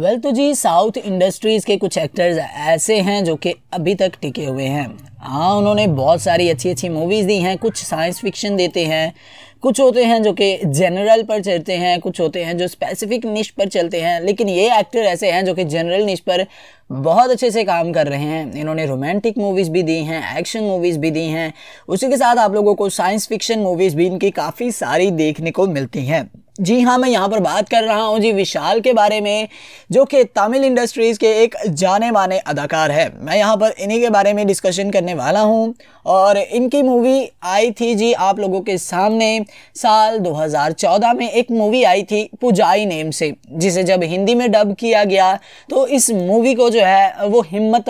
well तो जी south industries के कुछ एक्टर्स ऐसे हैं जो कि अभी तक टिके हुए हैं हाँ उन्होंने बहुत सारी अच्छी अच्छी मूवीज़ दी हैं कुछ साइंस फिक्शन देते हैं कुछ होते हैं जो कि जनरल पर चलते हैं कुछ होते हैं जो स्पेसिफिक निश पर चलते हैं लेकिन ये एक्टर ऐसे हैं जो कि जनरल निश पर बहुत अच्छे से काम कर रहे हैं इन्होंने रोमांटिक मूवीज़ भी दी हैं एक्शन मूवीज़ भी दी हैं उसी के साथ आप लोगों को साइंस फिक्शन मूवीज़ भी इनकी काफ़ी सारी देखने को मिलती हैं जी हाँ मैं यहाँ पर बात कर रहा हूँ जी विशाल के बारे में जो कि तमिल इंडस्ट्रीज़ के एक जाने माने अदाकार है मैं यहाँ पर इन्हीं के बारे में डिस्कशन करने वाला हूँ और इनकी मूवी आई थी जी आप लोगों के सामने साल 2014 में एक मूवी आई थी पुजाई नेम से जिसे जब हिंदी में डब किया गया तो इस मूवी को जो है वो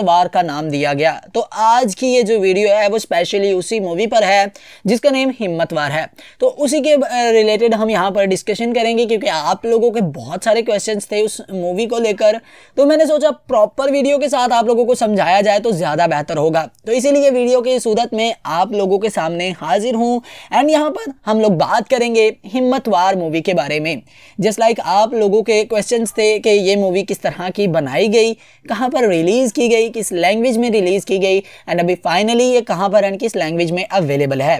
वार का नाम दिया गया तो आज की ये जो वीडियो है वो स्पेशली उसी मूवी पर है जिसका नेम हिम्मतवार है तो उसी के रिलेटेड हम यहाँ पर डिस्कशन डिस्कशन करेंगे क्योंकि आप लोगों के बहुत सारे क्वेश्चंस थे उस मूवी को लेकर तो मैंने सोचा प्रॉपर वीडियो के साथ आप लोगों को समझाया जाए तो ज़्यादा बेहतर होगा तो इसीलिए वीडियो की सूरत में आप लोगों के सामने हाजिर हूँ एंड यहाँ पर हम लोग बात करेंगे हिम्मतवार मूवी के बारे में जस्ट लाइक आप लोगों के क्वेश्चन थे कि ये मूवी किस तरह की बनाई गई कहाँ पर रिलीज़ की गई किस लैंग्वेज में रिलीज़ की गई एंड अभी फाइनली ये कहाँ पर एंड किस लैंग्वेज में अवेलेबल है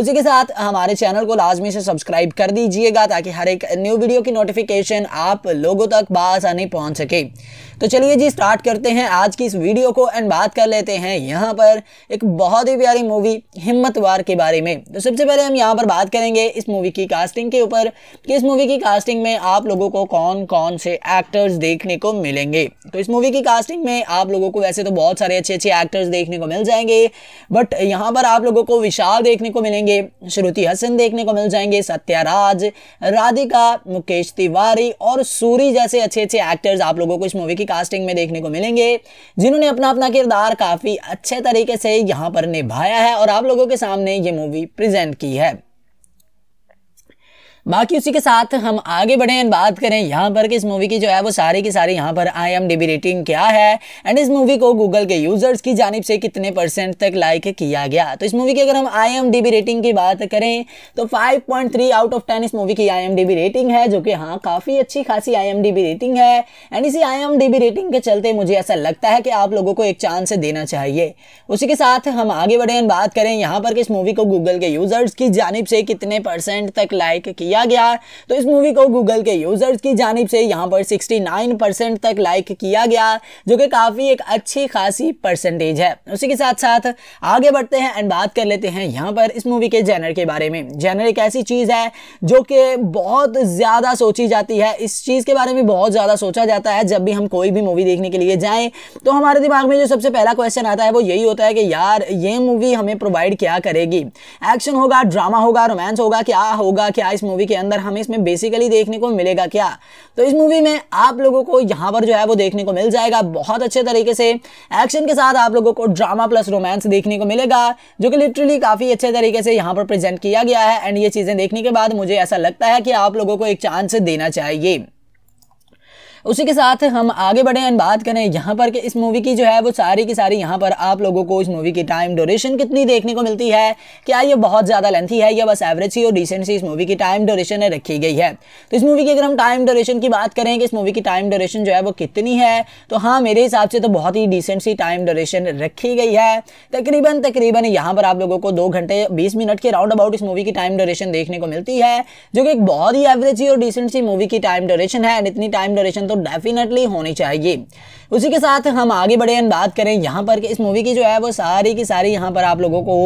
उसी के साथ हमारे चैनल को लाजमी से सब्सक्राइब कर दीजिएगा ताकि हर एक न्यू वीडियो की नोटिफिकेशन आप लोगों तक बासानी पहुँच सके तो चलिए जी स्टार्ट करते हैं आज की इस वीडियो को एंड बात कर लेते हैं यहाँ पर एक बहुत ही प्यारी मूवी हिम्मतवार के बारे में तो सबसे पहले हम यहाँ पर बात करेंगे इस मूवी की कास्टिंग के ऊपर कि इस मूवी की कास्टिंग में आप लोगों को कौन कौन से एक्टर्स देखने को मिलेंगे तो इस मूवी की कास्टिंग में आप लोगों को वैसे तो बहुत सारे अच्छे अच्छे एक्टर्स देखने को मिल जाएंगे बट यहाँ पर आप लोगों को विशाल देखने को मिलेंगे श्रुति हसन देखने को मिल जाएंगे सत्याराज राधिका मुकेश तिवारी और सूरी जैसे अच्छे अच्छे एक्टर्स आप लोगों को इस मूवी की कास्टिंग में देखने को मिलेंगे जिन्होंने अपना अपना किरदार काफ़ी अच्छे तरीके से यहाँ पर निभाया है और आप लोगों के सामने ये मूवी प्रेजेंट की है बाकी उसी के साथ हम आगे बढ़े एंड बात करें यहाँ पर कि इस मूवी की जो है वो सारी की सारी यहाँ पर आई एम डी रेटिंग क्या है एंड इस मूवी को गूगल के यूजर्स की जानब से कितने परसेंट तक लाइक किया गया तो इस मूवी की अगर हम आई एम डी रेटिंग की बात करें तो 5.3 आउट ऑफ 10 इस मूवी की आई एम डी रेटिंग है जो कि हाँ काफ़ी अच्छी खासी आई एम डी रेटिंग है एंड इसी आई एम डी रेटिंग के चलते मुझे ऐसा लगता है कि आप लोगों को एक चांस देना चाहिए उसी के साथ हम आगे बढ़े एंड बात करें यहाँ पर कि इस मूवी को गूगल के यूजर्स की जानब से कितने परसेंट तक लाइक किया किया गया है तो इस मूवी को गूगल के यूजर्स की जानब से यहाँ पर सिक्सटी तक लाइक किया गया जो कि काफ़ी एक अच्छी खासी परसेंटेज है उसी के साथ साथ आगे बढ़ते हैं एंड बात कर लेते हैं यहाँ पर इस मूवी के जैनर के बारे में जैनर एक ऐसी चीज़ है जो कि बहुत ज़्यादा सोची जाती है इस चीज़ के बारे में बहुत ज़्यादा सोचा जाता है जब भी हम कोई भी मूवी देखने के लिए जाएं तो हमारे दिमाग में जो सबसे पहला क्वेश्चन आता है वो यही होता है कि यार ये मूवी हमें प्रोवाइड क्या करेगी एक्शन होगा ड्रामा होगा रोमांस होगा क्या होगा क्या इस मूवी मूवी के अंदर हमें इसमें बेसिकली देखने को मिलेगा क्या तो इस मूवी में आप लोगों को यहाँ पर जो है वो देखने को मिल जाएगा बहुत अच्छे तरीके से एक्शन के साथ आप लोगों को ड्रामा प्लस रोमांस देखने को मिलेगा जो कि लिटरली काफ़ी अच्छे तरीके से यहाँ पर प्रेजेंट किया गया है एंड ये चीज़ें देखने के बाद मुझे ऐसा लगता है कि आप लोगों को एक चांस देना चाहिए उसी के साथ हम आगे बढ़े एंड बात करें यहाँ पर कि इस मूवी की जो है वो सारी की सारी यहाँ पर आप लोगों को इस मूवी की टाइम ड्यूरेशन कितनी देखने को मिलती है क्या ये बहुत ज़्यादा लेंथी है या बस एवरेज सी और डिसेंट सी इस मूवी की टाइम ड्यूरेशन रखी गई है तो इस मूवी की अगर हम टाइम ड्यूरेशन की बात करें कि इस मूवी की टाइम ड्यूरेशन जो है वो कितनी है तो हाँ मेरे हिसाब से तो बहुत ही डिसेंट सी टाइम ड्यूरेशन रखी गई है तकरीबन तकरीबन यहाँ पर आप लोगों को दो घंटे बीस मिनट के राउंड अबाउट इस मूवी की टाइम ड्यूरेशन देखने को मिलती है जो कि एक बहुत ही एवरेज सी और डिसेंट सी मूवी की टाइम ड्यूरेशन है एंड इतनी टाइम ड्यूरेशन तो डेफिनेटली होनी चाहिए उसी के साथ हम आगे बढ़े हम बात करें यहाँ पर कि इस मूवी की जो है वो सारी की सारी यहाँ पर आप लोगों को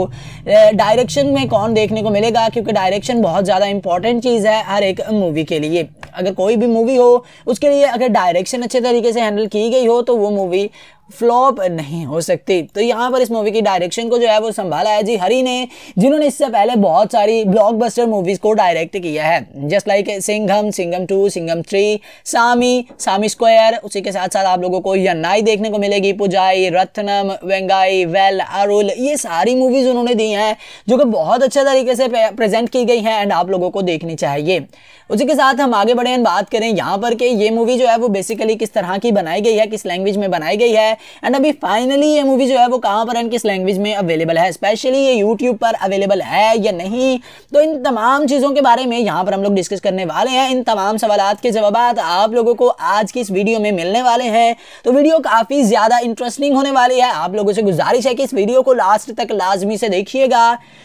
डायरेक्शन में कौन देखने को मिलेगा क्योंकि डायरेक्शन बहुत ज़्यादा इंपॉर्टेंट चीज़ है हर एक मूवी के लिए अगर कोई भी मूवी हो उसके लिए अगर डायरेक्शन अच्छे तरीके से हैंडल की गई हो तो वो मूवी फ्लॉप नहीं हो सकती तो यहाँ पर इस मूवी की डायरेक्शन को जो है वो संभाला है जी हरी ने जिन्होंने इससे पहले बहुत सारी ब्लॉकबस्टर मूवीज को डायरेक्ट किया है just like Singham Singham two Singham three Saamy Saamy square उसी के साथ साथ आप लोगों को यन्नाई देखने को मिलेगी पुजाई रत्नम वेंगाई वेल अरुल ये सारी मूवीज उन्होंने दी हैं जो कि बहुत अच्छे तरीके से प्रेजेंट की गई हैं एंड आप लोगों को देखनी चाहिए उसी के साथ हम आगे बढ़े बात करें यहाँ पर कि ये मूवी जो है वो बेसिकली किस तरह की बनाई गई है किस लैंग्वेज में बनाई गई है एंड अभी फाइनली ये मूवी जो है वो कहाँ पर एंड किस लैंग्वेज में अवेलेबल है स्पेशली ये यूट्यूब पर अवेलेबल है या नहीं तो इन तमाम चीज़ों के बारे में यहाँ पर हम लोग डिस्कस करने वाले हैं इन तमाम सवाल के जवाब आप लोगों को आज की इस वीडियो में मिलने वाले हैं तो वीडियो काफ़ी ज़्यादा इंटरेस्टिंग होने वाली है आप लोगों से गुजारिश है कि इस वीडियो को लास्ट तक लाजमी से देखिएगा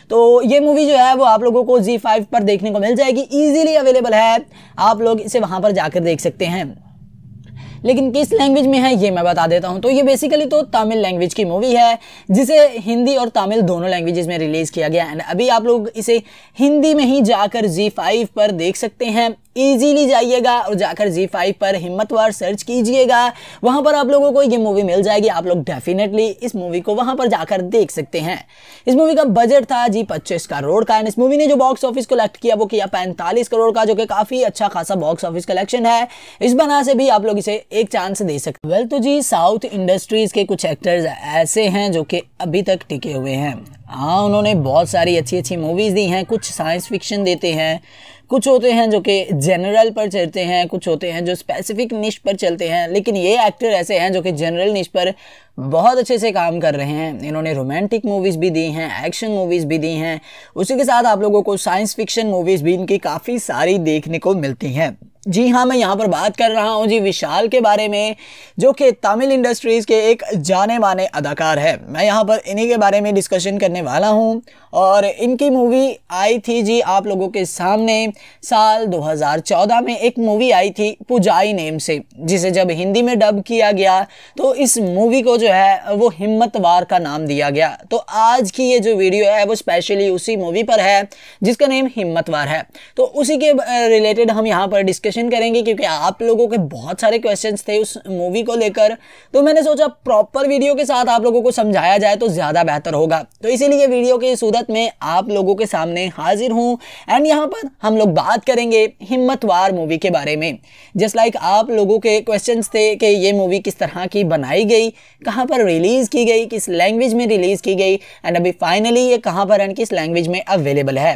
तो ये मूवी जो है वो आप लोगों को जी पर देखने को मिल जाएगी ईजिली अवेलेबल है आप लोग इसे वहाँ पर जाकर देख सकते हैं लेकिन किस लैंग्वेज में है ये मैं बता देता हूँ तो ये बेसिकली तो तमिल लैंग्वेज की मूवी है जिसे हिंदी और तमिल दोनों लैंग्वेजेस में रिलीज़ किया गया एंड अभी आप लोग इसे हिंदी में ही जाकर जी फाइव पर देख सकते हैं ईजीली जाइएगा और जाकर जी फाइव पर हिम्मतवार सर्च कीजिएगा वहाँ पर आप लोगों को ये मूवी मिल जाएगी आप लोग डेफिनेटली इस मूवी को वहाँ पर जाकर देख सकते हैं इस मूवी का बजट था जी पच्चीस करोड़ का एंड इस मूवी ने जो बॉक्स ऑफिस कलेक्ट किया वो किया पैंतालीस करोड़ का जो कि काफ़ी अच्छा खासा बॉक्स ऑफिस कलेक्शन है इस बना से भी आप लोग इसे एक चांस दे सकते वेल तो जी साउथ इंडस्ट्रीज के कुछ एक्टर्स ऐसे हैं जो कि अभी तक टिके हुए हैं हाँ उन्होंने बहुत सारी अच्छी अच्छी मूवीज़ दी हैं कुछ साइंस फिक्शन देते हैं कुछ होते हैं जो कि जनरल पर चलते हैं कुछ होते हैं जो स्पेसिफिक निश पर चलते हैं लेकिन ये एक्टर ऐसे हैं जो कि जनरल निश पर बहुत अच्छे से काम कर रहे हैं इन्होंने रोमांटिक मूवीज़ भी दी हैं एक्शन मूवीज़ भी दी हैं उसी के साथ आप लोगों को साइंस फिक्शन मूवीज़ भी इनकी काफ़ी सारी देखने को मिलती हैं जी हाँ मैं यहाँ पर बात कर रहा हूँ जी विशाल के बारे में जो कि तमिल इंडस्ट्रीज़ के एक जाने माने अदाकार है मैं यहाँ पर इन्हीं के बारे में डिस्कशन करने वाला हूँ और इनकी मूवी आई थी जी आप लोगों के सामने साल 2014 में एक मूवी आई थी पुजाई नेम से जिसे जब हिंदी में डब किया गया तो इस मूवी को जो है वो वार का नाम दिया गया तो आज की ये जो वीडियो है वो स्पेशली उसी मूवी पर है जिसका नेम वार है तो उसी के रिलेटेड हम यहाँ पर डिस्कश डिस्कशन करेंगे क्योंकि आप लोगों के बहुत सारे क्वेश्चन थे उस मूवी को लेकर तो मैंने सोचा प्रॉपर वीडियो के साथ आप लोगों को समझाया जाए तो ज़्यादा बेहतर होगा तो इसीलिए वीडियो की सूरत में आप लोगों के सामने हाजिर हूँ एंड यहाँ पर हम लोग बात करेंगे हिम्मतवार मूवी के बारे में जस्ट लाइक like आप लोगों के क्वेश्चन थे कि ये मूवी किस तरह की बनाई गई कहाँ पर रिलीज़ की गई किस लैंग्वेज में रिलीज़ की गई एंड अभी फाइनली ये कहाँ पर एंड किस लैंग्वेज में अवेलेबल है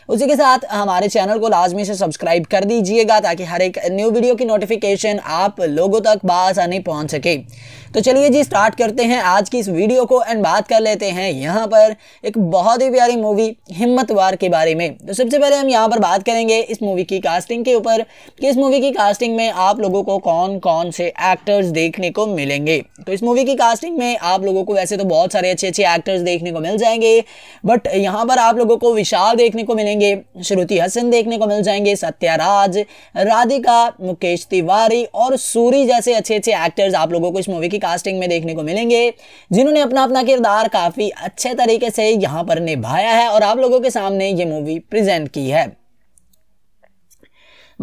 उसी के साथ हमारे चैनल को लाजमी से सब्सक्राइब कर दीजिएगा ताकि हर एक न्यू वीडियो की नोटिफिकेशन आप लोगों तक बासानी पहुंच सके तो चलिए जी स्टार्ट करते हैं आज की इस वीडियो को एंड बात कर लेते हैं यहाँ पर एक बहुत ही प्यारी मूवी हिम्मतवार के बारे में तो सबसे पहले हम यहाँ पर बात करेंगे इस मूवी की कास्टिंग के ऊपर कि इस मूवी की कास्टिंग में आप लोगों को कौन कौन से एक्टर्स देखने को मिलेंगे तो इस मूवी की कास्टिंग में आप लोगों को वैसे तो बहुत सारे अच्छे अच्छे एक्टर्स देखने को मिल जाएंगे बट यहाँ पर आप लोगों को विशाल देखने को मिलेंगे श्रुति हसन देखने को मिल जाएंगे सत्याराज राधिका मुकेश तिवारी और सूरी जैसे अच्छे अच्छे एक्टर्स आप लोगों को इस मूवी की कास्टिंग में देखने को मिलेंगे जिन्होंने अपना अपना किरदार काफ़ी अच्छे तरीके से यहाँ पर निभाया है और आप लोगों के सामने ये मूवी प्रेजेंट की है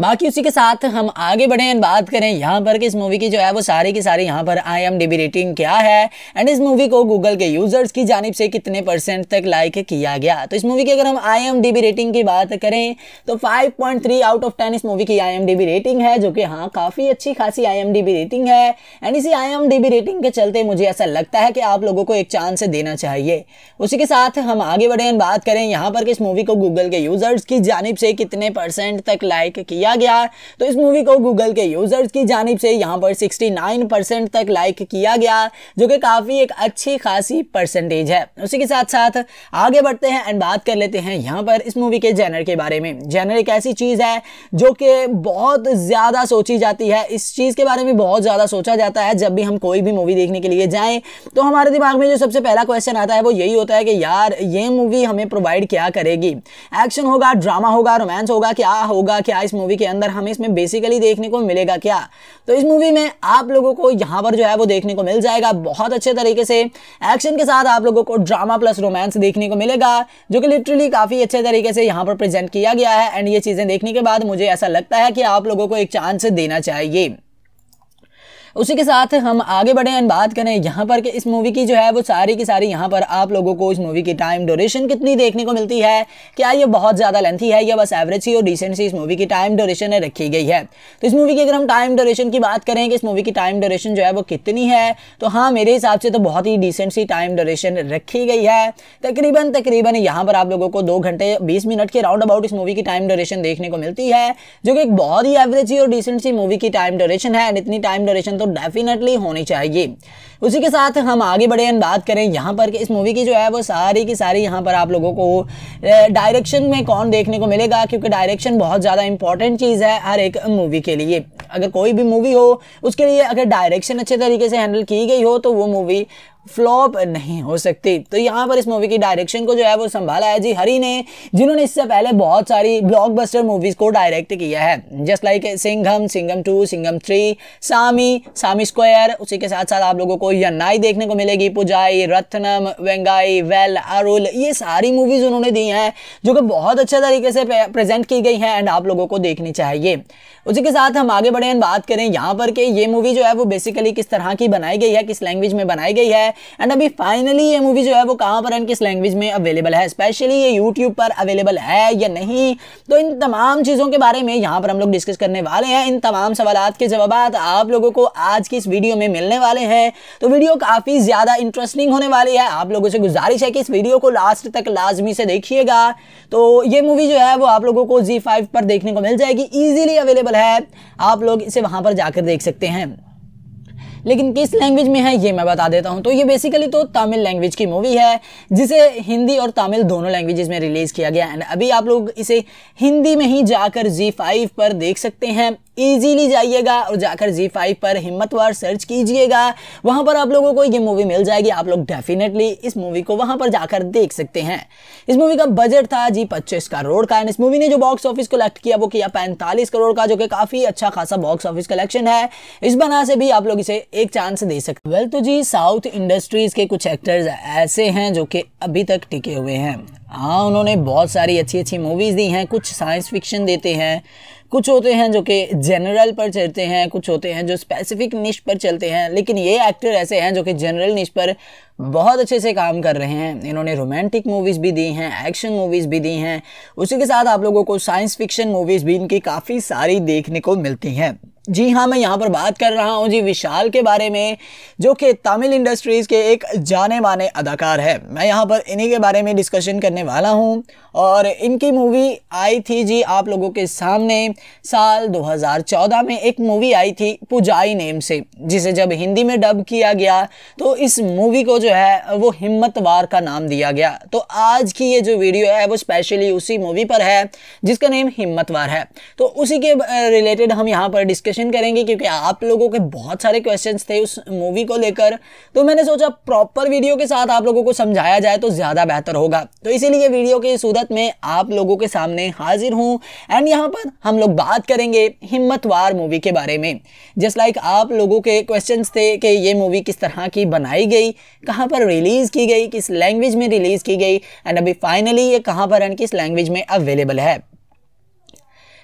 बाकी उसी के साथ हम आगे बढ़े एंड बात करें यहाँ पर कि इस मूवी की जो है वो सारी की सारी यहाँ पर आई एम डी रेटिंग क्या है एंड इस मूवी को गूगल के यूजर्स की जानब से कितने परसेंट तक लाइक किया गया तो इस मूवी की अगर हम आई एम डी रेटिंग की बात करें तो five point three out of ten इस मूवी की आई एम डी रेटिंग है जो कि हाँ काफ़ी अच्छी खासी आई एम डी रेटिंग है एंड इसी आई एम डी रेटिंग के चलते मुझे ऐसा लगता है कि आप लोगों को एक चांस देना चाहिए उसी के साथ हम आगे बढ़े एंड बात करें यहाँ पर कि इस मूवी को गूगल के यूजर्स की जानब से कितने परसेंट तक लाइक किया किया गया तो इस मूवी को गूगल के यूजर्स की जानब से यहाँ पर सिक्सटी तक लाइक किया गया जो कि काफ़ी एक अच्छी खासी परसेंटेज है उसी के साथ साथ आगे बढ़ते हैं एंड बात कर लेते हैं यहाँ पर इस मूवी के जैनर के बारे में जैनर एक ऐसी चीज़ है जो कि बहुत ज़्यादा सोची जाती है इस चीज़ के बारे में बहुत ज़्यादा सोचा जाता है जब भी हम कोई भी मूवी देखने के लिए जाएं तो हमारे दिमाग में जो सबसे पहला क्वेश्चन आता है वो यही होता है कि यार ये मूवी हमें प्रोवाइड क्या करेगी एक्शन होगा ड्रामा होगा रोमांस होगा क्या होगा क्या इस मूवी मूवी के अंदर हमें इसमें बेसिकली देखने को मिलेगा क्या तो इस मूवी में आप लोगों को यहाँ पर जो है वो देखने को मिल जाएगा बहुत अच्छे तरीके से एक्शन के साथ आप लोगों को ड्रामा प्लस रोमांस देखने को मिलेगा जो कि लिटरली काफ़ी अच्छे तरीके से यहाँ पर प्रेजेंट किया गया है एंड ये चीज़ें देखने के बाद मुझे ऐसा लगता है कि आप लोगों को एक चांस देना चाहिए उसी के साथ हम आगे बढ़े एंड बात करें यहाँ पर कि इस मूवी की जो है वो सारी की सारी यहाँ पर आप लोगों को इस मूवी की टाइम ड्यूरेशन कितनी देखने को मिलती है क्या ये बहुत ज़्यादा लेंथी है या बस एवरेज ही और डिसेंट सी इस मूवी की टाइम ड्यूरेशन रखी गई है तो इस मूवी की अगर हम टाइम ड्यूरेशन की बात करें कि इस मूवी की टाइम ड्यूरेशन जो है वो कितनी है तो हाँ मेरे हिसाब से तो बहुत ही डिसेंट सी टाइम ड्यूरेशन रखी गई है तकरीबन तकरीबन यहाँ पर आप लोगों को दो घंटे बीस मिनट के राउंड अबाउट इस मूवी की टाइम ड्यूरेशन देखने को मिलती है जो कि एक बहुत ही एवरेज ही और डिसेंट सी मूवी की टाइम ड्यूरेशन है एंड इतनी टाइम ड्यूरेशन तो डेफिनेटली होनी चाहिए उसी के साथ हम आगे बढ़े एंड बात करें यहाँ पर कि इस मूवी की जो है वो सारी की सारी यहाँ पर आप लोगों को डायरेक्शन में कौन देखने को मिलेगा क्योंकि डायरेक्शन बहुत ज़्यादा इंपॉर्टेंट चीज़ है हर एक मूवी के लिए अगर कोई भी मूवी हो उसके लिए अगर डायरेक्शन अच्छे तरीके से हैंडल की गई हो तो वो मूवी फ्लॉप नहीं हो सकती तो यहाँ पर इस मूवी की डायरेक्शन को जो है वो संभाला है जी हरी ने जिन्होंने इससे पहले बहुत सारी ब्लॉकबस्टर मूवीज को डायरेक्ट किया है just like Singham Singham two Singham three Saamy Saamy square उसी के साथ साथ आप लोगों को यन्नाई देखने को मिलेगी पुजाई रत्नम वेंगाई वेल अरुल ये सारी मूवीज उन्होंने दी हैं जो कि बहुत अच्छे तरीके से प्रेजेंट की गई हैं एंड आप लोगों को देखनी चाहिए उसी के साथ हम आगे बढ़े बात करें यहाँ पर कि ये मूवी जो है वो बेसिकली किस तरह की बनाई गई है किस लैंग्वेज में बनाई गई है है एंड अभी फाइनली ये मूवी जो है वो कहाँ पर एंड किस लैंग्वेज में अवेलेबल है स्पेशली ये यूट्यूब पर अवेलेबल है या नहीं तो इन तमाम चीज़ों के बारे में यहाँ पर हम लोग डिस्कस करने वाले हैं इन तमाम सवाल के जवाब आप लोगों को आज की इस वीडियो में मिलने वाले हैं तो वीडियो काफ़ी ज़्यादा इंटरेस्टिंग होने वाली है आप लोगों से गुजारिश है कि इस वीडियो को लास्ट तक लाजमी से देखिएगा तो ये मूवी जो है वो आप लोगों को जी पर देखने को मिल जाएगी ईजिली अवेलेबल है आप लोग इसे वहाँ पर जाकर देख सकते हैं लेकिन किस लैंग्वेज में है ये मैं बता देता हूँ तो ये बेसिकली तो तमिल लैंग्वेज की मूवी है जिसे हिंदी और तमिल दोनों लैंग्वेजेस में रिलीज़ किया गया एंड अभी आप लोग इसे हिंदी में ही जाकर जी फाइव पर देख सकते हैं इजीली जाइएगा और जाकर जी फाइव पर हिम्मतवार सर्च कीजिएगा वहां पर आप लोगों को ये मूवी मिल जाएगी आप लोग डेफिनेटली इस मूवी को वहां पर जाकर देख सकते हैं इस मूवी का बजट था जी पच्चीस करोड़ का एंड इस मूवी ने जो बॉक्स ऑफिस कलेक्ट किया वो किया पैंतालीस करोड़ का जो कि काफ़ी अच्छा खासा बॉक्स ऑफिस कलेक्शन है इस बना से भी आप लोग इसे एक चांस दे सकते वेल तो जी साउथ इंडस्ट्रीज़ के कुछ एक्टर्स ऐसे हैं जो कि अभी तक टिके हुए हैं हाँ उन्होंने बहुत सारी अच्छी अच्छी मूवीज़ दी हैं कुछ साइंस फिक्शन देते हैं कुछ होते हैं जो कि जनरल पर चलते हैं कुछ होते हैं जो स्पेसिफिक निश पर चलते हैं लेकिन ये एक्टर ऐसे हैं जो कि जनरल निश पर बहुत अच्छे से काम कर रहे हैं इन्होंने रोमांटिक मूवीज़ भी दी हैं एक्शन मूवीज़ भी दी हैं उसी के साथ आप लोगों को साइंस फिक्शन मूवीज़ भी इनकी काफ़ी सारी देखने को मिलती हैं जी हाँ मैं यहाँ पर बात कर रहा हूँ जी विशाल के बारे में जो कि तमिल इंडस्ट्रीज़ के एक जाने माने अदाकार है मैं यहाँ पर इन्हीं के बारे में डिस्कशन करने वाला हूँ और इनकी मूवी आई थी जी आप लोगों के सामने साल 2014 में एक मूवी आई थी पुजाई नेम से जिसे जब हिंदी में डब किया गया तो इस मूवी को जो है वो हिम्मतवार का नाम दिया गया तो आज की ये जो वीडियो है वो स्पेशली उसी मूवी पर है जिसका नेम हिम्मतवार है तो उसी के रिलेटेड हम यहाँ पर डिस्कशन करेंगे क्योंकि आप लोगों के बहुत सारे क्वेश्चन थे उस मूवी को लेकर तो मैंने सोचा प्रॉपर वीडियो के साथ आप लोगों को समझाया जाए तो ज़्यादा बेहतर होगा तो इसीलिए वीडियो के सुधा सूरत में आप लोगों के सामने हाजिर हूँ एंड यहाँ पर हम लोग बात करेंगे हिम्मतवार मूवी के बारे में जस्ट लाइक like आप लोगों के क्वेश्चन थे कि ये मूवी किस तरह की बनाई गई कहाँ पर रिलीज़ की गई किस लैंग्वेज में रिलीज़ की गई एंड अभी फाइनली ये कहाँ पर एंड किस लैंग्वेज में अवेलेबल है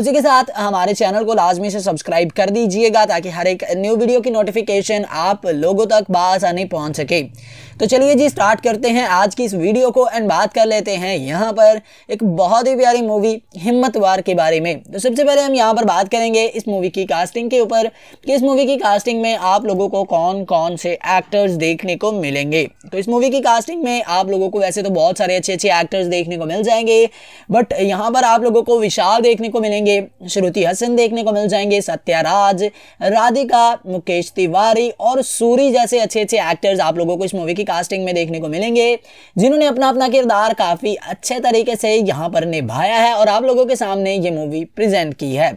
उसी के साथ हमारे चैनल को लाजमी से सब्सक्राइब कर दीजिएगा ताकि हर एक न्यू वीडियो की नोटिफिकेशन आप लोगों तक बासानी पहुँच सके तो चलिए जी स्टार्ट करते हैं आज की इस वीडियो को एंड बात कर लेते हैं यहाँ पर एक बहुत ही प्यारी मूवी हिम्मतवार के बारे में तो सबसे पहले हम यहाँ पर बात करेंगे इस मूवी की कास्टिंग के ऊपर कि इस मूवी की कास्टिंग में आप लोगों को कौन कौन से एक्टर्स देखने को मिलेंगे तो इस मूवी की कास्टिंग में आप लोगों को वैसे तो बहुत सारे अच्छे अच्छे एक्टर्स देखने को मिल जाएंगे बट यहाँ पर आप लोगों को विशाल देखने को मिलेंगे श्रुति हसन देखने को मिल जाएंगे सत्याराज राधिका मुकेश तिवारी और सूरी जैसे अच्छे अच्छे एक्टर्स आप लोगों को इस मूवी की की कास्टिंग में देखने को मिलेंगे जिन्होंने अपना अपना किरदार काफ़ी अच्छे तरीके से यहाँ पर निभाया है और आप लोगों के सामने ये मूवी प्रेजेंट की है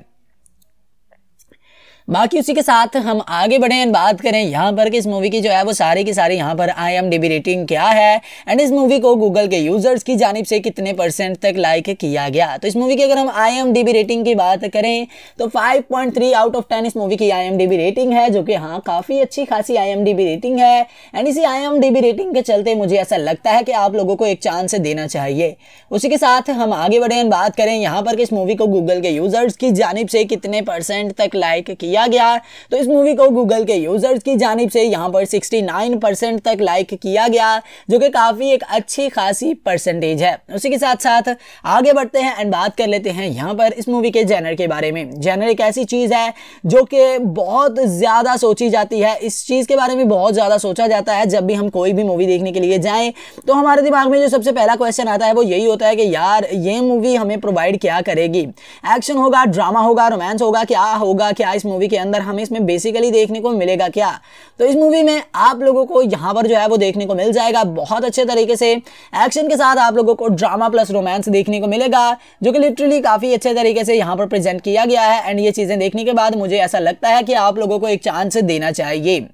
बाकी उसी के साथ हम आगे बढ़े एंड बात करें यहाँ पर कि इस मूवी की जो है वो सारी की सारी यहाँ पर आई एम रेटिंग क्या है एंड इस मूवी को गूगल के यूजर्स की जानब से कितने परसेंट तक लाइक किया गया तो इस मूवी की अगर हम आई एम रेटिंग की बात करें तो फाइव आउट ऑफ टेन इस मूवी की आई एम रेटिंग है जो कि हाँ काफ़ी अच्छी खासी आई एम रेटिंग है एंड इसी आई एम रेटिंग के चलते मुझे ऐसा लगता है कि आप लोगों को एक चांस देना चाहिए उसी के साथ हम आगे बढ़े एंड बात करें यहाँ पर कि इस मूवी को गूगल के यूजर्स की जानब से कितने परसेंट तक लाइक किया किया गया है तो इस मूवी को गूगल के यूजर्स की जानब से यहाँ पर सिक्सटी तक लाइक किया गया जो कि काफ़ी एक अच्छी खासी परसेंटेज है उसी के साथ साथ आगे बढ़ते हैं एंड बात कर लेते हैं यहाँ पर इस मूवी के जैनर के बारे में जैनर एक ऐसी चीज़ है जो कि बहुत ज़्यादा सोची जाती है इस चीज़ के बारे में बहुत ज़्यादा सोचा जाता है जब भी हम कोई भी मूवी देखने के लिए जाएं तो हमारे दिमाग में जो सबसे पहला क्वेश्चन आता है वो यही होता है कि यार ये मूवी हमें प्रोवाइड क्या करेगी एक्शन होगा ड्रामा होगा रोमांस होगा क्या होगा क्या इस मूवी मूवी के अंदर हमें इसमें बेसिकली देखने को मिलेगा क्या तो इस मूवी में आप लोगों को यहाँ पर जो है वो देखने को मिल जाएगा बहुत अच्छे तरीके से एक्शन के साथ आप लोगों को ड्रामा प्लस रोमांस देखने को मिलेगा जो कि लिटरली काफ़ी अच्छे तरीके से यहाँ पर प्रेजेंट किया गया है एंड ये चीज़ें देखने के बाद मुझे ऐसा लगता है कि आप लोगों को एक चांस देना चाहिए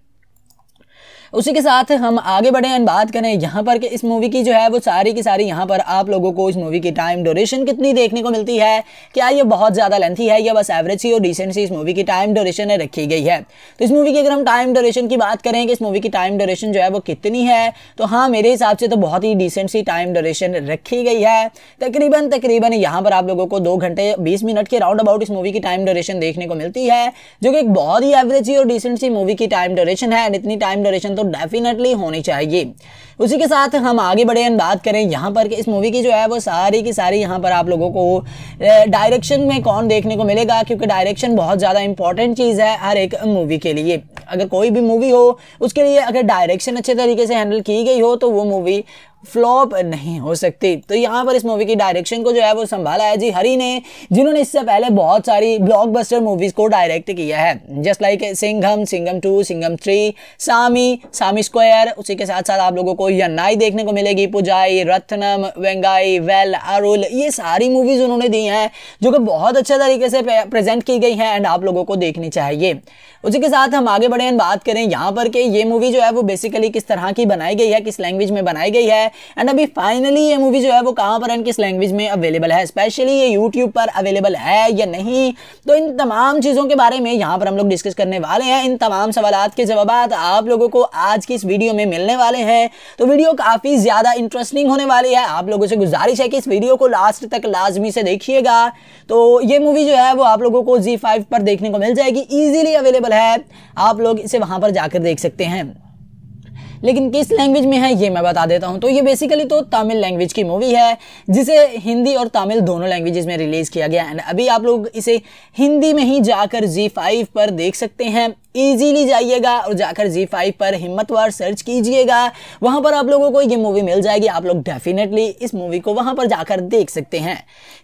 उसी के साथ हम आगे बढ़े एंड बात करें यहाँ पर कि इस मूवी की जो है वो सारी की सारी यहाँ पर आप लोगों को इस मूवी की टाइम ड्यूरेशन कितनी देखने को मिलती है क्या ये बहुत ज़्यादा लेंथी है या बस एवरेज सी और डिसेंट सी इस मूवी की टाइम ड्यूरेशन रखी गई है तो इस मूवी की अगर हम टाइम ड्यूरेशन की बात करें कि इस मूवी की टाइम ड्यूरेशन जो है वो कितनी है तो हाँ मेरे हिसाब से तो बहुत ही डिसेंट सी टाइम ड्यूरेशन रखी गई है तकरीबन तकरीबन यहाँ पर आप लोगों को दो घंटे बीस मिनट के राउंड अबाउट इस मूवी की टाइम ड्यूरेशन देखने को मिलती है जो कि एक बहुत ही एवरेज सी और डिसेंट सी मूवी की टाइम ड्यूरेशन है एंड इतनी टाइम ड्यूरेशन तो डेफिनेटली होनी चाहिए उसी के साथ हम आगे बढ़े एंड बात करें यहाँ पर कि इस मूवी की जो है वो सारी की सारी यहाँ पर आप लोगों को डायरेक्शन में कौन देखने को मिलेगा क्योंकि डायरेक्शन बहुत ज़्यादा इंपॉर्टेंट चीज़ है हर एक मूवी के लिए अगर कोई भी मूवी हो उसके लिए अगर डायरेक्शन अच्छे तरीके से हैंडल की गई हो तो वो मूवी फ्लॉप नहीं हो सकती तो यहाँ पर इस मूवी की डायरेक्शन को जो है वो संभाला है जी हरी ने जिन्होंने इससे पहले बहुत सारी ब्लॉकबस्टर मूवीज को डायरेक्ट किया है just like Singham Singham two Singham three Saamy Saamy square उसी के साथ साथ आप लोगों को यन्नाई देखने को मिलेगी पुजाई रत्नम वेंगाई वेल अरुल ये सारी मूवीज उन्होंने दी हैं जो कि बहुत अच्छे तरीके से प्रेजेंट की गई हैं एंड आप लोगों को देखनी चाहिए उसी के साथ हम आगे बढ़े बात करें यहाँ पर कि ये मूवी जो है वो बेसिकली किस तरह की बनाई गई है किस लैंग्वेज में बनाई गई है एंड अभी फाइनली ये मूवी जो है वो कहाँ पर एंड किस लैंग्वेज में अवेलेबल है स्पेशली ये यूट्यूब पर अवेलेबल है या नहीं तो इन तमाम चीज़ों के बारे में यहाँ पर हम लोग डिस्कस करने वाले हैं इन तमाम सवाल के जवाब आप लोगों को आज की इस वीडियो में मिलने वाले हैं तो वीडियो काफ़ी ज़्यादा इंटरेस्टिंग होने वाली है आप लोगों से गुजारिश है कि इस वीडियो को लास्ट तक लाजमी से देखिएगा तो ये मूवी जो है वो आप लोगों को जी फाइव पर देखने को मिल जाएगी ईजिली अवेलेबल अवेलेबल है आप लोग इसे वहाँ पर जाकर देख सकते हैं लेकिन किस लैंग्वेज में है ये मैं बता देता हूँ तो ये बेसिकली तो तमिल लैंग्वेज की मूवी है जिसे हिंदी और तमिल दोनों लैंग्वेजेस में रिलीज़ किया गया है अभी आप लोग इसे हिंदी में ही जाकर जी फाइव पर देख सकते हैं ईजीली जाइएगा और जाकर जी फाइव पर हिम्मतवार सर्च कीजिएगा वहां पर आप लोगों को ये मूवी मिल जाएगी आप लोग डेफिनेटली इस मूवी को वहां पर जाकर देख सकते हैं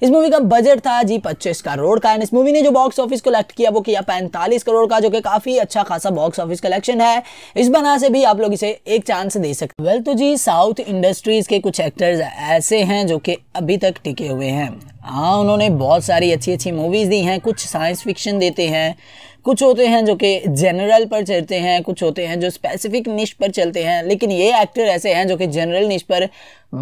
इस मूवी का बजट था जी पच्चीस करोड़ का इस मूवी ने जो बॉक्स ऑफिस कलेक्ट किया वो किया पैंतालीस करोड़ का जो कि काफ़ी अच्छा खासा बॉक्स ऑफिस कलेक्शन है इस बना से भी आप लोग इसे एक चांस दे सकते वेल तो जी साउथ इंडस्ट्रीज़ के कुछ एक्टर्स ऐसे हैं जो कि अभी तक टिके हुए हैं हाँ उन्होंने बहुत सारी अच्छी अच्छी मूवीज़ दी हैं कुछ साइंस फिक्शन देते हैं कुछ होते हैं जो कि जनरल पर चलते हैं कुछ होते हैं जो स्पेसिफिक निश पर चलते हैं लेकिन ये एक्टर ऐसे हैं जो कि जनरल निश पर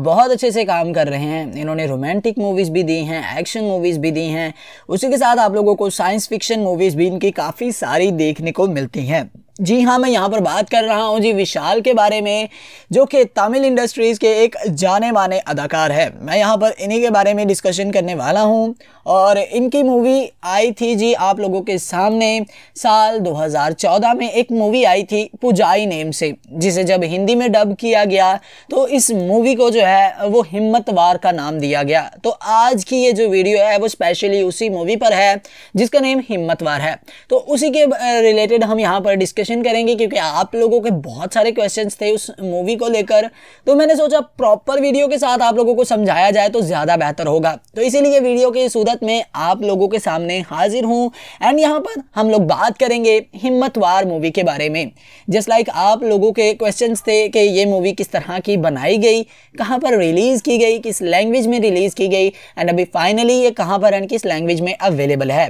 बहुत अच्छे से काम कर रहे हैं इन्होंने रोमांटिक मूवीज़ भी दी हैं एक्शन मूवीज़ भी दी हैं उसी के साथ आप लोगों को साइंस फिक्शन मूवीज़ भी इनकी काफ़ी सारी देखने को मिलती हैं जी हाँ मैं यहाँ पर बात कर रहा हूँ जी विशाल के बारे में जो कि तमिल इंडस्ट्रीज़ के एक जाने माने अदाकार है मैं यहाँ पर इन्हीं के बारे में डिस्कशन करने वाला हूँ और इनकी मूवी आई थी जी आप लोगों के सामने साल 2014 में एक मूवी आई थी पुजाई नेम से जिसे जब हिंदी में डब किया गया तो इस मूवी को जो है वो हिम्मतवार का नाम दिया गया तो आज की ये जो वीडियो है वो स्पेशली उसी मूवी पर है जिसका नेम हिम्मतवार है तो उसी के रिलेटेड हम यहाँ पर डिस्क डिस्कशन करेंगे क्योंकि आप लोगों के बहुत सारे क्वेश्चन थे उस मूवी को लेकर तो मैंने सोचा प्रॉपर वीडियो के साथ आप लोगों को समझाया जाए तो ज़्यादा बेहतर होगा तो इसीलिए वीडियो की सूरत में आप लोगों के सामने हाजिर हूँ एंड यहाँ पर हम लोग बात करेंगे हिम्मतवार मूवी के बारे में जस्ट लाइक like आप लोगों के क्वेश्चन थे कि ये मूवी किस तरह की बनाई गई कहाँ पर रिलीज़ की गई किस लैंग्वेज में रिलीज़ की गई एंड अभी फाइनली ये कहाँ पर एंड किस लैंग्वेज में अवेलेबल है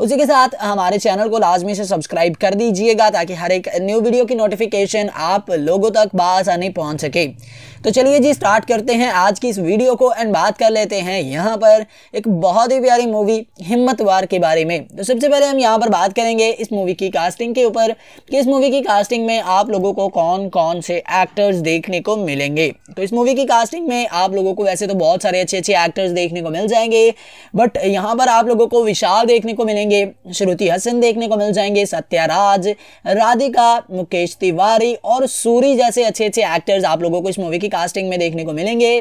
उसी के साथ हमारे चैनल को लाजमी से सब्सक्राइब कर दीजिएगा ताकि हर एक न्यू वीडियो की नोटिफिकेशन आप लोगों तक बासानी पहुँच सके तो चलिए जी स्टार्ट करते हैं आज की इस वीडियो को एंड बात कर लेते हैं यहाँ पर एक बहुत ही प्यारी मूवी हिम्मतवार के बारे में तो सबसे पहले हम यहाँ पर बात करेंगे इस मूवी की कास्टिंग के ऊपर कि इस मूवी की कास्टिंग में आप लोगों को कौन कौन से एक्टर्स देखने को मिलेंगे तो इस मूवी की कास्टिंग में आप लोगों को वैसे तो बहुत सारे अच्छे अच्छे एक्टर्स देखने को मिल जाएंगे बट यहाँ पर आप लोगों को विशाल देखने को मिलेंगे श्रुति हसन देखने को मिल जाएंगे सत्याराज राधिका मुकेश तिवारी और सूरी जैसे अच्छे अच्छे एक्टर्स आप लोगों को इस मूवी की कास्टिंग में देखने को मिलेंगे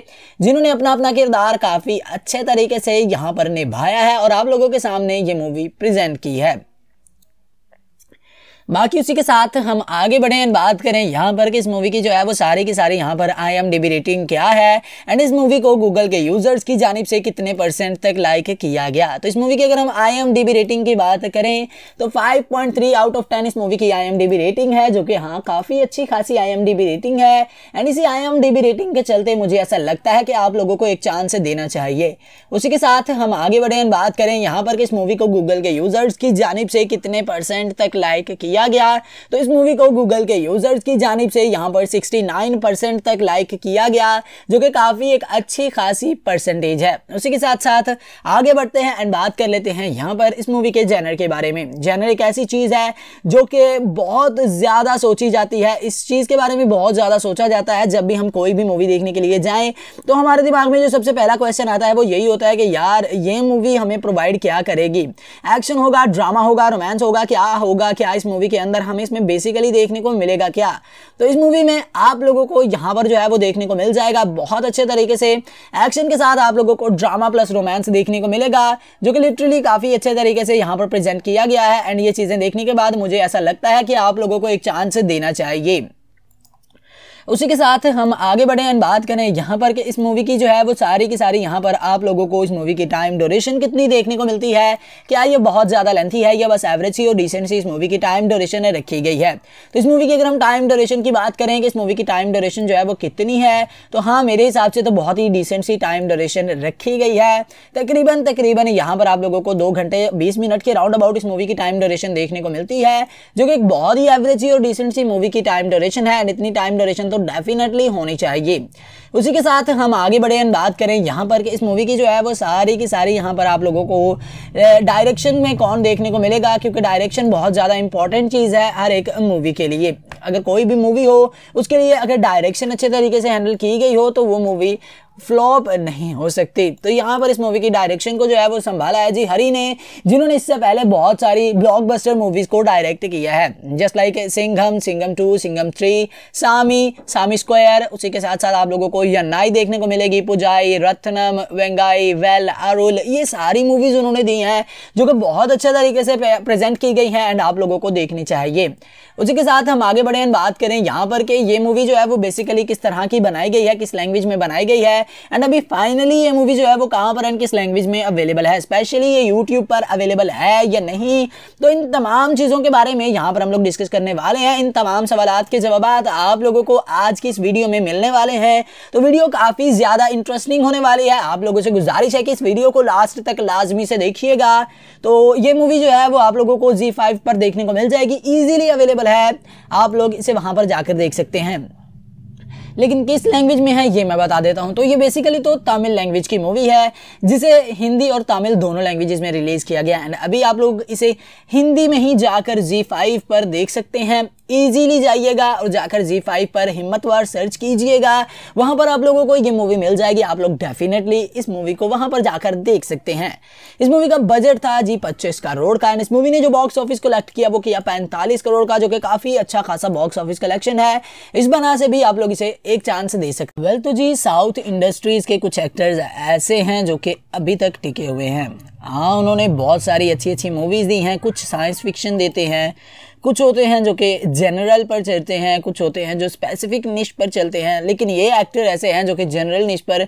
जिन्होंने अपना अपना किरदार काफ़ी अच्छे तरीके से यहाँ पर निभाया है और आप लोगों के सामने ये मूवी प्रेजेंट की है बाकी उसी के साथ हम आगे बढ़े एंड बात करें यहाँ पर कि इस मूवी की जो है वो सारे की सारे यहाँ पर I M D B rating क्या है एंड इस मूवी को गूगल के यूजर्स की जानब से कितने परसेंट तक लाइक किया गया तो इस मूवी की अगर हम I M D B rating की बात करें तो five point three out of ten इस मूवी की I M D B rating है जो कि हाँ काफ़ी अच्छी खासी I M D B rating है एंड इसी I M D B rating के चलते मुझे ऐसा लगता है कि आप लोगों को एक चांस देना चाहिए उसी के साथ हम आगे बढ़े एंड बात करें यहाँ पर कि इस मूवी को गूगल के यूजर्स की जानब से कितने परसेंट तक लाइक किया किया गया तो इस मूवी को गूगल के यूजर्स की जानब से यहाँ पर सिक्सटी तक लाइक किया गया जो कि काफ़ी एक अच्छी खासी परसेंटेज है उसी के साथ साथ आगे बढ़ते हैं एंड बात कर लेते हैं यहाँ पर इस मूवी के जैनर के बारे में जैनर एक ऐसी चीज़ है जो कि बहुत ज़्यादा सोची जाती है इस चीज़ के बारे में बहुत ज़्यादा सोचा जाता है जब भी हम कोई भी मूवी देखने के लिए जाएं तो हमारे दिमाग में जो सबसे पहला क्वेश्चन आता है वो यही होता है कि यार ये मूवी हमें प्रोवाइड क्या करेगी एक्शन होगा ड्रामा होगा रोमांस होगा क्या होगा क्या इस मूवी मूवी के अंदर हमें इसमें बेसिकली देखने को मिलेगा क्या तो इस मूवी में आप लोगों को यहाँ पर जो है वो देखने को मिल जाएगा बहुत अच्छे तरीके से एक्शन के साथ आप लोगों को ड्रामा प्लस रोमांस देखने को मिलेगा जो कि लिटरली काफ़ी अच्छे तरीके से यहाँ पर प्रेजेंट किया गया है एंड ये चीज़ें देखने के बाद मुझे ऐसा लगता है कि आप लोगों को एक चांस देना चाहिए उसी के साथ हम आगे बढ़े एंड बात करें यहाँ पर कि इस मूवी की जो है वो सारी की सारी यहाँ पर आप लोगों को इस मूवी की टाइम ड्यूरेशन कितनी देखने को मिलती है क्या ये बहुत ज़्यादा लेंथी है या बस एवरेज सी और डिसेंट सी इस मूवी की टाइम ड्यूरेशन रखी गई है तो इस मूवी की अगर हम टाइम ड्यूरेशन की बात करें कि इस मूवी की टाइम ड्यूरेशन जो है वो कितनी है तो हाँ मेरे हिसाब से तो बहुत ही डिसेंट सी टाइम ड्यूरेशन रखी गई है तकरीबन तकरीबन यहाँ पर आप लोगों को दो घंटे बीस मिनट के राउंड अबाउट इस मूवी की टाइम ड्यूरेशन देखने को मिलती है जो कि एक बहुत ही एवरेज और डिसेंट सी मूवी की टाइम ड्यूरेशन है एंड इतनी टाइम ड्यूरेशन तो डेफिनेटली होनी चाहिए उसी के साथ हम आगे बढ़े बात करें यहाँ पर कि इस मूवी की जो है वो सारी की सारी यहाँ पर आप लोगों को डायरेक्शन में कौन देखने को मिलेगा क्योंकि डायरेक्शन बहुत ज़्यादा इंपॉर्टेंट चीज़ है हर एक मूवी के लिए अगर कोई भी मूवी हो उसके लिए अगर डायरेक्शन अच्छे तरीके से हैंडल की गई हो तो वो मूवी फ्लॉप नहीं हो सकती तो यहाँ पर इस मूवी की डायरेक्शन को जो है वो संभाला है जी हरी ने जिन्होंने इससे पहले बहुत सारी ब्लॉकबस्टर मूवीज़ को डायरेक्ट किया है just like Singham Singham two Singham three Saamy Saamy square उसी के साथ साथ आप लोगों को आपको यन्नाई देखने को मिलेगी पुजाई रत्नम वेंगाई वेल अरुल ये सारी मूवीज़ उन्होंने दी हैं जो कि बहुत अच्छे तरीके से प्रेजेंट की गई हैं एंड आप लोगों को देखनी चाहिए उसी के साथ हम आगे बढ़े एंड बात करें यहाँ पर कि ये मूवी जो है वो बेसिकली किस तरह की बनाई गई है किस लैंग्वेज में बनाई गई है एंड अभी फाइनली ये मूवी जो है वो कहाँ पर एंड किस लैंग्वेज में अवेलेबल है स्पेशली ये यूट्यूब पर अवेलेबल है या नहीं तो इन तमाम चीज़ों के बारे में यहाँ पर हम लोग डिस्कस करने वाले हैं इन तमाम सवाल के जवाब आप लोगों को आज की इस वीडियो में मिलने वाले हैं तो वीडियो काफ़ी ज़्यादा इंटरेस्टिंग होने वाली है आप लोगों से गुजारिश है कि इस वीडियो को लास्ट तक लाजमी से देखिएगा तो ये मूवी जो है वो आप लोगों को जी फाइव पर देखने को मिल जाएगी ईजिली अवेलेबल है आप लोग इसे वहां पर जाकर देख सकते हैं लेकिन किस लैंग्वेज में है ये मैं बता देता हूँ तो ये बेसिकली तो तमिल लैंग्वेज की मूवी है जिसे हिंदी और तमिल दोनों लैंग्वेजेस में रिलीज़ किया गया एंड अभी आप लोग इसे हिंदी में ही जाकर जी फाइव पर देख सकते हैं इजीली जाइएगा और जाकर जी फाइव पर हिम्मतवार सर्च कीजिएगा वहां पर आप लोगों को ये मूवी मिल जाएगी आप लोग डेफिनेटली इस मूवी को वहां पर जाकर देख सकते हैं इस मूवी का बजट था जी पच्चीस करोड़ का एंड इस मूवी ने जो बॉक्स ऑफिस कलेक्ट किया वो किया पैंतालीस करोड़ का जो कि काफ़ी अच्छा खासा बॉक्स ऑफिस कलेक्शन है इस बना से भी आप लोग इसे एक चांस दे सकते वेल तो जी साउथ इंडस्ट्रीज़ के कुछ एक्टर्स ऐसे हैं जो कि अभी तक टिके हुए हैं हाँ उन्होंने बहुत सारी अच्छी अच्छी मूवीज़ दी हैं कुछ साइंस फिक्शन देते हैं कुछ होते हैं जो कि जनरल पर चलते हैं कुछ होते हैं जो स्पेसिफिक निश पर चलते हैं लेकिन ये एक्टर ऐसे हैं जो कि जनरल निश पर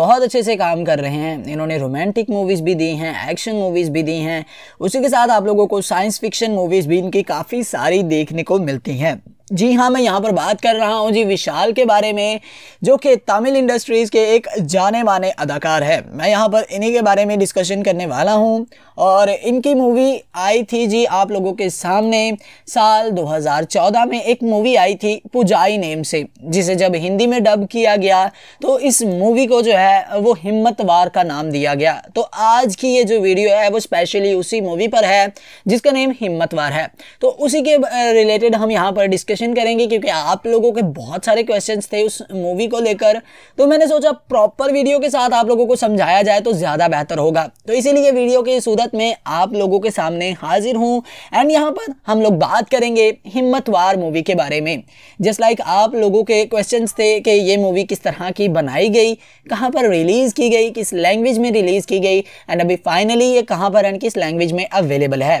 बहुत अच्छे से काम कर रहे हैं इन्होंने रोमांटिक मूवीज़ भी दी हैं एक्शन मूवीज़ भी दी हैं उसी के साथ आप लोगों को साइंस फिक्शन मूवीज़ भी इनकी काफ़ी सारी देखने को मिलती हैं जी हाँ मैं यहाँ पर बात कर रहा हूँ जी विशाल के बारे में जो कि तमिल इंडस्ट्रीज़ के एक जाने माने अदाकार है मैं यहाँ पर इन्हीं के बारे में डिस्कशन करने वाला हूँ और इनकी मूवी आई थी जी आप लोगों के सामने साल 2014 में एक मूवी आई थी पुजाई नेम से जिसे जब हिंदी में डब किया गया तो इस मूवी को जो है वो हिम्मतवार का नाम दिया गया तो आज की ये जो वीडियो है वो स्पेशली उसी मूवी पर है जिसका नेम हिम्मतवार है तो उसी के रिलेटेड हम यहाँ पर डिस्कशन डिस्कशन करेंगे क्योंकि आप लोगों के बहुत सारे क्वेश्चन थे उस मूवी को लेकर तो मैंने सोचा प्रॉपर वीडियो के साथ आप लोगों को समझाया जाए तो ज़्यादा बेहतर होगा तो इसीलिए वीडियो की सूरत में आप लोगों के सामने हाजिर हूँ एंड यहाँ पर हम लोग बात करेंगे हिम्मतवार मूवी के बारे में जस्ट लाइक like आप लोगों के क्वेश्चन थे कि ये मूवी किस तरह की बनाई गई कहाँ पर रिलीज़ की गई किस लैंग्वेज में रिलीज़ की गई एंड अभी फाइनली ये कहाँ पर एंड किस लैंग्वेज में अवेलेबल है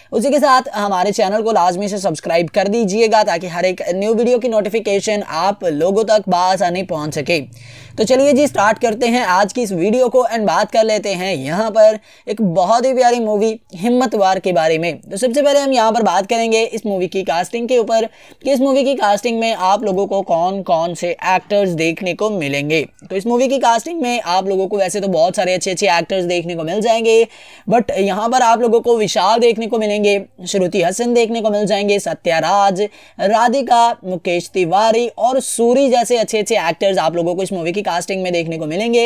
उसी के साथ हमारे चैनल को लाजमी से सब्सक्राइब कर दीजिएगा ताकि हर एक न्यू वीडियो की नोटिफिकेशन आप लोगों तक बासानी पहुंच सके तो चलिए जी स्टार्ट करते हैं आज की इस वीडियो को एंड बात कर लेते हैं यहाँ पर एक बहुत ही प्यारी मूवी हिम्मतवार के बारे में तो सबसे पहले हम यहाँ पर बात करेंगे इस मूवी की कास्टिंग के ऊपर कि इस मूवी की कास्टिंग में आप लोगों को कौन कौन से एक्टर्स देखने को मिलेंगे तो इस मूवी की कास्टिंग में आप लोगों को वैसे तो बहुत सारे अच्छे अच्छे एक्टर्स देखने को मिल जाएंगे बट यहाँ पर आप लोगों को विशाल देखने को मिलेंगे श्रुति हसन देखने को मिल जाएंगे सत्याराज राधिका मुकेश तिवारी और सूरी जैसे अच्छे अच्छे एक्टर्स आप लोगों को इस मूवी की की कास्टिंग में देखने को मिलेंगे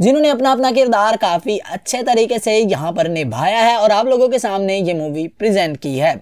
जिन्होंने अपना अपना किरदार काफ़ी अच्छे तरीके से यहाँ पर निभाया है और आप लोगों के सामने ये मूवी प्रेजेंट की है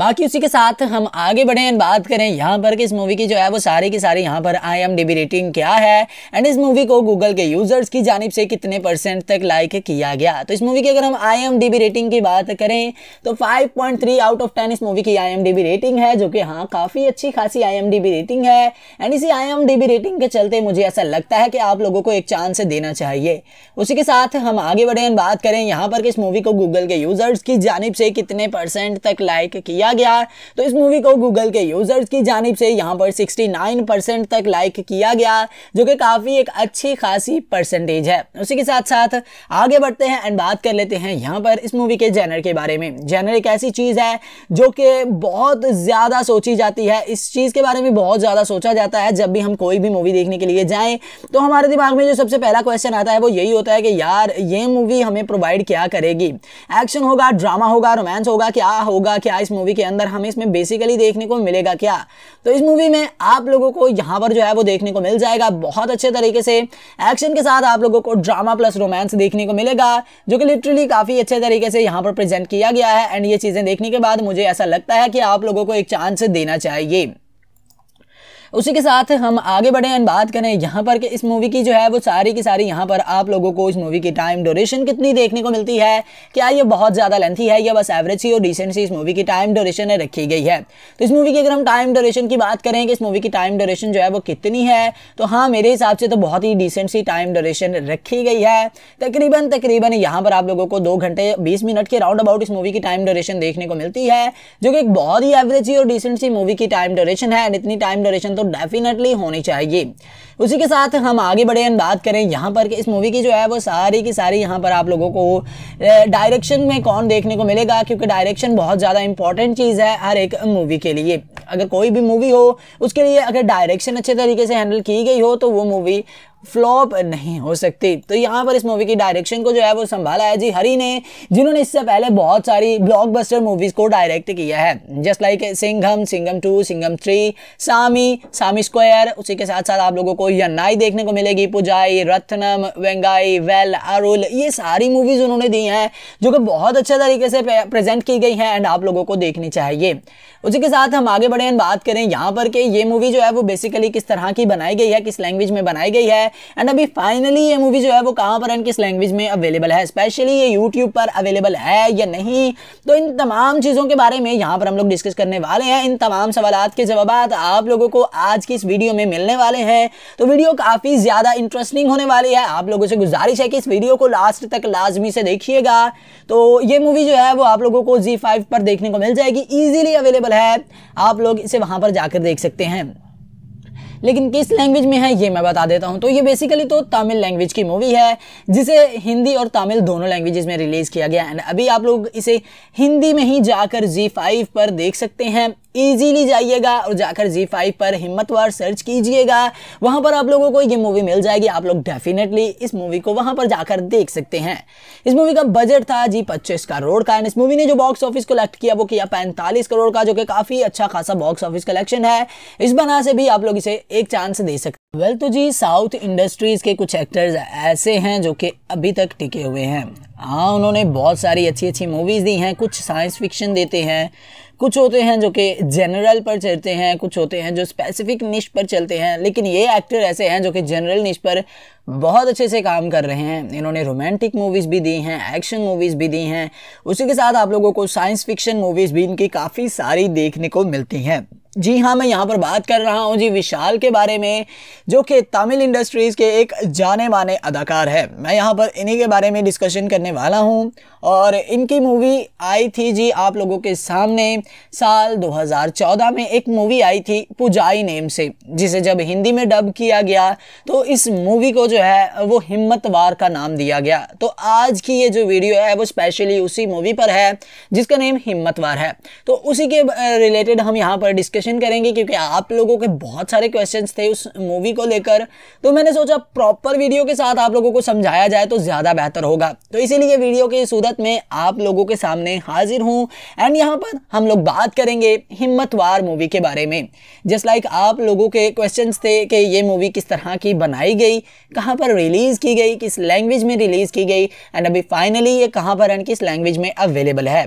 बाकी उसी के साथ हम आगे बढ़े एंड बात करें यहाँ पर कि इस मूवी की जो है वो सारी की सारी यहाँ पर आई एम डी रेटिंग क्या है एंड इस मूवी को गूगल के यूजर्स की जानब से कितने परसेंट तक लाइक किया गया तो इस मूवी की अगर हम आई एम रेटिंग की बात करें तो 5.3 आउट ऑफ 10 इस मूवी की आई रेटिंग है जो कि हाँ काफ़ी अच्छी खासी आई रेटिंग है एंड इसी आई रेटिंग के चलते मुझे ऐसा लगता है कि आप लोगों को एक चांस देना चाहिए उसी के साथ हम आगे बढ़े एंड बात करें यहाँ पर कि इस मूवी को गूगल के यूजर्स की जानब से कितने परसेंट तक लाइक किया किया गया है तो इस मूवी को गूगल के यूजर्स की जानब से यहाँ पर 69 परसेंट तक लाइक किया गया जो कि काफ़ी एक अच्छी खासी परसेंटेज है उसी के साथ साथ आगे बढ़ते हैं एंड बात कर लेते हैं यहाँ पर इस मूवी के जैनर के बारे में जैनर एक ऐसी चीज़ है जो कि बहुत ज़्यादा सोची जाती है इस चीज़ के बारे में बहुत ज़्यादा सोचा जाता है जब भी हम कोई भी मूवी देखने के लिए जाएँ तो हमारे दिमाग में जो सबसे पहला क्वेश्चन आता है वो यही होता है कि यार ये मूवी हमें प्रोवाइड क्या करेगी एक्शन होगा ड्रामा होगा रोमांस होगा क्या होगा क्या इस मूवी मूवी के अंदर हमें इसमें बेसिकली देखने को मिलेगा क्या तो इस मूवी में आप लोगों को यहाँ पर जो है वो देखने को मिल जाएगा बहुत अच्छे तरीके से एक्शन के साथ आप लोगों को ड्रामा प्लस रोमांस देखने को मिलेगा जो कि लिटरली काफ़ी अच्छे तरीके से यहाँ पर प्रेजेंट किया गया है एंड ये चीज़ें देखने के बाद मुझे ऐसा लगता है कि आप लोगों को एक चांस देना चाहिए उसी के साथ हम आगे बढ़े एंड बात करें यहाँ पर कि इस मूवी की जो है वो सारी की सारी यहाँ पर आप लोगों को इस मूवी की टाइम ड्यूरेशन कितनी देखने को मिलती है क्या ये बहुत ज़्यादा लेंथी है या बस एवरेज सी और डिसेंट सी इस मूवी की टाइम ड्यूरेशन है रखी गई है तो इस मूवी की अगर हम टाइम ड्यूरेशन की बात करें कि इस मूवी की टाइम ड्यूरेशन जो है वो कितनी है तो हाँ मेरे हिसाब से तो बहुत ही डिसेंट सी टाइम ड्यूरेशन रखी गई है तकरीबन तकरीबन यहाँ पर आप लोगों को दो घंटे बीस मिनट के राउंड अबाउट इस मूवी की टाइम ड्यूरेशन देखने को मिलती है जो कि एक बहुत ही एवरेज सी और डिसेंट सी मूवी की टाइम ड्यूरेशन है एंड इतनी टाइम ड्यूरेशन तो तो डेफिनेटली होनी चाहिए उसी के साथ हम आगे बढ़े एंड बात करें यहाँ पर कि इस मूवी की जो है वो सारी की सारी यहाँ पर आप लोगों को डायरेक्शन में कौन देखने को मिलेगा क्योंकि डायरेक्शन बहुत ज़्यादा इंपॉर्टेंट चीज़ है हर एक मूवी के लिए अगर कोई भी मूवी हो उसके लिए अगर डायरेक्शन अच्छे तरीके से हैंडल की गई हो तो वो मूवी फ्लॉप नहीं हो सकती तो यहाँ पर इस मूवी की डायरेक्शन को जो है वो संभाला है जी हरी ने जिन्होंने इससे पहले बहुत सारी ब्लॉकबस्टर मूवीज को डायरेक्ट किया है just like Singham Singham two Singham three Saamy Saamy square उसी के साथ साथ आप लोगों को यन्नाई देखने को मिलेगी पुजाई रत्नम वेंगाई वेल अरुल ये सारी मूवीज उन्होंने दी हैं जो कि बहुत अच्छे तरीके से प्रेजेंट की गई हैं एंड आप लोगों को देखनी चाहिए उसी के साथ हम आगे बढ़े बात करें यहाँ पर कि ये मूवी जो है वो बेसिकली किस तरह की बनाई गई है किस लैंग्वेज में बनाई गई है एंड अभी फाइनली ये मूवी जो है वो कहाँ पर एंड किस लैंग्वेज में अवेलेबल है स्पेशली ये यूट्यूब पर अवेलेबल है या नहीं तो इन तमाम चीज़ों के बारे में यहाँ पर हम लोग डिस्कस करने वाले हैं इन तमाम सवाल के जवाब आप लोगों को आज की इस वीडियो में मिलने वाले हैं तो वीडियो काफ़ी ज़्यादा इंटरेस्टिंग होने वाली है आप लोगों से गुजारिश है कि इस वीडियो को लास्ट तक लाजमी से देखिएगा तो ये मूवी जो है वो आप लोगों को जी फाइव पर देखने को मिल जाएगी ईजिली अवेलेबल अवेलेबल है आप लोग इसे वहाँ पर जाकर देख सकते हैं लेकिन किस लैंग्वेज में है ये मैं बता देता हूँ तो ये बेसिकली तो तमिल लैंग्वेज की मूवी है जिसे हिंदी और तमिल दोनों लैंग्वेजेस में रिलीज़ किया गया एंड अभी आप लोग इसे हिंदी में ही जाकर जी फाइव पर देख सकते हैं ईजीली जाइएगा और जाकर जी फाइव पर हिम्मतवार सर्च कीजिएगा वहां पर आप लोगों को ये मूवी मिल जाएगी आप लोग डेफिनेटली इस मूवी को वहां पर जाकर देख सकते हैं इस मूवी का बजट था जी पच्चीस करोड़ का इस मूवी ने जो बॉक्स ऑफिस कलेक्ट किया वो किया पैंतालीस करोड़ का जो कि काफ़ी अच्छा खासा बॉक्स ऑफिस कलेक्शन है इस बना से भी आप लोग इसे एक चांस दे सकते वेल well, तो जी साउथ इंडस्ट्रीज़ के कुछ एक्टर्स ऐसे हैं जो कि अभी तक टिके हुए हैं हाँ उन्होंने बहुत सारी अच्छी अच्छी मूवीज़ दी हैं कुछ साइंस फिक्शन देते हैं कुछ होते हैं जो कि जनरल पर चलते हैं कुछ होते हैं जो स्पेसिफिक निश पर चलते हैं लेकिन ये एक्टर ऐसे हैं जो कि जनरल निश पर बहुत अच्छे से काम कर रहे हैं इन्होंने रोमांटिक मूवीज़ भी दी हैं एक्शन मूवीज़ भी दी हैं उसी के साथ आप लोगों को साइंस फिक्शन मूवीज़ भी इनकी काफ़ी सारी देखने को मिलती हैं जी हाँ मैं यहाँ पर बात कर रहा हूँ जी विशाल के बारे में जो कि तमिल इंडस्ट्रीज़ के एक जाने माने अदाकार है मैं यहाँ पर इन्हीं के बारे में डिस्कशन करने वाला हूँ और इनकी मूवी आई थी जी आप लोगों के सामने साल 2014 में एक मूवी आई थी पुजाई नेम से जिसे जब हिंदी में डब किया गया तो इस मूवी को जो है वो हिम्मतवार का नाम दिया गया तो आज की ये जो वीडियो है वो स्पेशली उसी मूवी पर है जिसका नेम हिम्मतवार है तो उसी के रिलेटेड हम यहाँ पर डिस्क डिस्कशन करेंगे क्योंकि आप लोगों के बहुत सारे क्वेश्चन थे उस मूवी को लेकर तो मैंने सोचा प्रॉपर वीडियो के साथ आप लोगों को समझाया जाए तो ज़्यादा बेहतर होगा तो इसीलिए वीडियो की सूरत में आप लोगों के सामने हाजिर हूँ एंड यहाँ पर हम लोग बात करेंगे हिम्मतवार मूवी के बारे में जस्ट लाइक like आप लोगों के क्वेश्चन थे कि ये मूवी किस तरह की बनाई गई कहाँ पर रिलीज़ की गई किस लैंग्वेज में रिलीज़ की गई एंड अभी फाइनली ये कहाँ पर एंड किस लैंग्वेज में अवेलेबल है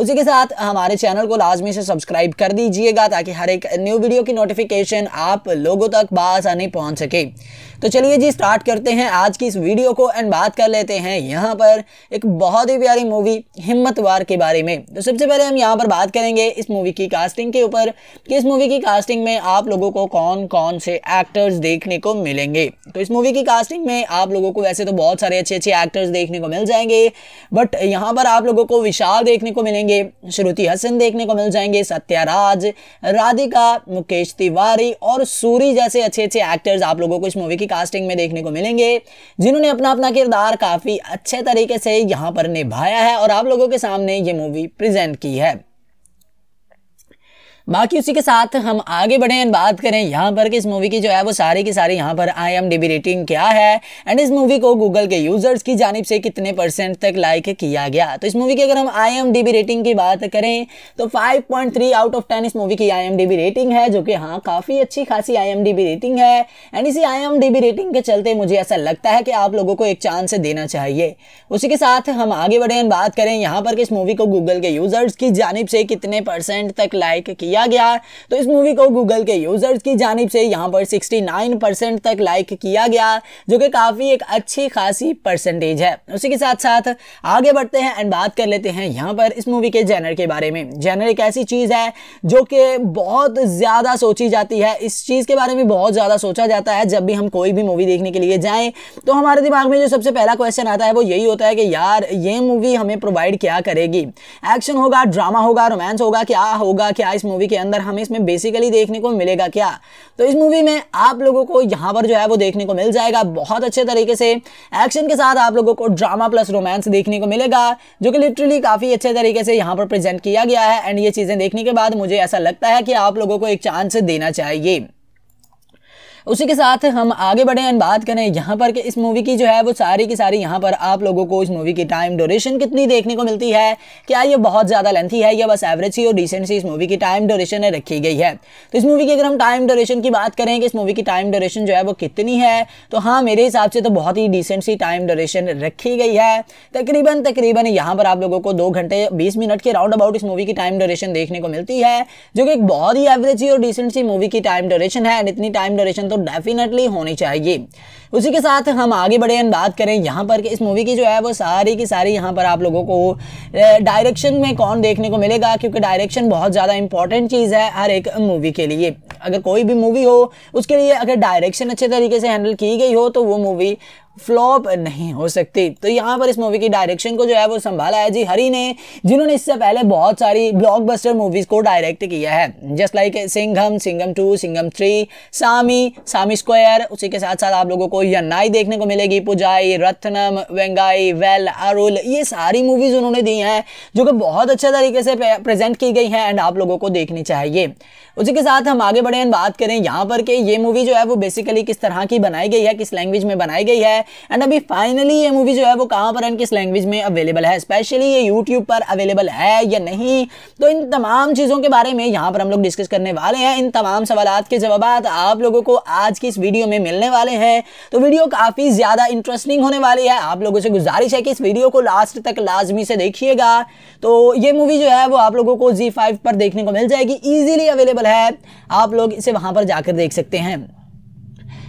उसी के साथ हमारे चैनल को लाजमी से सब्सक्राइब कर दीजिएगा ताकि हर एक न्यू वीडियो की नोटिफिकेशन आप लोगों तक बासानी पहुँच सके तो चलिए जी स्टार्ट करते हैं आज की इस वीडियो को एंड बात कर लेते हैं यहाँ पर एक बहुत ही प्यारी मूवी हिम्मतवार के बारे में तो सबसे पहले हम यहाँ पर बात करेंगे इस मूवी की कास्टिंग के ऊपर कि इस मूवी की कास्टिंग में आप लोगों को कौन कौन से एक्टर्स देखने को मिलेंगे तो इस मूवी की कास्टिंग में आप लोगों को वैसे तो बहुत सारे अच्छे अच्छे एक्टर्स देखने को मिल जाएंगे बट यहाँ पर आप लोगों को विशाल देखने को मिलेंगे श्रुति हसन देखने को मिल जाएंगे सत्याराज राधिका मुकेश तिवारी और सूरी जैसे अच्छे अच्छे एक्टर्स आप लोगों को इस मूवी की कास्टिंग में देखने को मिलेंगे जिन्होंने अपना अपना किरदार काफ़ी अच्छे तरीके से यहाँ पर निभाया है और आप लोगों के सामने ये मूवी प्रेजेंट की है बाकी उसी के साथ हम आगे बढ़े एंड बात करें यहाँ पर कि इस मूवी की जो है वो सारे की सारी यहाँ पर आई एम डी रेटिंग क्या है एंड इस मूवी को गूगल के यूजर्स की जानब से कितने परसेंट तक लाइक किया गया तो इस मूवी की अगर हम आई एम डी रेटिंग की बात करें तो five point three out of ten इस मूवी की आई एम डी रेटिंग है जो कि हाँ काफ़ी अच्छी खासी आई एम डी रेटिंग है एंड इसी आई एम डी रेटिंग के चलते मुझे ऐसा लगता है कि आप लोगों को एक चांस देना चाहिए उसी के साथ हम आगे बढ़े एंड बात करें यहाँ पर कि इस मूवी को गूगल के यूजर्स की जानब से कितने परसेंट तक लाइक किया किया गया तो इस मूवी को गूगल के यूजर्स की जानब से यहाँ पर सिक्सटी तक लाइक किया गया जो कि काफ़ी एक अच्छी खासी परसेंटेज है उसी के साथ साथ आगे बढ़ते हैं एंड बात कर लेते हैं यहाँ पर इस मूवी के जैनर के बारे में जैनर एक ऐसी चीज़ है जो कि बहुत ज़्यादा सोची जाती है इस चीज़ के बारे में बहुत ज़्यादा सोचा जाता है जब भी हम कोई भी मूवी देखने के लिए जाएं तो हमारे दिमाग में जो सबसे पहला क्वेश्चन आता है वो यही होता है कि यार ये मूवी हमें प्रोवाइड क्या करेगी एक्शन होगा ड्रामा होगा रोमांस होगा क्या होगा क्या इस मूवी के अंदर हमें इसमें बेसिकली देखने को मिलेगा क्या तो इस मूवी में आप लोगों को यहाँ पर जो है वो देखने को मिल जाएगा बहुत अच्छे तरीके से एक्शन के साथ आप लोगों को ड्रामा प्लस रोमांस देखने को मिलेगा जो कि लिटरली काफ़ी अच्छे तरीके से यहाँ पर प्रेजेंट किया गया है एंड ये चीज़ें देखने के बाद मुझे ऐसा लगता है कि आप लोगों को एक चांस देना चाहिए उसी के साथ हम आगे बढ़े एंड बात करें यहाँ पर कि इस मूवी की जो है वो सारी की सारी यहाँ पर आप लोगों को इस मूवी की टाइम ड्यूरेशन कितनी देखने को मिलती है क्या ये बहुत ज़्यादा लेंथी है या बस एवरेज सी और डिसेंट सी इस मूवी की टाइम ड्यूरेशन रखी गई है तो इस मूवी की अगर हम टाइम ड्यूरेशन की बात करें कि इस मूवी की टाइम ड्यूरेशन जो है वो कितनी है तो हाँ मेरे हिसाब से तो बहुत ही डिसेंट सी टाइम ड्यूरेशन रखी गई है तकरीबन तकरीबन यहाँ पर आप लोगों को दो घंटे बीस मिनट के राउंड अबाउट इस मूवी की टाइम ड्यूरेशन देखने को मिलती है जो कि एक बहुत ही एवरेज और डिसेंट सी मूवी की टाइम ड्यूरेशन है एंड इतनी टाइम ड्यूरेशन तो डेफिनेटली होनी चाहिए उसी के साथ हम आगे बढ़े बात करें यहाँ पर कि इस मूवी की जो है वो सारी की सारी यहाँ पर आप लोगों को डायरेक्शन में कौन देखने को मिलेगा क्योंकि डायरेक्शन बहुत ज़्यादा इंपॉर्टेंट चीज़ है हर एक मूवी के लिए अगर कोई भी मूवी हो उसके लिए अगर डायरेक्शन अच्छे तरीके से हैंडल की गई हो तो वो मूवी फ्लॉप नहीं हो सकती तो यहाँ पर इस मूवी की डायरेक्शन को जो है वो संभाला है जी हरी ने जिन्होंने इससे पहले बहुत सारी ब्लॉकबस्टर मूवीज़ को डायरेक्ट किया है just like Singham Singham two Singham three Saamy Saamy square उसी के साथ साथ आप लोगों को आपको यन्नाई देखने को मिलेगी पुजाई रत्नम वेंगाई वेल अरुल ये सारी मूवीज़ उन्होंने दी हैं जो कि बहुत अच्छे तरीके से प्रेजेंट की गई हैं एंड आप लोगों को देखनी चाहिए उसी के साथ हम आगे बढ़े बात करें यहाँ पर कि ये मूवी जो है वो बेसिकली किस तरह की बनाई गई है किस लैंग्वेज में बनाई गई है एंड अभी फाइनली ये मूवी जो है वो कहाँ पर एंड किस लैंग्वेज में अवेलेबल है स्पेशली ये यूट्यूब पर अवेलेबल है या नहीं तो इन तमाम चीज़ों के बारे में यहाँ पर हम लोग डिस्कस करने वाले हैं इन तमाम सवाल के जवाब आप लोगों को आज की इस वीडियो में मिलने वाले हैं तो वीडियो काफ़ी ज़्यादा इंटरेस्टिंग होने वाली है आप लोगों से गुजारिश है कि इस वीडियो को लास्ट तक लाजमी से देखिएगा तो ये मूवी जो है वो आप लोगों को जी फाइव पर देखने को मिल जाएगी ईजिली अवेलेबल है है आप लोग इसे वहाँ पर जाकर देख सकते हैं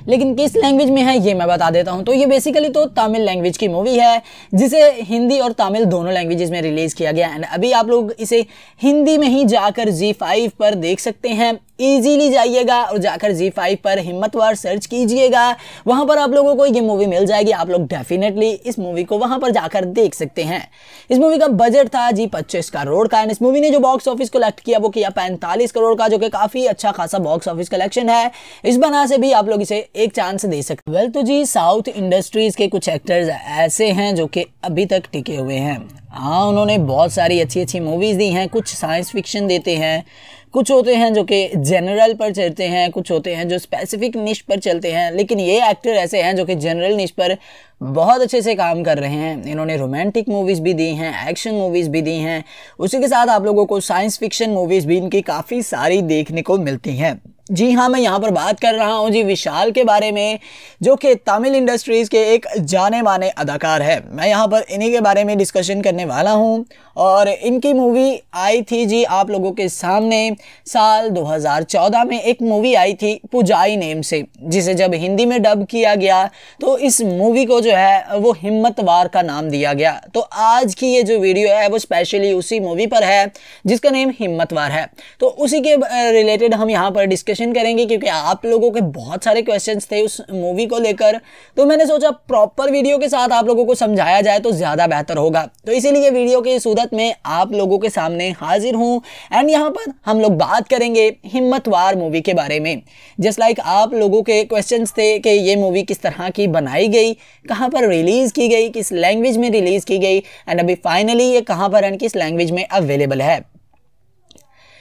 लेकिन किस लैंग्वेज में है ये मैं बता देता हूँ तो ये बेसिकली तो तमिल लैंग्वेज की मूवी है जिसे हिंदी और तमिल दोनों लैंग्वेजेस में रिलीज़ किया गया एंड अभी आप लोग इसे हिंदी में ही जाकर जी फाइव पर देख सकते हैं ईजीली जाइएगा और जाकर जी फाइव पर हिम्मतवार सर्च कीजिएगा वहाँ पर आप लोगों को ये मूवी मिल जाएगी आप लोग डेफिनेटली इस मूवी को वहाँ पर जाकर देख सकते हैं इस मूवी का बजट था जी पच्चीस करोड़ का एंड इस मूवी ने जो बॉक्स ऑफिस कलेक्ट किया वो किया पैंतालीस करोड़ का जो कि काफ़ी अच्छा खासा बॉक्स ऑफिस कलेक्शन है इस बना से भी आप लोग इसे एक चांस दे सकते वेल तो जी साउथ इंडस्ट्रीज के कुछ एक्टर्स ऐसे हैं जो कि अभी तक टिके हुए हैं हाँ उन्होंने बहुत सारी अच्छी अच्छी मूवीज़ दी हैं कुछ साइंस फिक्शन देते हैं कुछ होते हैं जो कि जनरल पर चलते हैं कुछ होते हैं जो स्पेसिफिक निश पर चलते हैं लेकिन ये एक्टर ऐसे हैं जो कि जनरल निश पर बहुत अच्छे से काम कर रहे हैं इन्होंने रोमांटिक मूवीज़ भी दी हैं एक्शन मूवीज़ भी दी हैं उसी के साथ आप लोगों को साइंस फिक्शन मूवीज़ भी इनकी काफ़ी सारी देखने को मिलती हैं जी हाँ मैं यहाँ पर बात कर रहा हूँ जी विशाल के बारे में जो कि तमिल इंडस्ट्रीज़ के एक जाने माने अदाकार है मैं यहाँ पर इन्हीं के बारे में डिस्कशन करने वाला हूँ और इनकी मूवी आई थी जी आप लोगों के सामने साल 2014 में एक मूवी आई थी पुजाई नेम से जिसे जब हिंदी में डब किया गया तो इस मूवी को जो है वो हिम्मतवार का नाम दिया गया तो आज की ये जो वीडियो है वो स्पेशली उसी मूवी पर है जिसका नेम हिम्मतवार है तो उसी के रिलेटेड हम यहाँ पर डिस्कशन डिस्कशन करेंगे क्योंकि आप लोगों के बहुत सारे क्वेश्चन थे उस मूवी को लेकर तो मैंने सोचा प्रॉपर वीडियो के साथ आप लोगों को समझाया जाए तो ज़्यादा बेहतर होगा तो इसीलिए वीडियो की सूरत में आप लोगों के सामने हाजिर हूँ एंड यहाँ पर हम लोग बात करेंगे हिम्मतवार मूवी के बारे में जस्ट लाइक like आप लोगों के क्वेश्चन थे कि ये मूवी किस तरह की बनाई गई कहाँ पर रिलीज़ की गई किस लैंग्वेज में रिलीज़ की गई एंड अभी फाइनली ये कहाँ पर एंड किस लैंग्वेज में अवेलेबल है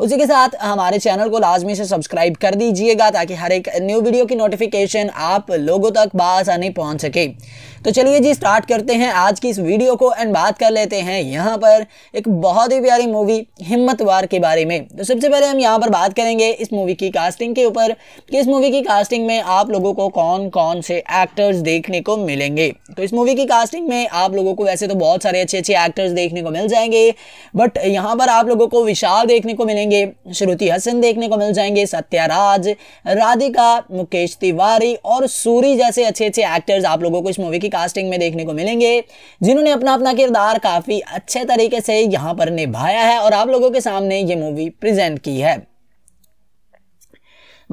उसी के साथ हमारे चैनल को लाजमी से सब्सक्राइब कर दीजिएगा ताकि हर एक न्यू वीडियो की नोटिफिकेशन आप लोगों तक बासानी पहुंच सके तो चलिए जी स्टार्ट करते हैं आज की इस वीडियो को एंड बात कर लेते हैं यहाँ पर एक बहुत ही प्यारी मूवी हिम्मतवार के बारे में तो सबसे पहले हम यहाँ पर बात करेंगे इस मूवी की कास्टिंग के ऊपर कि इस मूवी की कास्टिंग में आप लोगों को कौन कौन से एक्टर्स देखने को मिलेंगे तो इस मूवी की कास्टिंग में आप लोगों को वैसे तो बहुत सारे अच्छे अच्छे एक्टर्स देखने को मिल जाएंगे बट यहाँ पर आप लोगों को विशाल देखने को मिलेंगे श्रुति हसन देखने को मिल जाएंगे सत्याराज राधिका मुकेश तिवारी और सूरी जैसे अच्छे अच्छे एक्टर्स आप लोगों को इस मूवी की की कास्टिंग में देखने को मिलेंगे जिन्होंने अपना अपना किरदार काफ़ी अच्छे तरीके से यहाँ पर निभाया है और आप लोगों के सामने ये मूवी प्रेजेंट की है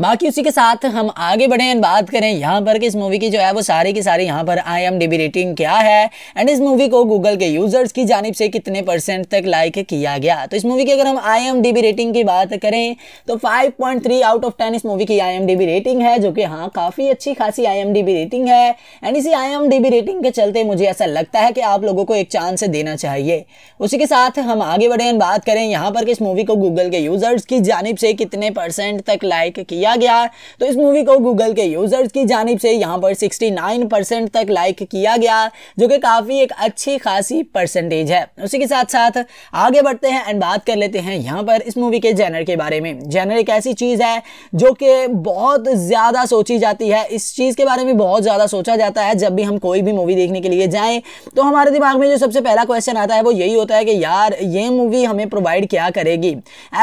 बाकी उसी के साथ हम आगे बढ़े एंड बात करें यहाँ पर कि इस मूवी की जो है वो सारी की सारी यहाँ पर आई एम डी रेटिंग क्या है एंड इस मूवी को गूगल के यूजर्स की जानब से कितने परसेंट तक लाइक किया गया तो इस मूवी की अगर हम आई एम रेटिंग की बात करें तो 5.3 आउट ऑफ 10 इस मूवी की आई रेटिंग है जो कि हाँ काफ़ी अच्छी खासी आई रेटिंग है एंड इसी आई रेटिंग के चलते मुझे ऐसा लगता है कि आप लोगों को एक चांस देना चाहिए उसी के साथ हम आगे बढ़े एंड बात करें यहाँ पर कि इस मूवी को गूगल के यूजर्स की जानब से कितने परसेंट तक लाइक किया किया गया है तो इस मूवी को गूगल के यूज़र्स की जानब से यहाँ पर सिक्सटी तक लाइक किया गया जो कि काफ़ी एक अच्छी खासी परसेंटेज है उसी के साथ साथ आगे बढ़ते हैं एंड बात कर लेते हैं यहाँ पर इस मूवी के जैनर के बारे में जैनर एक ऐसी चीज़ है जो कि बहुत ज़्यादा सोची जाती है इस चीज़ के बारे में बहुत ज़्यादा सोचा जाता है जब भी हम कोई भी मूवी देखने के लिए जाएं तो हमारे दिमाग में जो सबसे पहला क्वेश्चन आता है वो यही होता है कि यार ये मूवी हमें प्रोवाइड क्या करेगी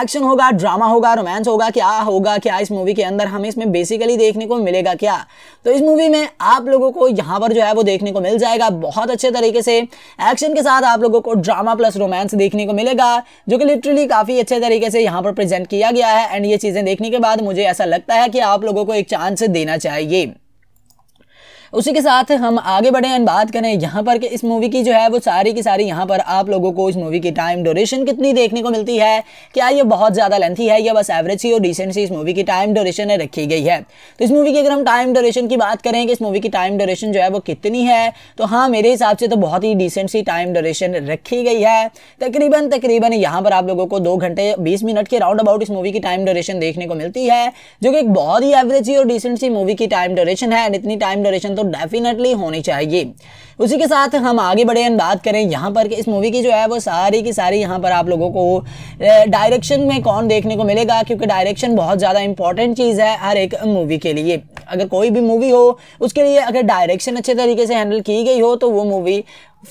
एक्शन होगा ड्रामा होगा रोमांस होगा क्या होगा क्या इस मूवी मूवी के अंदर हमें इसमें बेसिकली देखने को मिलेगा क्या तो इस मूवी में आप लोगों को यहाँ पर जो है वो देखने को मिल जाएगा बहुत अच्छे तरीके से एक्शन के साथ आप लोगों को ड्रामा प्लस रोमांस देखने को मिलेगा जो कि लिटरली काफ़ी अच्छे तरीके से यहाँ पर प्रेजेंट किया गया है एंड ये चीज़ें देखने के बाद मुझे ऐसा लगता है कि आप लोगों को एक चांस देना चाहिए उसी के साथ हम आगे बढ़े एंड बात करें यहाँ पर कि इस मूवी की जो है वो सारी की सारी यहाँ पर आप लोगों को इस मूवी की टाइम ड्यूरेशन कितनी देखने को मिलती है क्या ये बहुत ज़्यादा लेंथी है या बस एवरेज सी और डिसेंट सी इस मूवी की टाइम ड्यूरेशन है रखी गई है तो इस मूवी की अगर हम टाइम ड्यूरेशन की बात करें कि इस मूवी की टाइम ड्यूरेशन जो है वो कितनी है तो हाँ मेरे हिसाब से तो बहुत ही डिसेंट सी टाइम ड्यूरेशन रखी गई है तकरीबन तकरीबन यहाँ पर आप लोगों को दो घंटे बीस मिनट के राउंड अबाउट इस मूवी की टाइम ड्यूरेशन देखने को मिलती है जो कि एक बहुत ही एवरेज और डिसेंट सी मूवी की टाइम ड्यूरेशन है एंड इतनी टाइम ड्यूरेशन तो तो डेफिनेटली होनी चाहिए उसी के साथ हम आगे बढ़े एंड बात करें यहाँ पर कि इस मूवी की जो है वो सारी की सारी यहाँ पर आप लोगों को डायरेक्शन में कौन देखने को मिलेगा क्योंकि डायरेक्शन बहुत ज़्यादा इंपॉर्टेंट चीज़ है हर एक मूवी के लिए अगर कोई भी मूवी हो उसके लिए अगर डायरेक्शन अच्छे तरीके से हैंडल की गई हो तो वो मूवी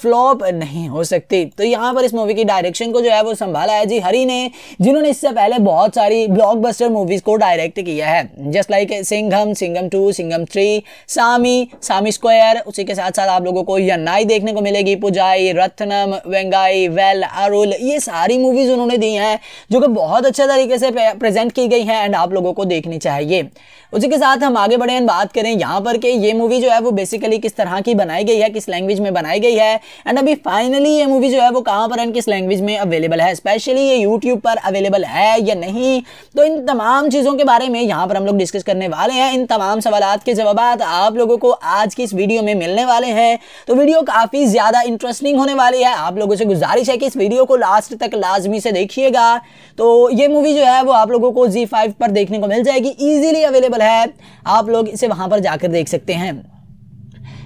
फ्लॉप नहीं हो सकती तो यहाँ पर इस मूवी की डायरेक्शन को जो है वो संभाला है जी हरी ने जिन्होंने इससे पहले बहुत सारी ब्लॉकबस्टर मूवीज को डायरेक्ट किया है just like Singham Singham two Singham three Saamy Saamy square उसी के साथ साथ आप लोगों को यन्नाई देखने को मिलेगी पुजाई रत्नम वेंगाई वेल अरुल ये सारी मूवीज उन्होंने दी हैं जो कि बहुत अच्छे तरीके से प्रेजेंट की गई हैं एंड आप लोगों को देखनी चाहिए उसी के साथ हम आगे बढ़े बात करें यहाँ पर कि ये मूवी जो है वो बेसिकली किस तरह की बनाई गई है किस लैंग्वेज में बनाई गई है एंड अभी फाइनली ये मूवी जो है वो कहाँ पर एंड किस लैंग्वेज में अवेलेबल है स्पेशली ये यूट्यूब पर अवेलेबल है या नहीं तो इन तमाम चीज़ों के बारे में यहाँ पर हम लोग डिस्कस करने वाले हैं इन तमाम सवाल के जवाब आप लोगों को आज की इस वीडियो में मिलने वाले हैं तो वीडियो काफ़ी ज़्यादा इंटरेस्टिंग होने वाली है आप लोगों से गुजारिश है कि इस वीडियो को लास्ट तक लाजमी से देखिएगा तो ये मूवी जो है वो आप लोगों को जी फाइव पर देखने को मिल जाएगी ईजिली अवेलेबल अवेलेबल है आप लोग इसे वहाँ पर जाकर देख सकते हैं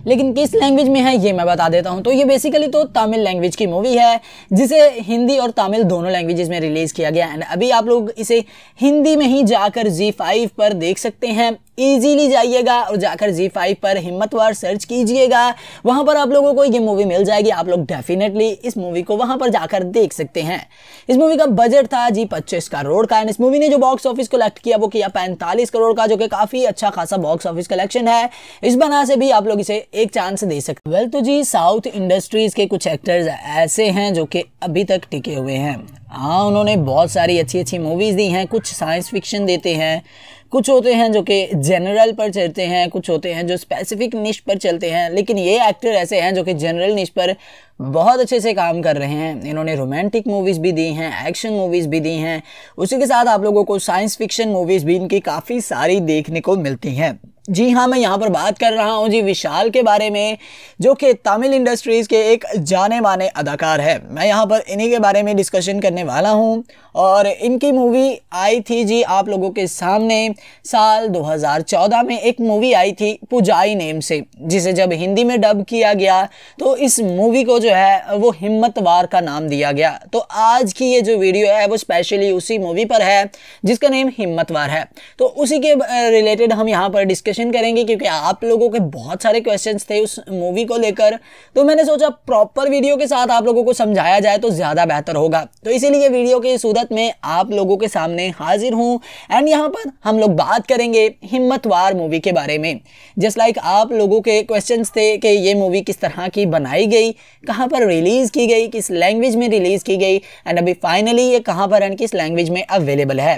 लेकिन किस लैंग्वेज में है ये मैं बता देता हूँ तो ये बेसिकली तो तमिल लैंग्वेज की मूवी है जिसे हिंदी और तमिल दोनों लैंग्वेजेस में रिलीज़ किया गया है अभी आप लोग इसे हिंदी में ही जाकर जी फाइव पर देख सकते हैं ईजीली जाइएगा और जाकर जी फाइव पर हिम्मतवार सर्च कीजिएगा वहां पर आप लोगों को ये मूवी मिल जाएगी आप लोग डेफिनेटली इस मूवी को वहां पर जाकर देख सकते हैं इस मूवी का बजट था जी पच्चीस करोड़ का एंड इस मूवी ने जो बॉक्स ऑफिस कलेक्ट किया वो किया पैंतालीस करोड़ का जो कि काफ़ी अच्छा खासा बॉक्स ऑफिस कलेक्शन है इस बना से भी आप लोग इसे एक चांस दे सकते वेल तो जी साउथ इंडस्ट्रीज के कुछ एक्टर्स ऐसे हैं जो कि अभी तक टिके हुए हैं हाँ उन्होंने बहुत सारी अच्छी अच्छी मूवीज़ दी हैं कुछ साइंस फिक्शन देते हैं कुछ होते हैं जो कि जनरल पर चलते हैं कुछ होते हैं जो स्पेसिफिक निश पर चलते हैं लेकिन ये एक्टर ऐसे हैं जो कि जनरल निश पर बहुत अच्छे से काम कर रहे हैं इन्होंने रोमांटिक मूवीज़ भी दी हैं एक्शन मूवीज़ भी दी हैं उसी के साथ आप लोगों को साइंस फिक्शन मूवीज़ भी इनकी काफ़ी सारी देखने को मिलती हैं जी हाँ मैं यहाँ पर बात कर रहा हूँ जी विशाल के बारे में जो कि तमिल इंडस्ट्रीज़ के एक जाने माने अदाकार है मैं यहाँ पर इन्हीं के बारे में डिस्कशन करने वाला हूँ और इनकी मूवी आई थी जी आप लोगों के सामने साल 2014 में एक मूवी आई थी पुजाई नेम से जिसे जब हिंदी में डब किया गया तो इस मूवी को जो है वो वार का नाम दिया गया तो आज की ये जो वीडियो है वो स्पेशली उसी मूवी पर है जिसका नेम वार है तो उसी के रिलेटेड हम यहाँ पर डिस्कश डिस्कशन करेंगे क्योंकि आप लोगों के बहुत सारे क्वेश्चन थे उस मूवी को लेकर तो मैंने सोचा प्रॉपर वीडियो के साथ आप लोगों को समझाया जाए तो ज़्यादा बेहतर होगा तो इसीलिए वीडियो की सूरत में आप लोगों के सामने हाजिर हूँ एंड यहाँ पर हम लोग बात करेंगे हिम्मतवार मूवी के बारे में जस्ट लाइक like आप लोगों के क्वेश्चन थे कि ये मूवी किस तरह की बनाई गई कहाँ पर रिलीज़ की गई किस लैंग्वेज में रिलीज़ की गई एंड अभी फाइनली ये कहाँ पर एंड किस लैंग्वेज में अवेलेबल है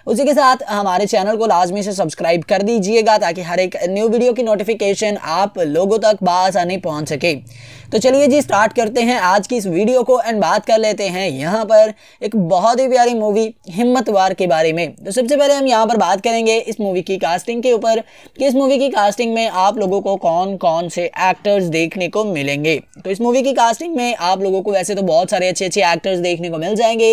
उसी के साथ हमारे चैनल को लाजमी से सब्सक्राइब कर दीजिएगा ताकि हर एक न्यू वीडियो की नोटिफिकेशन आप लोगों तक बासानी पहुँच सके तो चलिए जी स्टार्ट करते हैं आज की इस वीडियो को एंड बात कर लेते हैं यहाँ पर एक बहुत ही प्यारी मूवी हिम्मतवार के बारे में तो सबसे पहले हम यहाँ पर बात करेंगे इस मूवी की कास्टिंग के ऊपर कि इस मूवी की कास्टिंग में आप लोगों को कौन कौन से एक्टर्स देखने को मिलेंगे तो इस मूवी की कास्टिंग में आप लोगों को वैसे तो बहुत सारे अच्छे अच्छे एक्टर्स देखने को मिल जाएंगे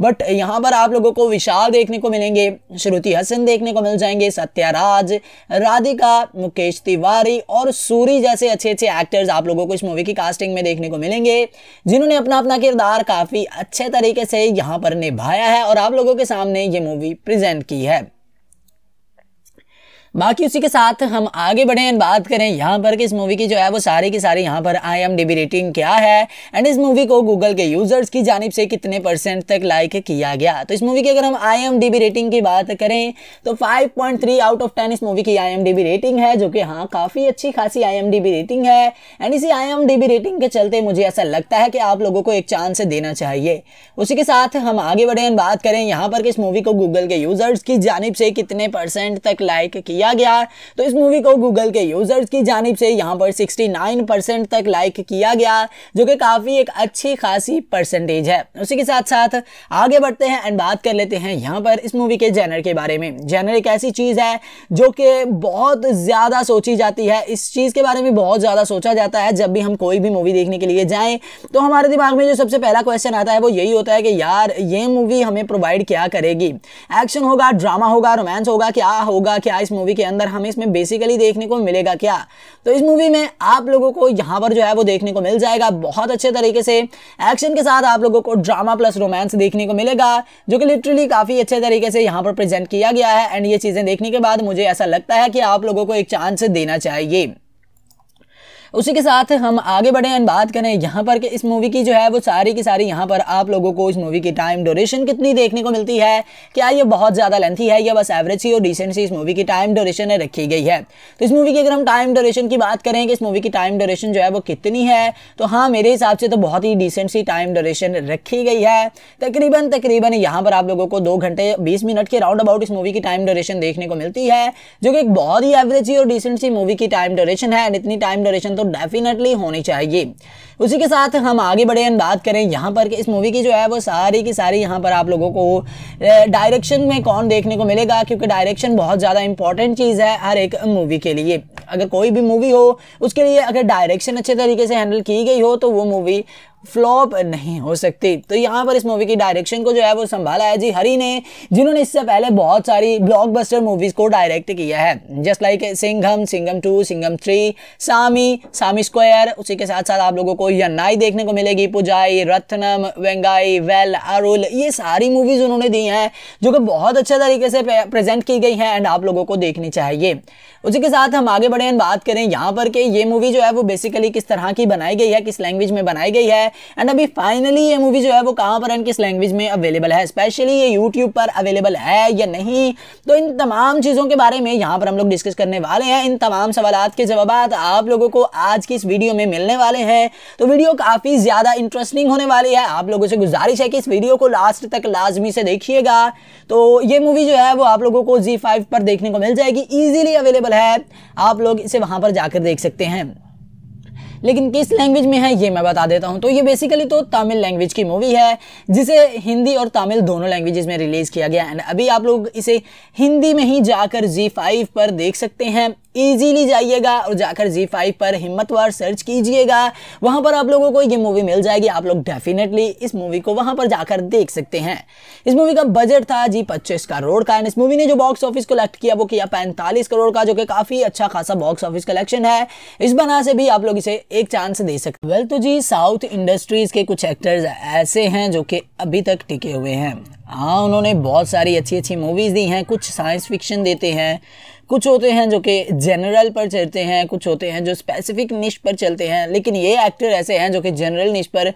बट यहाँ पर आप लोगों को विशाल देखने को मिलेंगे श्रुति हसन देखने को मिल जाएंगे सत्याराज राधिका मुकेश तिवारी और सूरी जैसे अच्छे अच्छे एक्टर्स आप लोगों को इस मूवी की कास्टिंग में देखने को मिलेंगे जिन्होंने अपना अपना किरदार काफ़ी अच्छे तरीके से यहाँ पर निभाया है और आप लोगों के सामने ये मूवी प्रेजेंट की है बाकी उसी के साथ हम आगे बढ़े बात करें यहाँ पर कि इस मूवी की जो है वो सारी की सारी यहाँ पर आई एम डी रेटिंग क्या है एंड इस मूवी को गूगल के यूजर्स की जानब से कितने परसेंट तक लाइक किया गया तो इस मूवी की अगर हम आई एम डी रेटिंग की बात करें तो 5.3 आउट ऑफ 10 इस मूवी की आई एम डी रेटिंग है जो कि हाँ काफ़ी अच्छी खासी आई एम डी रेटिंग है एंड इसी आई एम डी रेटिंग के चलते मुझे ऐसा लगता है कि आप लोगों को एक चांस देना चाहिए उसी के साथ हम आगे बढ़े बात करें यहाँ पर कि इस मूवी को गूगल के यूजर्स की जानब से कितने परसेंट तक लाइक किया किया गया तो इस मूवी को गूगल के यूजर्स की जानब से यहाँ पर 69 तक लाइक किया गया जो कि काफ़ी एक अच्छी खासी परसेंटेज है उसी के साथ साथ आगे बढ़ते हैं एंड बात कर लेते हैं यहाँ पर इस मूवी के जैनर के बारे में जैनर एक ऐसी चीज़ है जो कि बहुत ज़्यादा सोची जाती है इस चीज़ के बारे में बहुत ज़्यादा सोचा जाता है जब भी हम कोई भी मूवी देखने के लिए जाएँ तो हमारे दिमाग में जो सबसे पहला क्वेश्चन आता है वो यही होता है कि यार ये मूवी हमें प्रोवाइड क्या करेगी एक्शन होगा ड्रामा होगा रोमांस होगा क्या होगा क्या इस मूवी के अंदर हमें इसमें बेसिकली देखने को मिलेगा क्या तो इस मूवी में आप लोगों को यहाँ पर जो है वो देखने को मिल जाएगा बहुत अच्छे तरीके से एक्शन के साथ आप लोगों को ड्रामा प्लस रोमांस देखने को मिलेगा जो कि लिटरली काफ़ी अच्छे तरीके से यहाँ पर प्रेजेंट किया गया है एंड ये चीज़ें देखने के बाद मुझे ऐसा लगता है कि आप लोगों को एक चांस देना चाहिए उसी के साथ हम आगे बढ़े एंड बात करें यहाँ पर कि इस मूवी की जो है वो सारी की सारी यहाँ पर आप लोगों को इस मूवी की टाइम ड्यूरेशन कितनी देखने को मिलती है क्या ये बहुत ज़्यादा लेंथी है या बस एवरेज सी और डिसेंट सी इस मूवी की टाइम ड्यूरेशन रखी गई है तो इस मूवी की अगर हम टाइम ड्यूरेशन की बात करें कि इस मूवी की टाइम ड्यूरेशन जो है वो कितनी है तो हाँ मेरे हिसाब से तो बहुत ही डिसेंट सी टाइम ड्यूरेशन रखी गई है तकरीबन तकरीबन यहाँ पर आप लोगों को दो घंटे बीस मिनट के राउंड अबाउट इस मूवी की टाइम ड्यूरेशन देखने को मिलती है जो कि एक बहुत ही एवरेज सी और डिसेंट सी मूवी की टाइम ड्यूरेशन है एंड इतनी टाइम ड्यूरेशन तो डेफिनेटली होनी चाहिए उसी के साथ हम आगे बढ़े एंड बात करें यहाँ पर कि इस मूवी की जो है वो सारी की सारी यहाँ पर आप लोगों को डायरेक्शन में कौन देखने को मिलेगा क्योंकि डायरेक्शन बहुत ज़्यादा इंपॉर्टेंट चीज़ है हर एक मूवी के लिए अगर कोई भी मूवी हो उसके लिए अगर डायरेक्शन अच्छे तरीके से हैंडल की गई हो तो वो मूवी फ्लॉप नहीं हो सकती तो यहाँ पर इस मूवी की डायरेक्शन को जो है वो संभाला है जी हरी ने जिन्होंने इससे पहले बहुत सारी ब्लॉकबस्टर मूवीज़ को डायरेक्ट किया है just like Singham Singham two Singham three Saamy Saamy square उसी के साथ साथ आप लोगों को आपको यन्नाई देखने को मिलेगी पुजाई रत्नम वेंगाई वेल अरुल ये सारी मूवीज़ उन्होंने दी हैं जो कि बहुत अच्छे तरीके से प्रेजेंट की गई हैं एंड आप लोगों को देखनी चाहिए उसी के साथ हम आगे बढ़े एंड बात करें यहाँ पर कि ये मूवी जो है वो बेसिकली किस तरह की बनाई गई है किस लैंग्वेज में बनाई गई है एंड अभी फाइनली ये मूवी जो है वो कहाँ पर एंड किस लैंग्वेज में अवेलेबल है स्पेशली ये यूट्यूब पर अवेलेबल है या नहीं तो इन तमाम चीज़ों के बारे में यहाँ पर हम लोग डिस्कस करने वाले हैं इन तमाम सवाल के जवाब आप लोगों को आज की इस वीडियो में मिलने वाले हैं तो वीडियो काफ़ी ज़्यादा इंटरेस्टिंग होने वाली है आप लोगों से गुजारिश है कि इस वीडियो को लास्ट तक लाजमी से देखिएगा तो ये मूवी जो है वो आप लोगों को जी फाइव पर देखने को मिल जाएगी ईजिली अवेलेबल है आप लोग इसे वहां पर जाकर देख सकते हैं लेकिन किस लैंग्वेज में है ये मैं बता देता हूँ तो ये बेसिकली तो तमिल लैंग्वेज की मूवी है जिसे हिंदी और तमिल दोनों लैंग्वेजेस में रिलीज़ किया गया एंड अभी आप लोग इसे हिंदी में ही जाकर जी फाइव पर देख सकते हैं इजीली जाइएगा और जाकर जी फाइव पर हिम्मतवार सर्च कीजिएगा वहां पर आप लोगों को ये मूवी मिल जाएगी आप लोग डेफिनेटली इस मूवी को वहां पर जाकर देख सकते हैं इस मूवी का बजट था जी पच्चीस करोड़ का एंड इस मूवी ने जो बॉक्स ऑफिस कलेक्ट किया वो किया पैंतालीस करोड़ का जो कि काफ़ी अच्छा खासा बॉक्स ऑफिस कलेक्शन है इस बना से भी आप लोग इसे एक चांस दे सकते वेल तो जी साउथ इंडस्ट्रीज़ के कुछ एक्टर्स ऐसे हैं जो कि अभी तक टिके हुए हैं हाँ उन्होंने बहुत सारी अच्छी अच्छी मूवीज़ दी हैं कुछ साइंस फिक्शन देते हैं कुछ होते हैं जो कि जनरल पर चलते हैं कुछ होते हैं जो स्पेसिफिक निश पर चलते हैं लेकिन ये एक्टर ऐसे हैं जो कि जनरल निश पर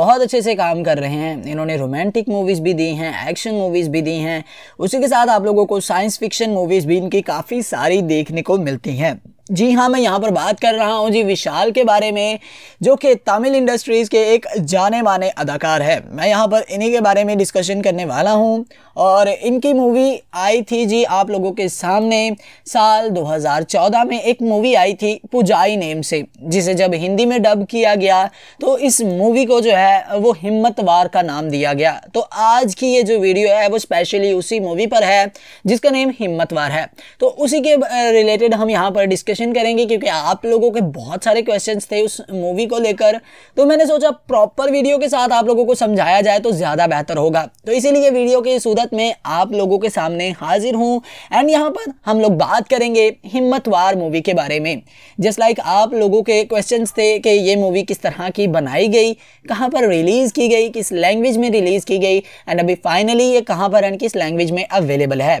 बहुत अच्छे से काम कर रहे हैं इन्होंने रोमांटिक मूवीज़ भी दी हैं एक्शन मूवीज़ भी दी हैं उसी के साथ आप लोगों को साइंस फिक्शन मूवीज़ भी इनकी काफ़ी सारी देखने को मिलती हैं जी हाँ मैं यहाँ पर बात कर रहा हूँ जी विशाल के बारे में जो कि तमिल इंडस्ट्रीज़ के एक जाने माने अदाकार है मैं यहाँ पर इन्हीं के बारे में डिस्कशन करने वाला हूँ और इनकी मूवी आई थी जी आप लोगों के सामने साल 2014 में एक मूवी आई थी पुजाई नेम से जिसे जब हिंदी में डब किया गया तो इस मूवी को जो है वो हिम्मत वार का नाम दिया गया तो आज की ये जो वीडियो है वो स्पेशली उसी मूवी पर है जिसका नेम वार है तो उसी के रिलेटेड हम यहाँ पर डिस्क डिस्कशन करेंगे क्योंकि आप लोगों के बहुत सारे क्वेश्चन थे उस मूवी को लेकर तो मैंने सोचा प्रॉपर वीडियो के साथ आप लोगों को समझाया जाए तो ज़्यादा बेहतर होगा तो इसीलिए वीडियो के सूरत में आप लोगों के सामने हाजिर हूँ एंड यहाँ पर हम लोग बात करेंगे हिम्मतवार मूवी के बारे में जस्ट लाइक like आप लोगों के क्वेश्चन थे कि ये मूवी किस तरह की बनाई गई कहाँ पर रिलीज़ की गई किस लैंग्वेज में रिलीज़ की गई एंड अभी फाइनली ये कहाँ पर एंड किस लैंग्वेज में अवेलेबल है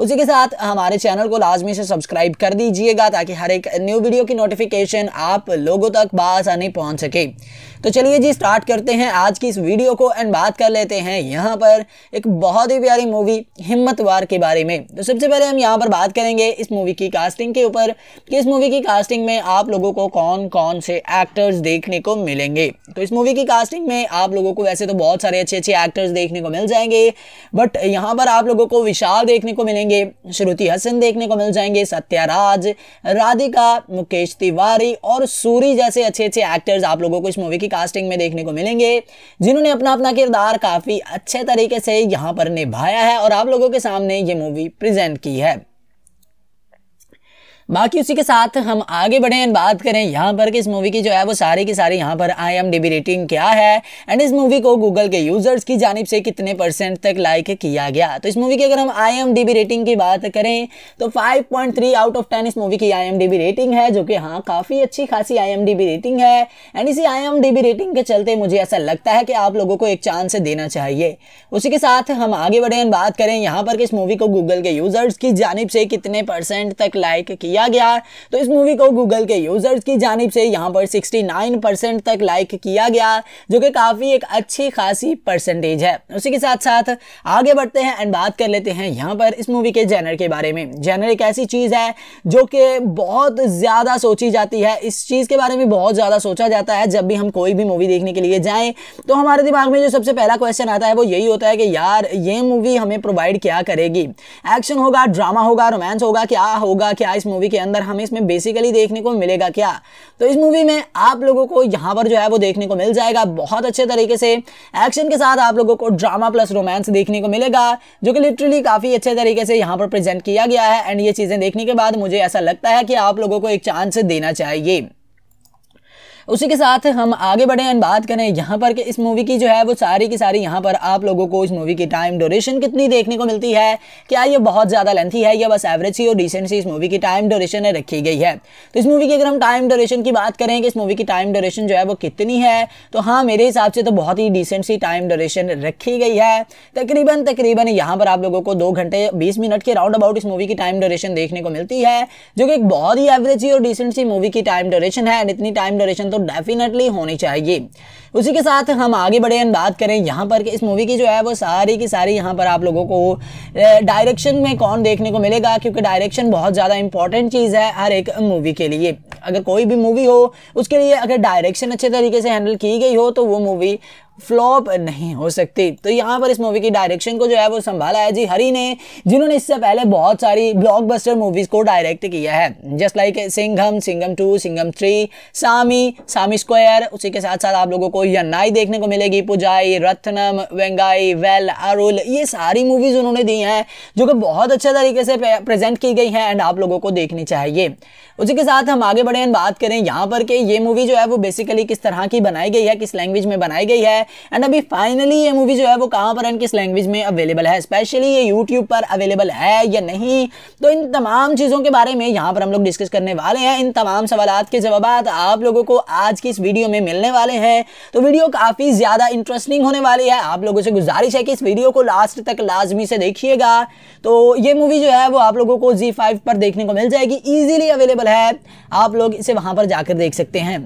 उसी के साथ हमारे चैनल को लाजमी से सब्सक्राइब कर दीजिएगा ताकि हर एक न्यू वीडियो की नोटिफिकेशन आप लोगों तक बासानी पहुँच सके तो चलिए जी स्टार्ट करते हैं आज की इस वीडियो को एंड बात कर लेते हैं यहाँ पर एक बहुत ही प्यारी मूवी हिम्मतवार के बारे में तो सबसे पहले हम यहाँ पर बात करेंगे इस मूवी की कास्टिंग के ऊपर कि इस मूवी की कास्टिंग में आप लोगों को कौन कौन से एक्टर्स देखने को मिलेंगे तो इस मूवी की कास्टिंग में आप लोगों को वैसे तो बहुत सारे अच्छे अच्छे एक्टर्स देखने को मिल जाएंगे बट यहाँ पर आप लोगों को विशाल देखने को मिलेंगे जाएंगे श्रुति हसन देखने को मिल जाएंगे सत्याराज राधिका मुकेश तिवारी और सूरी जैसे अच्छे अच्छे एक्टर्स आप लोगों को इस मूवी की कास्टिंग में देखने को मिलेंगे जिन्होंने अपना अपना किरदार काफ़ी अच्छे तरीके से यहाँ पर निभाया है और आप लोगों के सामने ये मूवी प्रेजेंट की है बाकी उसी के साथ हम आगे बढ़े एंड बात करें यहाँ पर कि इस मूवी की जो है वो सारी की सारी यहाँ पर आई एम रेटिंग क्या है एंड इस मूवी को गूगल के यूजर्स की जानब से कितने परसेंट तक लाइक किया गया तो इस मूवी की अगर हम आई एम रेटिंग की बात करें तो 5.3 आउट ऑफ 10 इस मूवी की आई एम रेटिंग है जो कि हाँ काफ़ी अच्छी खासी आई एम रेटिंग है एंड इसी आई एम रेटिंग के चलते मुझे ऐसा लगता है कि आप लोगों को एक चांस देना चाहिए उसी के साथ हम आगे बढ़े एंड बात करें यहाँ पर कि इस मूवी को गूगल के यूजर्स की जानब से कितने परसेंट तक लाइक किया किया गया है तो इस मूवी को गूगल के यूजर्स की जानब से यहाँ पर सिक्सटी तक लाइक किया गया जो कि काफ़ी एक अच्छी खासी परसेंटेज है उसी के साथ साथ आगे बढ़ते हैं एंड बात कर लेते हैं यहाँ पर इस मूवी के जैनर के बारे में जैनर एक ऐसी चीज़ है जो कि बहुत ज़्यादा सोची जाती है इस चीज़ के बारे में बहुत ज़्यादा सोचा जाता है जब भी हम कोई भी मूवी देखने के लिए जाएं तो हमारे दिमाग में जो सबसे पहला क्वेश्चन आता है वो यही होता है कि यार ये मूवी हमें प्रोवाइड क्या करेगी एक्शन होगा ड्रामा होगा रोमांस होगा क्या होगा क्या इस मूवी मूवी के अंदर हमें इसमें बेसिकली देखने को मिलेगा क्या तो इस मूवी में आप लोगों को यहाँ पर जो है वो देखने को मिल जाएगा बहुत अच्छे तरीके से एक्शन के साथ आप लोगों को ड्रामा प्लस रोमांस देखने को मिलेगा जो कि लिटरली काफ़ी अच्छे तरीके से यहाँ पर प्रेजेंट किया गया है एंड ये चीज़ें देखने के बाद मुझे ऐसा लगता है कि आप लोगों को एक चांस देना चाहिए उसी के साथ हम आगे बढ़े एंड बात करें यहाँ पर कि इस मूवी की जो है वो सारी की सारी यहाँ पर आप लोगों को इस मूवी की टाइम ड्यूरेशन कितनी देखने को मिलती है क्या ये बहुत ज़्यादा लेंथी है या बस एवरेज सी और डिसेंट सी इस मूवी की टाइम ड्यूरेशन रखी गई है तो इस मूवी की अगर हम टाइम ड्यूरेशन की बात करें कि इस मूवी की टाइम ड्यूरेशन जो है वो कितनी है तो हाँ मेरे हिसाब से तो बहुत ही डिसेंट सी टाइम ड्यूरेशन रखी गई है तकरीबन तकरीबन यहाँ पर आप लोगों को दो घंटे बीस मिनट के राउंड अबाउट इस मूवी की टाइम ड्यूरेशन देखने को मिलती है जो कि एक बहुत ही एवरेज सी और डिसेंट सी मूवी की टाइम ड्यूरेशन है एंड इतनी टाइम ड्यूरेशन तो डेफिनेटली तो होनी चाहिए उसी के साथ हम आगे बढ़े एंड बात करें यहाँ पर कि इस मूवी की जो है वो सारी की सारी यहाँ पर आप लोगों को डायरेक्शन में कौन देखने को मिलेगा क्योंकि डायरेक्शन बहुत ज़्यादा इंपॉर्टेंट चीज़ है हर एक मूवी के लिए अगर कोई भी मूवी हो उसके लिए अगर डायरेक्शन अच्छे तरीके से हैंडल की गई हो तो वो मूवी फ्लॉप नहीं हो सकती तो यहाँ पर इस मूवी की डायरेक्शन को जो है वो संभाला है जी हरी ने जिन्होंने इससे पहले बहुत सारी ब्लॉकबस्टर मूवीज को डायरेक्ट किया है just like Singham Singham two Singham three Saamy Saamy square उसी के साथ साथ आप लोगों को यन्नाई देखने को मिलेगी पुजाई रत्नम वेंगाई वेल अरुल ये सारी मूवीज उन्होंने दी हैं जो कि बहुत अच्छे तरीके से प्रेजेंट की गई हैं एंड आप लोगों को देखनी चाहिए उसी के साथ हम आगे बढ़े बात करें यहाँ पर कि ये मूवी जो है वो बेसिकली किस तरह की बनाई गई है किस लैंग्वेज में बनाई गई है एंड अभी फाइनली ये मूवी जो है वो कहाँ पर एंड किस लैंग्वेज में अवेलेबल है स्पेशली ये यूट्यूब पर अवेलेबल है या नहीं तो इन तमाम चीज़ों के बारे में यहाँ पर हम लोग डिस्कस करने वाले हैं इन तमाम सवाल के जवाब आप लोगों को आज की इस वीडियो में मिलने वाले हैं तो वीडियो काफ़ी ज़्यादा इंटरेस्टिंग होने वाली है आप लोगों से गुजारिश है कि इस वीडियो को लास्ट तक लाजमी से देखिएगा तो ये मूवी जो है वो आप लोगों को जी फाइव पर देखने को मिल जाएगी ईजिली अवेलेबल चैनल है आप लोग इसे वहां पर जाकर देख सकते हैं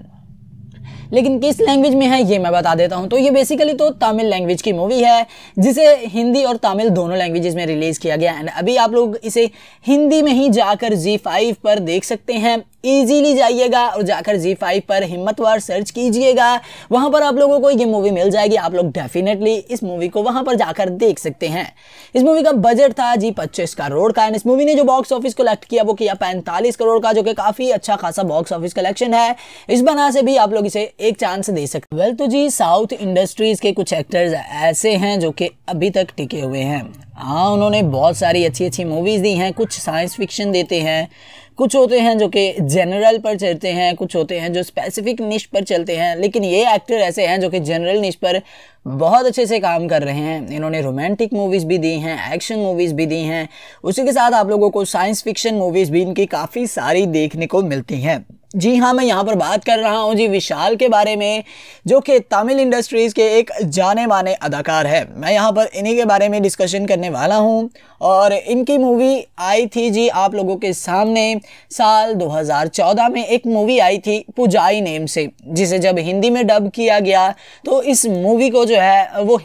लेकिन किस लैंग्वेज में है ये मैं बता देता हूँ तो ये बेसिकली तो तमिल लैंग्वेज की मूवी है जिसे हिंदी और तमिल दोनों लैंग्वेजेस में रिलीज़ किया गया एंड अभी आप लोग इसे हिंदी में ही जाकर जी फाइव पर देख सकते हैं इजीली जाइएगा और जाकर जी फाइव पर हिम्मतवार सर्च कीजिएगा वहां पर आप लोगों को ये मूवी मिल जाएगी आप लोग डेफिनेटली इस मूवी को वहां पर जाकर देख सकते हैं इस मूवी का बजट था जी पच्चीस करोड़ का एंड इस मूवी ने जो बॉक्स ऑफिस कलेक्ट किया वो किया पैंतालीस करोड़ का जो कि काफ़ी अच्छा खासा बॉक्स ऑफिस कलेक्शन है इस बना से भी आप लोग इसे एक चांस दे सकते वेल तो जी साउथ इंडस्ट्रीज के कुछ एक्टर्स ऐसे हैं जो कि अभी तक टिके हुए हैं हाँ उन्होंने बहुत सारी अच्छी अच्छी मूवीज़ दी हैं कुछ साइंस फिक्शन देते हैं कुछ होते हैं जो कि जनरल पर चलते हैं कुछ होते हैं जो स्पेसिफिक निश पर चलते हैं लेकिन ये एक्टर ऐसे हैं जो कि जनरल निश पर बहुत अच्छे से काम कर रहे हैं इन्होंने रोमांटिक मूवीज़ भी दी हैं एक्शन मूवीज़ भी दी हैं उसी के साथ आप लोगों को साइंस फिक्शन मूवीज़ भी इनकी काफ़ी सारी देखने को मिलती हैं जी हाँ मैं यहाँ पर बात कर रहा हूँ जी विशाल के बारे में जो कि तमिल इंडस्ट्रीज़ के एक जाने माने अदाकार है मैं यहाँ पर इन्हीं के बारे में डिस्कशन करने वाला हूँ और इनकी मूवी आई थी जी आप लोगों के सामने साल 2014 में एक मूवी आई थी पुजाई नेम से जिसे जब हिंदी में डब किया गया तो इस मूवी को जो है वो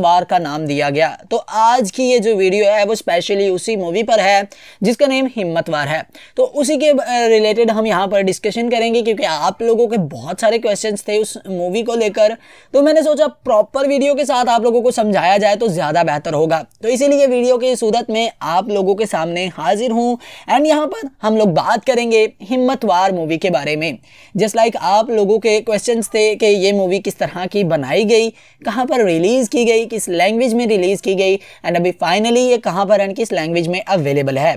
वार का नाम दिया गया तो आज की ये जो वीडियो है वो स्पेशली उसी मूवी पर है जिसका नेम हिम्मतवार है तो उसी के रिलेटेड हम यहाँ पर डिस्कश डिस्कशन करेंगे क्योंकि आप लोगों के बहुत सारे क्वेश्चन थे उस मूवी को लेकर तो मैंने सोचा प्रॉपर वीडियो के साथ आप लोगों को समझाया जाए तो ज़्यादा बेहतर होगा तो इसीलिए वीडियो की सूरत में आप लोगों के सामने हाजिर हूँ एंड यहाँ पर हम लोग बात करेंगे हिम्मतवार मूवी के बारे में जस्ट लाइक like आप लोगों के क्वेश्चन थे कि ये मूवी किस तरह की बनाई गई कहाँ पर रिलीज़ की गई किस लैंग्वेज में रिलीज़ की गई एंड अभी फाइनली ये कहाँ पर एंड किस लैंग्वेज में अवेलेबल है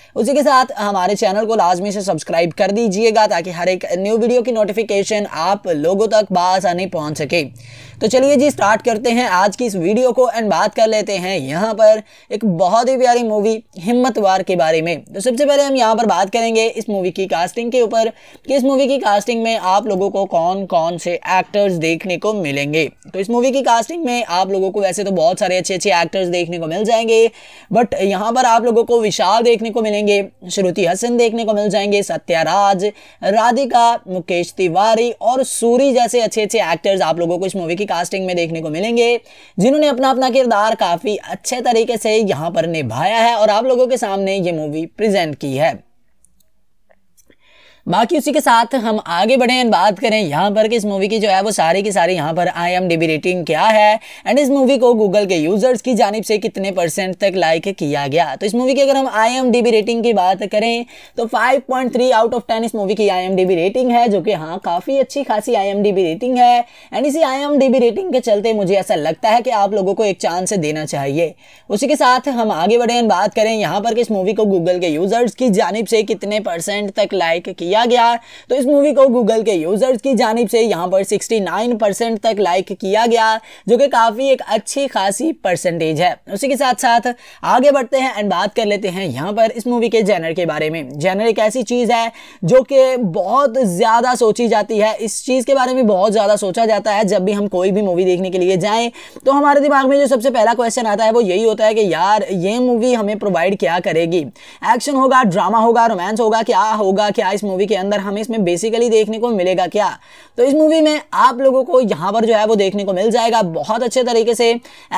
उसी के साथ हमारे चैनल को लाजमी से सब्सक्राइब कर दीजिएगा ताकि हर एक न्यू वीडियो की नोटिफिकेशन आप लोगों तक बासानी पहुँच सके तो चलिए जी स्टार्ट करते हैं आज की इस वीडियो को एंड बात कर लेते हैं यहाँ पर एक बहुत ही प्यारी मूवी हिम्मतवार के बारे में तो सबसे पहले हम यहाँ पर बात करेंगे इस मूवी की कास्टिंग के ऊपर कि इस मूवी की कास्टिंग में आप लोगों को कौन कौन से एक्टर्स देखने को मिलेंगे तो इस मूवी की कास्टिंग में आप लोगों को वैसे तो बहुत सारे अच्छे अच्छे एक्टर्स देखने को मिल जाएंगे बट यहाँ पर आप लोगों को विशाल देखने को मिलेंगे श्रुति हसन देखने को मिल जाएंगे सत्याराज राधिका मुकेश तिवारी और सूरी जैसे अच्छे अच्छे एक्टर्स आप लोगों को इस मूवी की कास्टिंग में देखने को मिलेंगे जिन्होंने अपना अपना किरदार काफ़ी अच्छे तरीके से यहाँ पर निभाया है और आप लोगों के सामने ये मूवी प्रेजेंट की है बाकी उसी के साथ हम आगे बढ़े एंड बात करें यहाँ पर कि इस मूवी की जो है वो सारी की सारी यहाँ पर आई एम डी रेटिंग क्या है एंड इस मूवी को गूगल के यूजर्स की जानब से कितने परसेंट तक लाइक किया गया तो इस मूवी की अगर हम आई एम डी रेटिंग की बात करें तो 5.3 आउट ऑफ 10 इस मूवी की आई एम डी रेटिंग है जो कि हाँ काफ़ी अच्छी खासी I M D B rating है एंड इसी I M D B rating के चलते मुझे ऐसा लगता है कि आप लोगों को एक चांस देना चाहिए उसी के साथ हम आगे बढ़े एंड बात करें यहाँ पर कि इस मूवी को गूगल के यूजर्स की जानब से कितने परसेंट तक लाइक किया किया गया तो इस मूवी को गूगल के यूजर्स की जानब से यहाँ पर सिक्सटी तक लाइक किया गया जो कि काफ़ी एक अच्छी खासी परसेंटेज है उसी के साथ साथ आगे बढ़ते हैं एंड बात कर लेते हैं यहाँ पर इस मूवी के जैनर के बारे में जैनर एक ऐसी चीज़ है जो कि बहुत ज़्यादा सोची जाती है इस चीज़ के बारे में बहुत ज़्यादा सोचा जाता है जब भी हम कोई भी मूवी देखने के लिए जाएं तो हमारे दिमाग में जो सबसे पहला क्वेश्चन आता है वो यही होता है कि यार ये मूवी हमें प्रोवाइड क्या करेगी एक्शन होगा ड्रामा होगा रोमांस होगा क्या होगा क्या इस मूवी मूवी के अंदर हमें इसमें बेसिकली देखने को मिलेगा क्या तो इस मूवी में आप लोगों को यहाँ पर जो है वो देखने को मिल जाएगा बहुत अच्छे तरीके से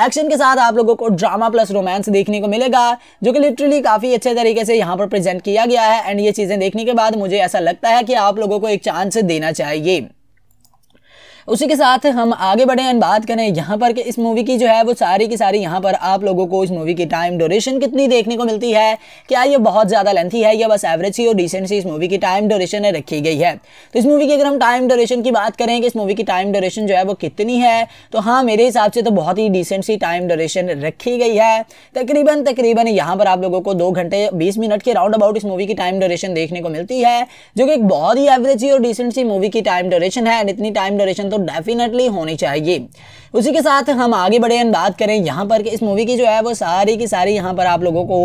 एक्शन के साथ आप लोगों को ड्रामा प्लस रोमांस देखने को मिलेगा जो कि लिटरली काफ़ी अच्छे तरीके से यहाँ पर प्रेजेंट किया गया है एंड ये चीज़ें देखने के बाद मुझे ऐसा लगता है कि आप लोगों को एक चांस देना चाहिए उसी के साथ हम आगे बढ़े एंड बात करें यहाँ पर कि इस मूवी की जो है वो सारी की सारी यहाँ पर आप लोगों को इस मूवी की टाइम ड्यूरेशन कितनी देखने को मिलती है क्या ये बहुत ज़्यादा लेंथी है या बस एवरेज सी और डिसेंट सी इस मूवी की टाइम ड्यूरेशन रखी गई है तो इस मूवी की अगर हम टाइम ड्यूरेशन की बात करें कि इस मूवी की टाइम ड्यूरेशन जो है वो कितनी है तो हाँ मेरे हिसाब से तो बहुत ही डिसेंट सी टाइम ड्यूरेशन रखी गई है तकरीबन तकरीबन यहाँ पर आप लोगों को दो घंटे बीस मिनट के राउंड अबाउट इस मूवी की टाइम ड्यूरेशन देखने को मिलती है जो कि एक बहुत ही एवरेज सी और डिसेंट सी मूवी की टाइम ड्यूरेशन है एंड इतनी टाइम ड्यूरेशन तो डेफिनेटली होनी चाहिए उसी के साथ हम आगे बढ़े हैं बात करें यहाँ पर कि इस मूवी की जो है वो सारी की सारी यहाँ पर आप लोगों को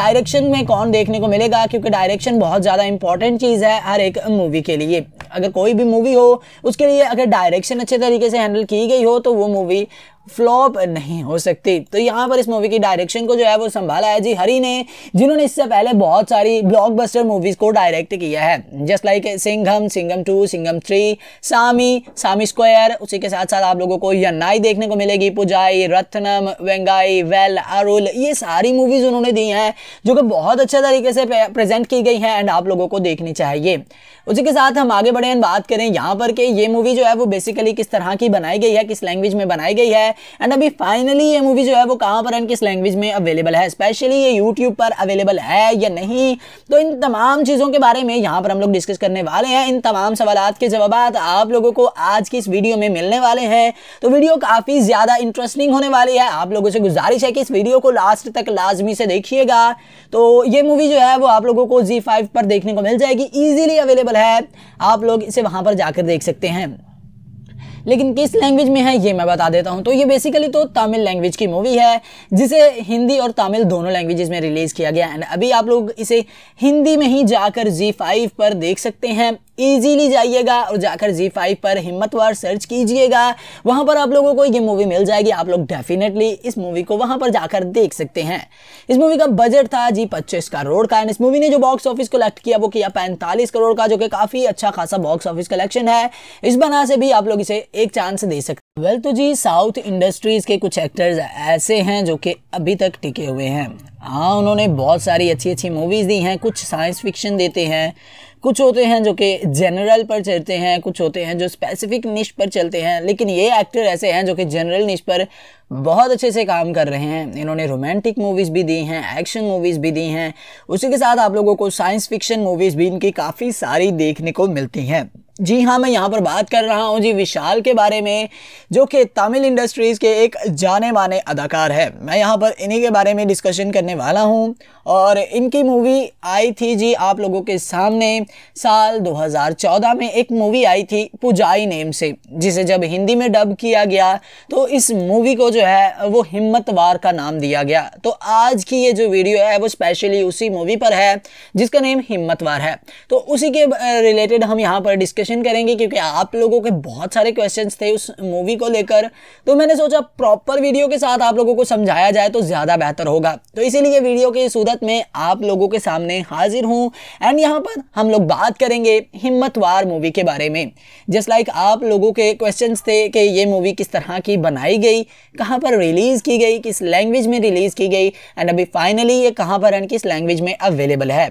डायरेक्शन में कौन देखने को मिलेगा क्योंकि डायरेक्शन बहुत ज़्यादा इंपॉर्टेंट चीज़ है हर एक मूवी के लिए अगर कोई भी मूवी हो उसके लिए अगर डायरेक्शन अच्छे तरीके से हैंडल की गई हो तो वो मूवी फ्लॉप नहीं हो सकती तो यहाँ पर इस मूवी की डायरेक्शन को जो है वो संभाला है जी हरी ने जिन्होंने इससे पहले बहुत सारी ब्लॉकबस्टर मूवीज को डायरेक्ट किया है just like Singham Singham two Singham three Saamy Saamy square उसी के साथ साथ आप लोगों को यन्नाई देखने को मिलेगी पुजाई रत्नम वेंगाई वेल अरुल ये सारी मूवीज उन्होंने दी हैं जो कि बहुत अच्छे तरीके से प्रेजेंट की गई हैं एंड आप लोगों को देखनी चाहिए उसी के साथ हम आगे बढ़े बात करें यहाँ पर कि ये मूवी जो है वो बेसिकली किस तरह की बनाई गई है किस लैंग्वेज में बनाई गई है एंड अभी फाइनली ये मूवी जो है वो कहाँ पर एंड किस लैंग्वेज में अवेलेबल है स्पेशली ये यूट्यूब पर अवेलेबल है या नहीं तो इन तमाम चीज़ों के बारे में यहाँ पर हम लोग डिस्कस करने वाले हैं इन तमाम सवाल के जवाब आप लोगों को आज की इस वीडियो में मिलने वाले हैं तो वीडियो काफ़ी ज़्यादा इंटरेस्टिंग होने वाली है आप लोगों से गुजारिश है कि इस वीडियो को लास्ट तक लाजमी से देखिएगा तो ये मूवी जो है वो आप लोगों को जी पर देखने को मिल जाएगी ईजिली अवेलेबल है आप लोग इसे वहाँ पर जाकर देख सकते हैं लेकिन किस लैंग्वेज में है ये मैं बता देता हूँ तो ये बेसिकली तो तमिल लैंग्वेज की मूवी है जिसे हिंदी और तमिल दोनों लैंग्वेजेस में रिलीज़ किया गया एंड अभी आप लोग इसे हिंदी में ही जाकर जी फाइव पर देख सकते हैं ईजीली जाइएगा और जाकर जी फाइव पर हिम्मतवार सर्च कीजिएगा वहाँ पर आप लोगों को ये मूवी मिल जाएगी आप लोग डेफिनेटली इस मूवी को वहाँ पर जाकर देख सकते हैं इस मूवी का बजट था जी पच्चीस करोड़ का एंड इस मूवी ने जो बॉक्स ऑफिस कलेक्ट किया वो किया पैंतालीस करोड़ का जो कि काफ़ी अच्छा खासा बॉक्स ऑफिस कलेक्शन है इस बना से भी आप लोग इसे एक चांस दे सकते वेल well, तो जी साउथ इंडस्ट्रीज के कुछ एक्टर्स ऐसे हैं जो कि अभी तक टिके हुए हैं हाँ उन्होंने बहुत सारी अच्छी अच्छी मूवीज़ दी हैं कुछ साइंस फिक्शन देते हैं कुछ होते हैं जो कि जनरल पर चलते हैं कुछ होते हैं जो स्पेसिफिक निश पर चलते हैं लेकिन ये एक्टर ऐसे हैं जो कि जनरल निश पर बहुत अच्छे से काम कर रहे हैं इन्होंने रोमांटिक मूवीज़ भी दी हैं एक्शन मूवीज़ भी दी हैं उसी के साथ आप लोगों को साइंस फिक्शन मूवीज़ भी इनकी काफ़ी सारी देखने को मिलती हैं जी हाँ मैं यहाँ पर बात कर रहा हूँ जी विशाल के बारे में जो कि तमिल इंडस्ट्रीज़ के एक जाने माने अदाकार है मैं यहाँ पर इन्हीं के बारे में डिस्कशन करने वाला हूँ और इनकी मूवी आई थी जी आप लोगों के सामने साल 2014 में एक मूवी आई थी पुजाई नेम से जिसे जब हिंदी में डब किया गया तो इस मूवी को जो है वो हिम्मतवार का नाम दिया गया तो आज की ये जो वीडियो है वो स्पेशली उसी मूवी पर है जिसका नेम हिम्मतवार है तो उसी के रिलेटेड हम यहाँ पर डिस्कशन करेंगे क्योंकि आप लोगों के बहुत सारे क्वेश्चन थे उस मूवी को लेकर तो मैंने सोचा प्रॉपर वीडियो के साथ आप लोगों को समझाया जाए तो ज़्यादा बेहतर होगा तो इसीलिए वीडियो के सुधर सूरत में आप लोगों के सामने हाजिर हूँ एंड यहाँ पर हम लोग बात करेंगे हिम्मतवार मूवी के बारे में जस्ट लाइक like आप लोगों के क्वेश्चन थे कि ये मूवी किस तरह की बनाई गई कहाँ पर रिलीज़ की गई किस लैंग्वेज में रिलीज़ की गई एंड अभी फाइनली ये कहाँ पर एंड किस लैंग्वेज में अवेलेबल है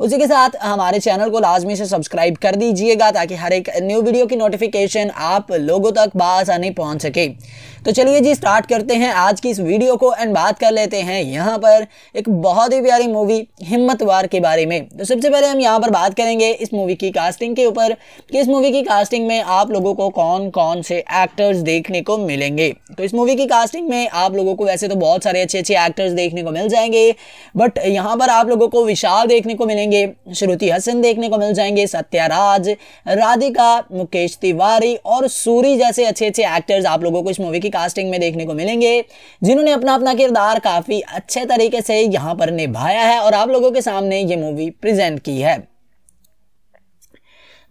उसी के साथ हमारे चैनल को लाजमी से सब्सक्राइब कर दीजिएगा ताकि हर एक न्यू वीडियो की नोटिफिकेशन आप लोगों तक बासानी पहुँच सके तो चलिए जी स्टार्ट करते हैं आज की इस वीडियो को एंड बात कर लेते हैं यहाँ पर एक बहुत ही प्यारी मूवी हिम्मतवार के बारे में तो सबसे पहले हम यहाँ पर बात करेंगे इस मूवी की कास्टिंग के ऊपर कि इस मूवी की कास्टिंग में आप लोगों को कौन कौन से एक्टर्स देखने को मिलेंगे तो इस मूवी की कास्टिंग में आप लोगों को वैसे तो बहुत सारे अच्छे अच्छे एक्टर्स देखने को मिल जाएंगे बट यहाँ पर आप लोगों को विशाल देखने को मिलेंगे श्रुति हसन देखने को मिल जाएंगे सत्याराज राधिका मुकेश तिवारी और सूरी जैसे अच्छे अच्छे एक्टर्स आप लोगों को इस मूवी की की कास्टिंग में देखने को मिलेंगे जिन्होंने अपना अपना किरदार काफ़ी अच्छे तरीके से यहाँ पर निभाया है और आप लोगों के सामने ये मूवी प्रेजेंट की है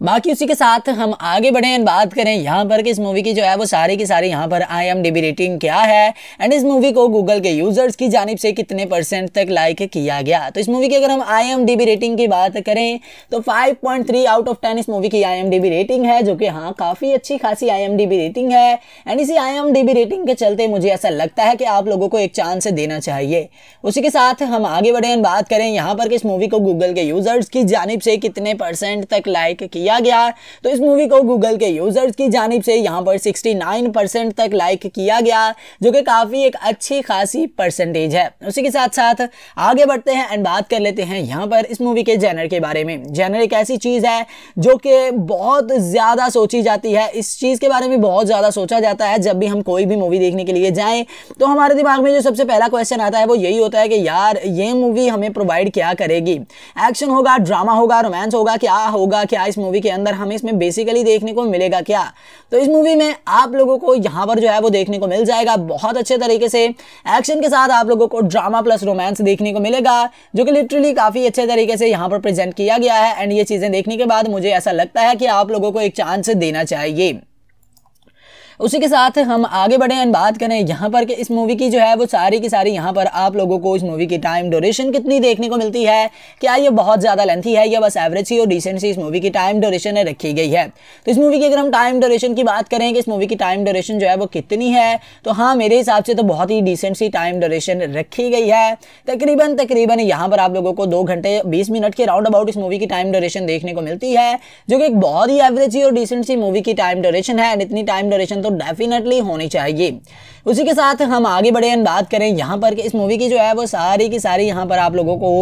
बाकी उसी के साथ हम आगे बढ़े एंड बात करें यहाँ पर कि इस मूवी की जो है वो सारी की सारी यहाँ पर आई एम डी रेटिंग क्या है एंड इस मूवी को गूगल के यूजर्स की जानब से कितने परसेंट तक लाइक किया गया तो इस मूवी की अगर हम आई एम रेटिंग की बात करें तो 5.3 आउट ऑफ 10 इस मूवी की आई एम रेटिंग है जो कि हाँ काफ़ी अच्छी खासी आई एम रेटिंग है एंड इसी आई एम रेटिंग के चलते मुझे ऐसा लगता है कि आप लोगों को एक चांस देना चाहिए उसी के साथ हम आगे बढ़े एंड बात करें यहाँ पर कि इस मूवी को गूगल के यूजर्स की जानब से कितने परसेंट तक लाइक किया किया गया है तो इस मूवी को गूगल के यूजर्स की जानब से यहाँ पर सिक्सटी तक लाइक किया गया जो कि काफ़ी एक अच्छी खासी परसेंटेज है उसी के साथ साथ आगे बढ़ते हैं एंड बात कर लेते हैं यहाँ पर इस मूवी के जैनर के बारे में जैनर एक ऐसी चीज़ है जो कि बहुत ज़्यादा सोची जाती है इस चीज़ के बारे में बहुत ज़्यादा सोचा जाता है जब भी हम कोई भी मूवी देखने के लिए जाएं तो हमारे दिमाग में जो सबसे पहला क्वेश्चन आता है वो यही होता है कि यार ये मूवी हमें प्रोवाइड क्या करेगी एक्शन होगा ड्रामा होगा रोमांस होगा क्या होगा क्या इस मूवी मूवी के अंदर हमें इसमें बेसिकली देखने को मिलेगा क्या तो इस मूवी में आप लोगों को यहाँ पर जो है वो देखने को मिल जाएगा बहुत अच्छे तरीके से एक्शन के साथ आप लोगों को ड्रामा प्लस रोमांस देखने को मिलेगा जो कि लिटरली काफ़ी अच्छे तरीके से यहाँ पर प्रेजेंट किया गया है एंड ये चीज़ें देखने के बाद मुझे ऐसा लगता है कि आप लोगों को एक चांस देना चाहिए उसी के साथ हम आगे बढ़े एंड बात करें यहाँ पर कि इस मूवी की जो है वो सारी की सारी यहाँ पर आप लोगों को इस मूवी की टाइम ड्यूरेशन कितनी देखने को मिलती है क्या ये बहुत ज़्यादा लेंथी है या बस एवरेज सी और डिसेंट सी इस मूवी की टाइम ड्यूरेशन रखी गई है तो इस मूवी की अगर हम टाइम ड्यूरेशन की बात करें कि इस मूवी की टाइम ड्यूरेशन जो है वो कितनी है तो हाँ मेरे हिसाब से तो बहुत ही डिसेंट सी टाइम ड्यूरेशन रखी गई है तकरीबन तकरीबन यहाँ पर आप लोगों को दो घंटे बीस मिनट के राउंड अबाउट इस मूवी की टाइम ड्यूरेशन देखने को मिलती है जो कि एक बहुत ही एवरेज और डिसेंट सी मूवी की टाइम ड्यूरेशन है एंड इतनी टाइम ड्यूरेशन तो डेफिनेटली तो होनी चाहिए उसी के साथ हम आगे बढ़े हैं बात करें यहाँ पर कि इस मूवी की जो है वो सारी की सारी यहाँ पर आप लोगों को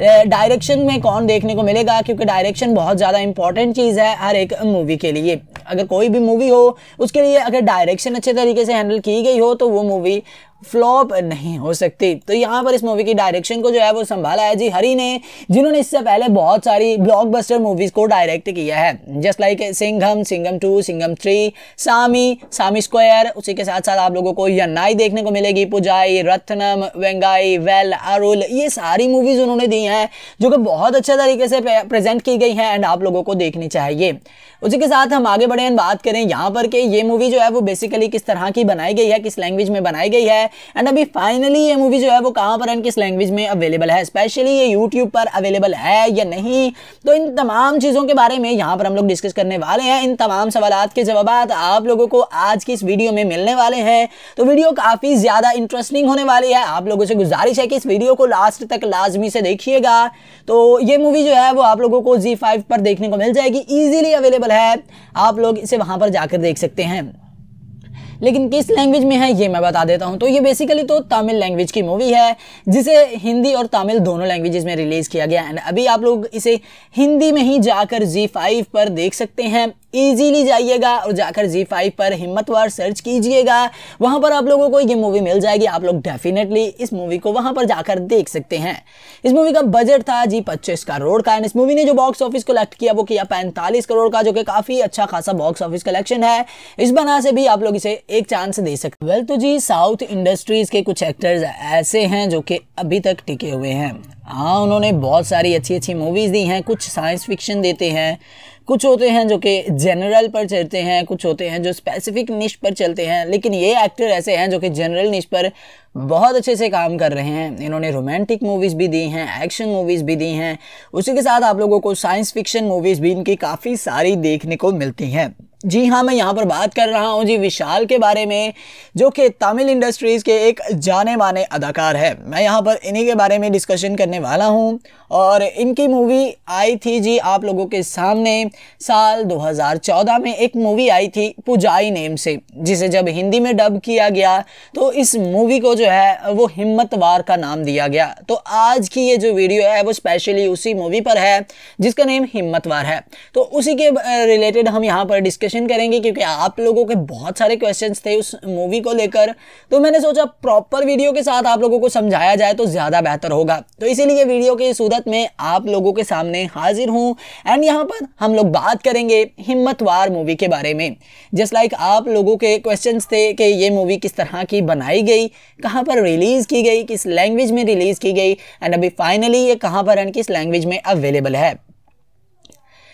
डायरेक्शन में कौन देखने को मिलेगा क्योंकि डायरेक्शन बहुत ज़्यादा इंपॉर्टेंट चीज़ है हर एक मूवी के लिए अगर कोई भी मूवी हो उसके लिए अगर डायरेक्शन अच्छे तरीके से हैंडल की गई हो तो वो मूवी फ्लॉप नहीं हो सकती तो यहाँ पर इस मूवी की डायरेक्शन को जो है वो संभाला है जी हरी ने जिन्होंने इससे पहले बहुत सारी ब्लॉकबस्टर मूवीज को डायरेक्ट किया है just like Singham Singham two Singham three Saamy Saamy square उसी के साथ साथ आप लोगों को यन्नाई देखने को मिलेगी पुजाई रत्नम वेंगाई वेल अरुल ये सारी मूवीज उन्होंने दी हैं जो कि बहुत अच्छे तरीके से प्रेजेंट की गई हैं एंड आप लोगों को देखनी चाहिए उसी के साथ हम आगे बढ़े बात करें यहाँ पर कि ये मूवी जो है वो बेसिकली किस तरह की बनाई गई है किस लैंग्वेज में बनाई गई है एंड अभी फाइनली ये मूवी जो है वो कहाँ पर एंड किस लैंग्वेज में अवेलेबल है स्पेशली ये यूट्यूब पर अवेलेबल है या नहीं तो इन तमाम चीज़ों के बारे में यहाँ पर हम लोग डिस्कस करने वाले हैं इन तमाम सवाल के जवाब आप लोगों को आज की इस वीडियो में मिलने वाले हैं तो वीडियो काफ़ी ज़्यादा इंटरेस्टिंग होने वाली है आप लोगों से गुजारिश है कि इस वीडियो को लास्ट तक लाजमी से देखिएगा तो ये मूवी जो है वो आप लोगों को जी फाइव पर देखने को मिल जाएगी ईजिली अवेलेबल है आप लोग इसे वहां पर जाकर देख सकते हैं लेकिन किस लैंग्वेज में है ये मैं बता देता हूँ तो ये बेसिकली तो तमिल लैंग्वेज की मूवी है जिसे हिंदी और तमिल दोनों लैंग्वेजेस में रिलीज़ किया गया एंड अभी आप लोग इसे हिंदी में ही जाकर जी फाइव पर देख सकते हैं इजीली जाइएगा और जाकर जी फाइव पर हिम्मतवार सर्च कीजिएगा वहां पर आप लोगों को ये मूवी मिल जाएगी आप लोग डेफिनेटली इस मूवी को वहाँ पर जाकर देख सकते हैं इस मूवी का बजट था जी पच्चीस करोड़ का एंड इस मूवी ने जो बॉक्स ऑफिस कलेक्ट किया वो किया पैंतालीस करोड़ का जो कि काफ़ी अच्छा खासा बॉक्स ऑफिस कलेक्शन है इस बना से भी आप लोग इसे एक चांस दे सकते वेल तो जी साउथ इंडस्ट्रीज़ के कुछ एक्टर्स ऐसे हैं जो कि अभी तक टिके हुए हैं हाँ उन्होंने बहुत सारी अच्छी अच्छी मूवीज़ दी हैं कुछ साइंस फिक्शन देते हैं कुछ होते हैं जो कि जनरल पर चलते हैं कुछ होते हैं जो स्पेसिफिक निश पर चलते हैं लेकिन ये एक्टर ऐसे हैं जो कि जनरल निश पर बहुत अच्छे से काम कर रहे हैं इन्होंने रोमांटिक मूवीज़ भी दी हैं एक्शन मूवीज़ भी दी हैं उसी के साथ आप लोगों को साइंस फिक्शन मूवीज़ भी इनकी काफ़ी सारी देखने को मिलती हैं जी हाँ मैं यहाँ पर बात कर रहा हूँ जी विशाल के बारे में जो कि तमिल इंडस्ट्रीज़ के एक जाने माने अदाकार है मैं यहाँ पर इन्हीं के बारे में डिस्कशन करने वाला हूँ और इनकी मूवी आई थी जी आप लोगों के सामने साल 2014 में एक मूवी आई थी पुजाई नेम से जिसे जब हिंदी में डब किया गया तो इस मूवी को जो है वो हिम्मतवार का नाम दिया गया तो आज की ये जो वीडियो है वो स्पेशली उसी मूवी पर है जिसका नेम हिम्मतवार है तो उसी के रिलेटेड हम यहाँ पर डिस्कश डिस्कशन करेंगे क्योंकि आप लोगों के बहुत सारे क्वेश्चंस थे उस मूवी को लेकर तो मैंने सोचा प्रॉपर वीडियो के साथ आप लोगों को समझाया जाए तो ज़्यादा बेहतर होगा तो इसीलिए वीडियो की सूरत में आप लोगों के सामने हाजिर हूँ एंड यहाँ पर हम लोग बात करेंगे हिम्मतवार मूवी के बारे में जस्ट लाइक like आप लोगों के क्वेश्चन थे कि ये मूवी किस तरह की बनाई गई कहाँ पर रिलीज़ की गई किस लैंग्वेज में रिलीज़ की गई एंड अभी फाइनली ये कहाँ पर एंड किस लैंग्वेज में अवेलेबल है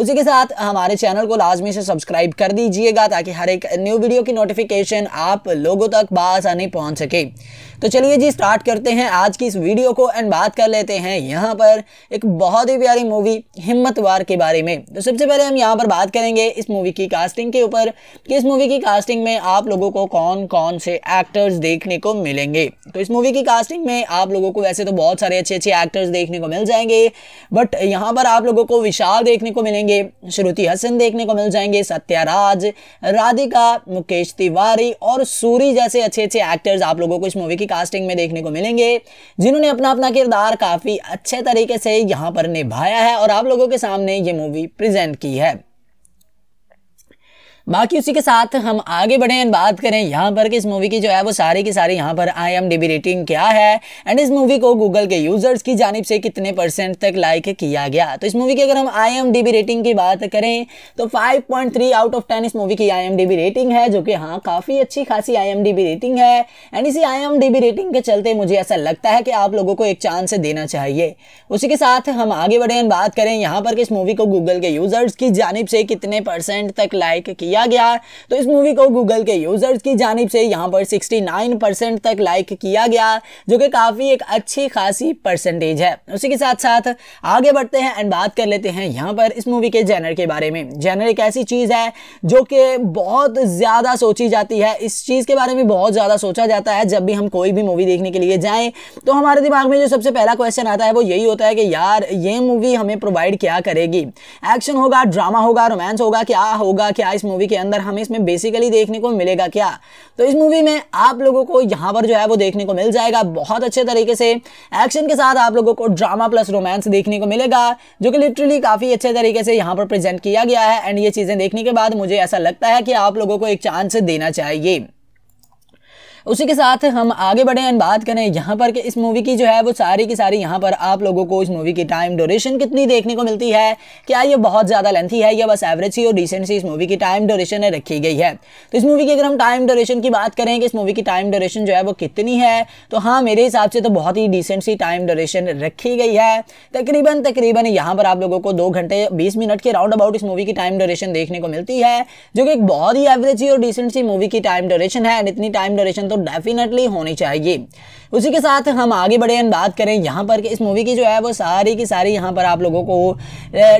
उसी के साथ हमारे चैनल को लाजमी से सब्सक्राइब कर दीजिएगा ताकि हर एक न्यू वीडियो की नोटिफिकेशन आप लोगों तक बासानी पहुँच सके तो चलिए जी स्टार्ट करते हैं आज की इस वीडियो को एंड बात कर लेते हैं यहाँ पर एक बहुत ही प्यारी मूवी हिम्मतवार के बारे में तो सबसे पहले हम यहाँ पर बात करेंगे इस मूवी की कास्टिंग के ऊपर कि इस मूवी की कास्टिंग में आप लोगों को कौन कौन से एक्टर्स देखने को मिलेंगे तो इस मूवी की कास्टिंग में आप लोगों को वैसे तो बहुत सारे अच्छे अच्छे एक्टर्स देखने को मिल जाएंगे बट यहाँ पर आप लोगों को विशाल देखने को मिलेंगे श्रुति हसन देखने को मिल जाएंगे सत्याराज राधिका मुकेश तिवारी और सूरी जैसे अच्छे अच्छे एक्टर्स आप लोगों को इस मूवी की कास्टिंग में देखने को मिलेंगे जिन्होंने अपना अपना किरदार काफ़ी अच्छे तरीके से यहाँ पर निभाया है और आप लोगों के सामने ये मूवी प्रेजेंट की है बाकी उसी के साथ हम आगे बढ़े एंड बात करें यहाँ पर कि इस मूवी की जो है वो सारी की सारी यहाँ पर आई एम डी रेटिंग क्या है एंड इस मूवी को गूगल के यूजर्स की जानब से कितने परसेंट तक लाइक किया गया तो इस मूवी की अगर हम आई एम डी रेटिंग की बात करें तो 5.3 आउट ऑफ 10 इस मूवी की आई एम डी रेटिंग है जो कि हाँ काफ़ी अच्छी खासी आई एम डी रेटिंग है एंड इसी आई एम डी रेटिंग के चलते मुझे ऐसा लगता है कि आप लोगों को एक चांस देना चाहिए उसी के साथ हम आगे बढ़े एंड बात करें यहाँ पर कि इस मूवी को गूगल के यूजर्स की जानब से कितने परसेंट तक लाइक किया किया गया है तो इस मूवी को गूगल के यूजर्स की जानब से यहाँ पर सिक्सटी तक लाइक किया गया जो कि काफ़ी एक अच्छी खासी परसेंटेज है उसी के साथ साथ आगे बढ़ते हैं एंड बात कर लेते हैं यहाँ पर इस मूवी के जैनर के बारे में जैनर एक ऐसी चीज़ है जो कि बहुत ज़्यादा सोची जाती है इस चीज़ के बारे में बहुत ज़्यादा सोचा जाता है जब भी हम कोई भी मूवी देखने के लिए जाएं तो हमारे दिमाग में जो सबसे पहला क्वेश्चन आता है वो यही होता है कि यार ये मूवी हमें प्रोवाइड क्या करेगी एक्शन होगा ड्रामा होगा रोमांस होगा क्या होगा क्या इस मूवी मूवी के अंदर हमें इसमें बेसिकली देखने को मिलेगा क्या तो इस मूवी में आप लोगों को यहाँ पर जो है वो देखने को मिल जाएगा बहुत अच्छे तरीके से एक्शन के साथ आप लोगों को ड्रामा प्लस रोमांस देखने को मिलेगा जो कि लिटरली काफ़ी अच्छे तरीके से यहाँ पर प्रेजेंट किया गया है एंड ये चीज़ें देखने के बाद मुझे ऐसा लगता है कि आप लोगों को एक चांस देना चाहिए उसी के साथ हम आगे बढ़े एंड बात करें यहाँ पर कि इस मूवी की जो है वो सारी की सारी यहाँ पर आप लोगों को इस मूवी की टाइम ड्यूरेशन कितनी देखने को मिलती है क्या ये बहुत ज़्यादा लेंथी है या बस एवरेज सी और डिसेंट सी इस मूवी की टाइम ड्यूरेशन रखी गई है तो इस मूवी की अगर हम टाइम ड्यूरेशन की बात करें कि इस मूवी की टाइम ड्यूरेशन जो है वो कितनी है तो हाँ मेरे हिसाब से तो बहुत ही डिसेंट सी टाइम ड्यूरेशन रखी गई है तकरीबन तकरीबन यहाँ पर आप लोगों को दो घंटे बीस मिनट के राउंड अबाउट इस मूवी की टाइम ड्यूरेशन देखने को मिलती है जो कि एक बहुत ही एवरेज और डिसेंट सी मूवी की टाइम ड्यूरेशन है एंड इतनी टाइम ड्यूरेशन तो डेफिनेटली होनी चाहिए उसी के साथ हम आगे बढ़े एंड बात करें यहाँ पर कि इस मूवी की जो है वो सारी की सारी यहाँ पर आप लोगों को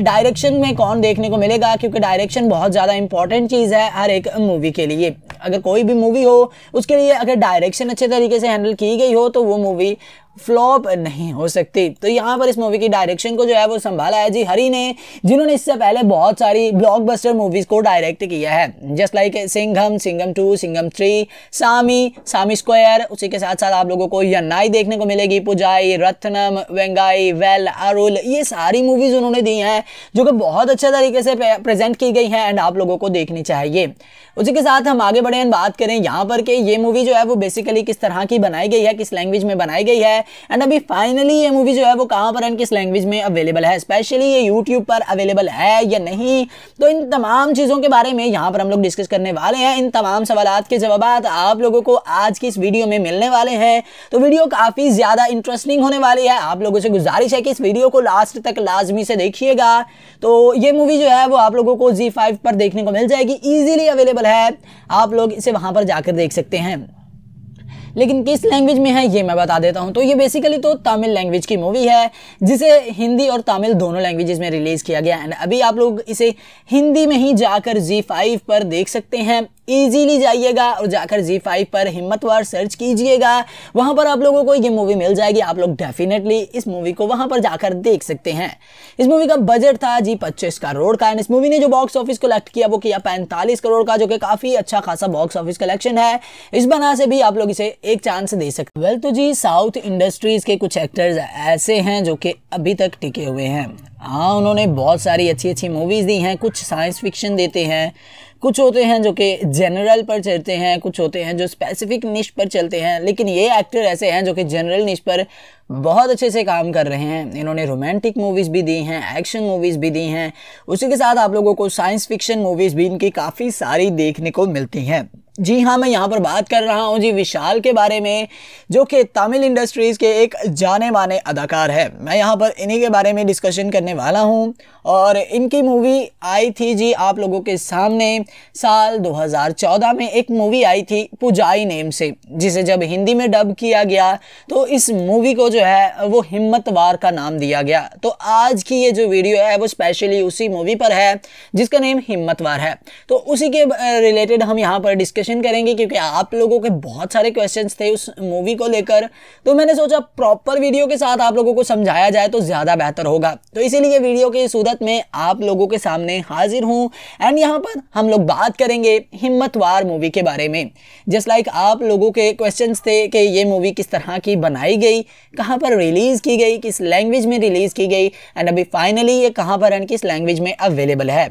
डायरेक्शन में कौन देखने को मिलेगा क्योंकि डायरेक्शन बहुत ज़्यादा इंपॉर्टेंट चीज़ है हर एक मूवी के लिए अगर कोई भी मूवी हो उसके लिए अगर डायरेक्शन अच्छे तरीके से हैंडल की गई हो तो वो मूवी फ्लॉप नहीं हो सकती तो यहाँ पर इस मूवी की डायरेक्शन को जो है वो संभाला है जी हरी ने जिन्होंने इससे पहले बहुत सारी ब्लॉकबस्टर मूवीज़ को डायरेक्ट किया है just like Singham Singham two Singham three Saamy Saamy square उसी के साथ साथ आप लोगों को या नाई देखने को मिलेगी पुजाई रत्नम वेंगाई वेल अरुल ये सारी मूवीज़ उन्होंने दी हैं जो कि बहुत अच्छे तरीके से प्रेजेंट की गई हैं एंड आप लोगों को देखनी चाहिए उसी के साथ हम आगे बढ़े एंड बात करें यहाँ पर कि ये मूवी जो है वो बेसिकली किस तरह की बनाई गई है किस लैंग्वेज में बनाई गई है एंड अभी फाइनली ये मूवी जो है वो कहाँ पर एंड किस लैंग्वेज में अवेलेबल है स्पेशली ये यूट्यूब पर अवेलेबल है या नहीं तो इन तमाम चीज़ों के बारे में यहाँ पर हम लोग डिस्कस करने वाले हैं इन तमाम सवाल के जवाब आप लोगों को आज की इस वीडियो में मिलने वाले हैं तो वीडियो काफ़ी ज़्यादा इंटरेस्टिंग होने वाली है आप लोगों से गुजारिश है कि इस वीडियो को लास्ट तक लाजमी से देखिएगा तो ये मूवी जो है वो आप लोगों को जी फाइव पर देखने को मिल जाएगी ईजिली अवेलेबल है आप लोग इसे वहां पर जाकर देख सकते हैं लेकिन किस लैंग्वेज में है ये मैं बता देता हूँ तो ये बेसिकली तो तमिल लैंग्वेज की मूवी है जिसे हिंदी और तमिल दोनों लैंग्वेजेस में रिलीज़ किया गया एंड अभी आप लोग इसे हिंदी में ही जाकर जी फाइव पर देख सकते हैं इजीली जाइएगा और जाकर जी फाइव पर हिम्मतवार सर्च कीजिएगा वहां पर आप लोगों को ये मूवी मिल जाएगी आप लोग डेफिनेटली इस मूवी को वहां पर जाकर देख सकते हैं इस मूवी का बजट था जी पच्चीस करोड़ का एंड इस मूवी ने जो बॉक्स ऑफिस कलेक्ट किया वो किया पैंतालीस करोड़ का जो कि काफ़ी अच्छा खासा बॉक्स ऑफिस कलेक्शन है इस बना से भी आप लोग इसे एक चांस दे सकते वेल तो जी साउथ इंडस्ट्रीज़ के कुछ एक्टर्स ऐसे हैं जो कि अभी तक टिके हुए हैं हाँ उन्होंने बहुत सारी अच्छी अच्छी मूवीज़ दी हैं कुछ साइंस फिक्शन देते हैं कुछ होते हैं जो कि जनरल पर चलते हैं कुछ होते हैं जो स्पेसिफिक निश पर चलते हैं लेकिन ये एक्टर ऐसे हैं जो कि जनरल निश पर बहुत अच्छे से काम कर रहे हैं इन्होंने रोमांटिक मूवीज़ भी दी हैं एक्शन मूवीज़ भी दी हैं उसी के साथ आप लोगों को साइंस फिक्शन मूवीज़ भी इनकी काफ़ी सारी देखने को मिलती हैं जी हाँ मैं यहाँ पर बात कर रहा हूँ जी विशाल के बारे में जो कि तमिल इंडस्ट्रीज़ के एक जाने माने अदाकार है मैं यहाँ पर इन्हीं के बारे में डिस्कशन करने वाला हूँ और इनकी मूवी आई थी जी आप लोगों के सामने साल 2014 में एक मूवी आई थी पुजाई नेम से जिसे जब हिंदी में डब किया गया तो इस मूवी को जो है वो हिम्मतवार का नाम दिया गया तो आज की ये जो वीडियो है वो स्पेशली उसी मूवी पर है जिसका नेम हिम्मतवार है तो उसी के रिलेटेड हम यहाँ पर डिस्क डिस्कशन करेंगे क्योंकि आप लोगों के बहुत सारे क्वेश्चन थे उस मूवी को लेकर तो मैंने सोचा प्रॉपर वीडियो के साथ आप लोगों को समझाया जाए तो ज़्यादा बेहतर होगा तो इसीलिए वीडियो की सूरत में आप लोगों के सामने हाजिर हूँ एंड यहाँ पर हम लोग बात करेंगे हिम्मतवार मूवी के बारे में जस्ट लाइक like आप लोगों के क्वेश्चन थे कि ये मूवी किस तरह की बनाई गई कहाँ पर रिलीज़ की गई किस लैंग्वेज में रिलीज़ की गई एंड अभी फाइनली ये कहाँ पर एंड किस लैंग्वेज में अवेलेबल है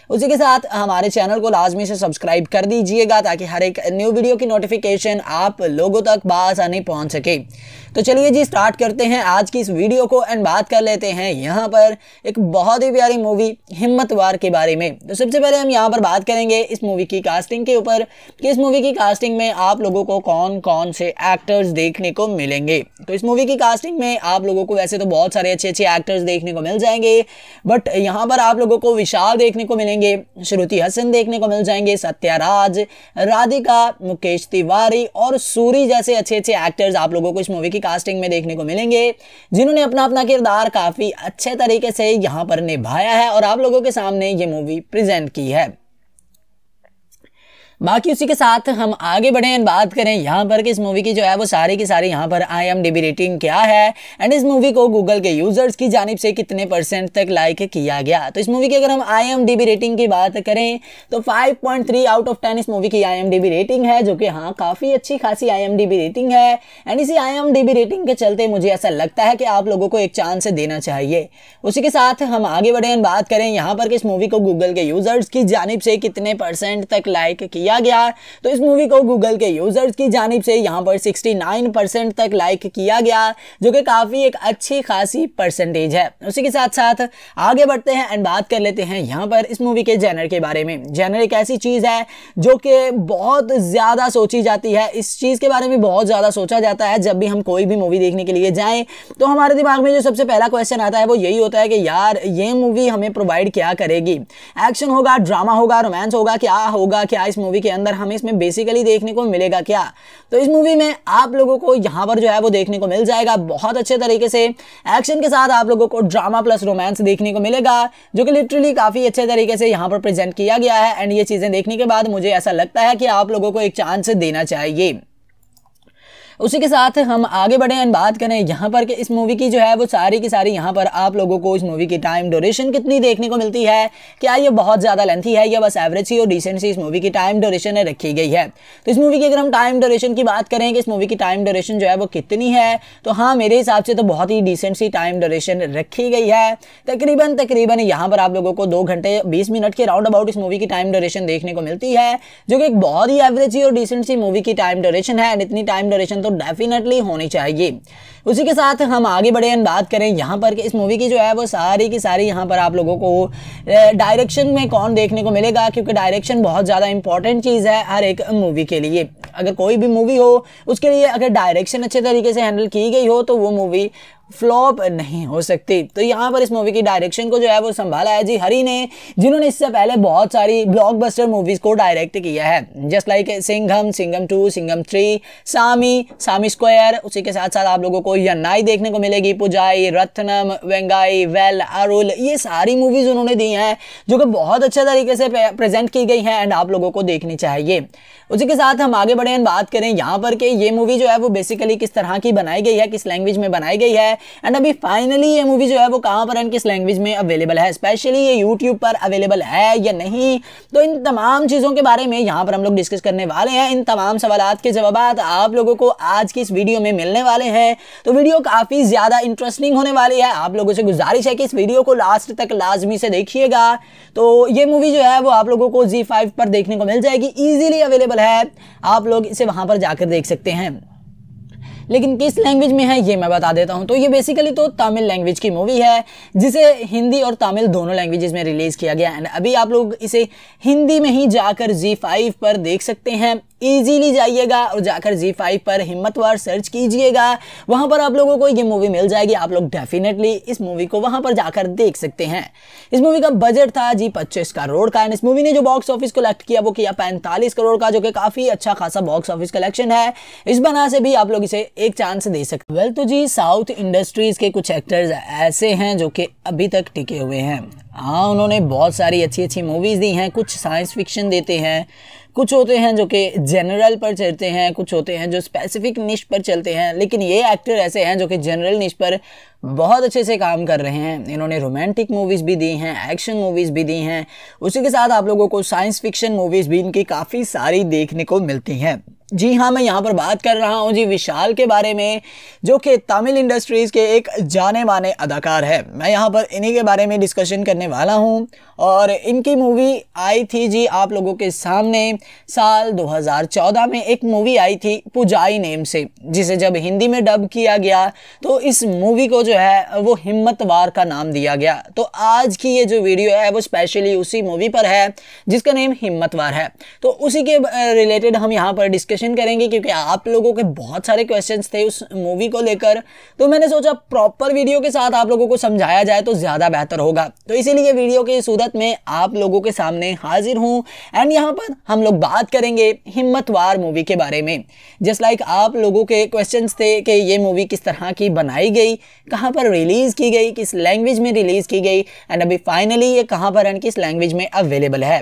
उसी के साथ हमारे चैनल को लाजमी से सब्सक्राइब कर दीजिएगा ताकि हर एक न्यू वीडियो की नोटिफिकेशन आप लोगों तक बासानी पहुंच सके तो चलिए जी स्टार्ट करते हैं आज की इस वीडियो को एंड बात कर लेते हैं यहाँ पर एक बहुत ही प्यारी मूवी हिम्मतवार के बारे में तो सबसे पहले हम यहाँ पर बात करेंगे इस मूवी की कास्टिंग के ऊपर कि इस मूवी की कास्टिंग में आप लोगों को कौन कौन से एक्टर्स देखने को मिलेंगे तो इस मूवी की कास्टिंग में आप लोगों को वैसे तो बहुत सारे अच्छे अच्छे एक्टर्स देखने को मिल जाएंगे बट यहाँ पर आप लोगों को विशाल देखने को मिलेंगे श्रुति हसन देखने को मिल जाएंगे सत्याराज राधिका मुकेश तिवारी और सूरी जैसे अच्छे अच्छे एक्टर्स आप लोगों को इस मूवी की कास्टिंग में देखने को मिलेंगे जिन्होंने अपना अपना किरदार काफ़ी अच्छे तरीके से यहाँ पर निभाया है और आप लोगों के सामने ये मूवी प्रेजेंट की है बाकी उसी के साथ हम आगे बढ़े एंड बात करें यहाँ पर कि इस मूवी की जो है वो सारी की सारी यहाँ पर आई एम डी रेटिंग क्या है एंड इस मूवी को गूगल के यूजर्स की जानब से कितने परसेंट तक लाइक किया गया तो इस मूवी की अगर हम आई एम रेटिंग की बात करें तो 5.3 आउट ऑफ 10 इस मूवी की आई एम रेटिंग है जो कि हाँ काफ़ी अच्छी खासी आई एम रेटिंग है एंड इसी आई एम रेटिंग के चलते मुझे ऐसा लगता है कि आप लोगों को एक चांस देना चाहिए उसी के साथ हम आगे बढ़े एंड बात करें यहाँ पर कि इस मूवी को गूगल के यूजर्स की जानब से कितने परसेंट तक लाइक किया किया गया है तो इस मूवी को गूगल के यूजर्स की जानब से यहाँ पर सिक्सटी तक लाइक किया गया जो कि काफ़ी एक अच्छी खासी परसेंटेज है उसी के साथ साथ आगे बढ़ते हैं एंड बात कर लेते हैं यहाँ पर इस मूवी के जैनर के बारे में जैनर एक ऐसी चीज़ है जो कि बहुत ज़्यादा सोची जाती है इस चीज़ के बारे में बहुत ज़्यादा सोचा जाता है जब भी हम कोई भी मूवी देखने के लिए जाएं तो हमारे दिमाग में जो सबसे पहला क्वेश्चन आता है वो यही होता है कि यार ये मूवी हमें प्रोवाइड क्या करेगी एक्शन होगा ड्रामा होगा रोमांस होगा क्या होगा क्या इस मूवी मूवी के अंदर हमें इसमें बेसिकली देखने को मिलेगा क्या तो इस मूवी में आप लोगों को यहाँ पर जो है वो देखने को मिल जाएगा बहुत अच्छे तरीके से एक्शन के साथ आप लोगों को ड्रामा प्लस रोमांस देखने को मिलेगा जो कि लिटरली काफ़ी अच्छे तरीके से यहाँ पर प्रेजेंट किया गया है एंड ये चीज़ें देखने के बाद मुझे ऐसा लगता है कि आप लोगों को एक चांस देना चाहिए उसी के साथ हम आगे बढ़े एंड बात करें यहाँ पर कि इस मूवी की जो है वो सारी की सारी यहाँ पर आप लोगों को इस मूवी की टाइम ड्यूरेशन कितनी देखने को मिलती है क्या ये बहुत ज़्यादा लेंथी है या बस एवरेज ही और डिसेंट सी इस मूवी की टाइम ड्यूरेशन रखी गई है तो इस मूवी की अगर हम टाइम ड्यूरेशन की बात करें कि इस मूवी की टाइम ड्यूरेशन जो है वो कितनी है तो हाँ मेरे हिसाब से तो बहुत ही डिसेंट सी टाइम ड्यूरेशन रखी गई है तकरीबन तकरीबन यहाँ पर आप लोगों को दो घंटे बीस मिनट के राउंड अबाउट इस मूवी की टाइम ड्यूरेशन देखने को मिलती है जो कि एक बहुत ही एवरेज ही और डिसेंट सी मूवी की टाइम ड्यूरेशन है एंड इतनी टाइम ड्यूरेशन तो डेफिनेटली होनी चाहिए उसी के साथ हम आगे बढ़े एंड बात करें यहाँ पर कि इस मूवी की जो है वो सारी की सारी यहाँ पर आप लोगों को डायरेक्शन में कौन देखने को मिलेगा क्योंकि डायरेक्शन बहुत ज़्यादा इंपॉर्टेंट चीज़ है हर एक मूवी के लिए अगर कोई भी मूवी हो उसके लिए अगर डायरेक्शन अच्छे तरीके से हैंडल की गई हो तो वो मूवी फ्लॉप नहीं हो सकती तो यहाँ पर इस मूवी की डायरेक्शन को जो है वो संभाला है जी हरी ने जिन्होंने इससे पहले बहुत सारी ब्लॉकबस्टर मूवीज को डायरेक्ट किया है just like Singham Singham two Singham three Saamy Saamy square उसी के साथ साथ आप लोगों को यन्नाई देखने को मिलेगी पुजाई रत्नम वेंगाई वेल अरुल ये सारी मूवीज उन्होंने दी हैं जो कि बहुत अच्छे तरीके से प्रेजेंट की गई हैं एंड आप लोगों को देखनी चाहिए उसी के साथ हम आगे बढ़े बात करें यहाँ पर कि ये मूवी जो है वो बेसिकली किस तरह की बनाई गई है किस लैंग्वेज में बनाई गई है एंड अभी फाइनली ये मूवी जो है वो कहाँ पर एंड किस लैंग्वेज में अवेलेबल है स्पेशली ये यूट्यूब पर अवेलेबल है या नहीं तो इन तमाम चीज़ों के बारे में यहाँ पर हम लोग डिस्कस करने वाले हैं इन तमाम सवाल के जवाब आप लोगों को आज की इस वीडियो में मिलने वाले हैं तो वीडियो काफ़ी ज़्यादा इंटरेस्टिंग होने वाली है आप लोगों से गुजारिश है कि इस वीडियो को लास्ट तक लाजमी से देखिएगा तो ये मूवी जो है वो आप लोगों को जी फाइव पर देखने को मिल जाएगी ईजिली अवेलेबल है आप लोग इसे वहां पर जाकर देख सकते हैं लेकिन किस लैंग्वेज में है ये मैं बता देता हूँ तो ये बेसिकली तो तमिल लैंग्वेज की मूवी है जिसे हिंदी और तमिल दोनों लैंग्वेजेस में रिलीज़ किया गया एंड अभी आप लोग इसे हिंदी में ही जाकर जी फाइव पर देख सकते हैं इजीली जाइएगा और जाकर जी फाइव पर हिम्मतवार सर्च कीजिएगा वहां पर आप लोगों को ये मूवी मिल जाएगी आप लोग डेफिनेटली इस मूवी को वहां पर जाकर देख सकते हैं इस मूवी का बजट था जी पच्चीस करोड़ का एंड इस मूवी ने जो बॉक्स ऑफिस कलेक्ट किया वो किया पैंतालीस करोड़ का जो कि काफ़ी अच्छा खासा बॉक्स ऑफिस कलेक्शन है इस बना से भी आप लोग इसे एक चांस दे सकते वेल तो जी साउथ इंडस्ट्रीज़ के कुछ एक्टर्स ऐसे हैं जो कि अभी तक टिके हुए हैं हाँ उन्होंने बहुत सारी अच्छी अच्छी मूवीज़ दी हैं कुछ साइंस फिक्शन देते हैं कुछ होते हैं जो कि जनरल पर चलते हैं कुछ होते हैं जो स्पेसिफिक निश पर चलते हैं लेकिन ये एक्टर ऐसे हैं जो कि जनरल निश पर बहुत अच्छे से काम कर रहे हैं इन्होंने रोमांटिक मूवीज़ भी दी हैं एक्शन मूवीज़ भी दी हैं उसी के साथ आप लोगों को साइंस फिक्शन मूवीज़ भी इनकी काफ़ी सारी देखने को मिलती हैं जी हाँ मैं यहाँ पर बात कर रहा हूँ जी विशाल के बारे में जो कि तमिल इंडस्ट्रीज़ के एक जाने माने अदाकार है मैं यहाँ पर इन्हीं के बारे में डिस्कशन करने वाला हूँ और इनकी मूवी आई थी जी आप लोगों के सामने साल 2014 में एक मूवी आई थी पुजाई नेम से जिसे जब हिंदी में डब किया गया तो इस मूवी को जो है वो वार का नाम दिया गया तो आज की ये जो वीडियो है वो स्पेशली उसी मूवी पर है जिसका नेम हिम्मतवार है तो उसी के रिलेटेड हम यहाँ पर डिस्कशन डिस्कशन करेंगे क्योंकि आप लोगों के बहुत सारे क्वेश्चंस थे उस मूवी को लेकर तो मैंने सोचा प्रॉपर वीडियो के साथ आप लोगों को समझाया जाए तो ज़्यादा बेहतर होगा तो इसीलिए वीडियो की सूरत में आप लोगों के सामने हाजिर हूँ एंड यहाँ पर हम लोग बात करेंगे हिम्मतवार मूवी के बारे में जस्ट लाइक आप लोगों के क्वेश्चन थे कि ये मूवी किस तरह की बनाई गई कहाँ पर रिलीज़ की गई किस लैंग्वेज में रिलीज़ की गई एंड अभी फाइनली ये कहाँ पर एंड किस लैंग्वेज में अवेलेबल है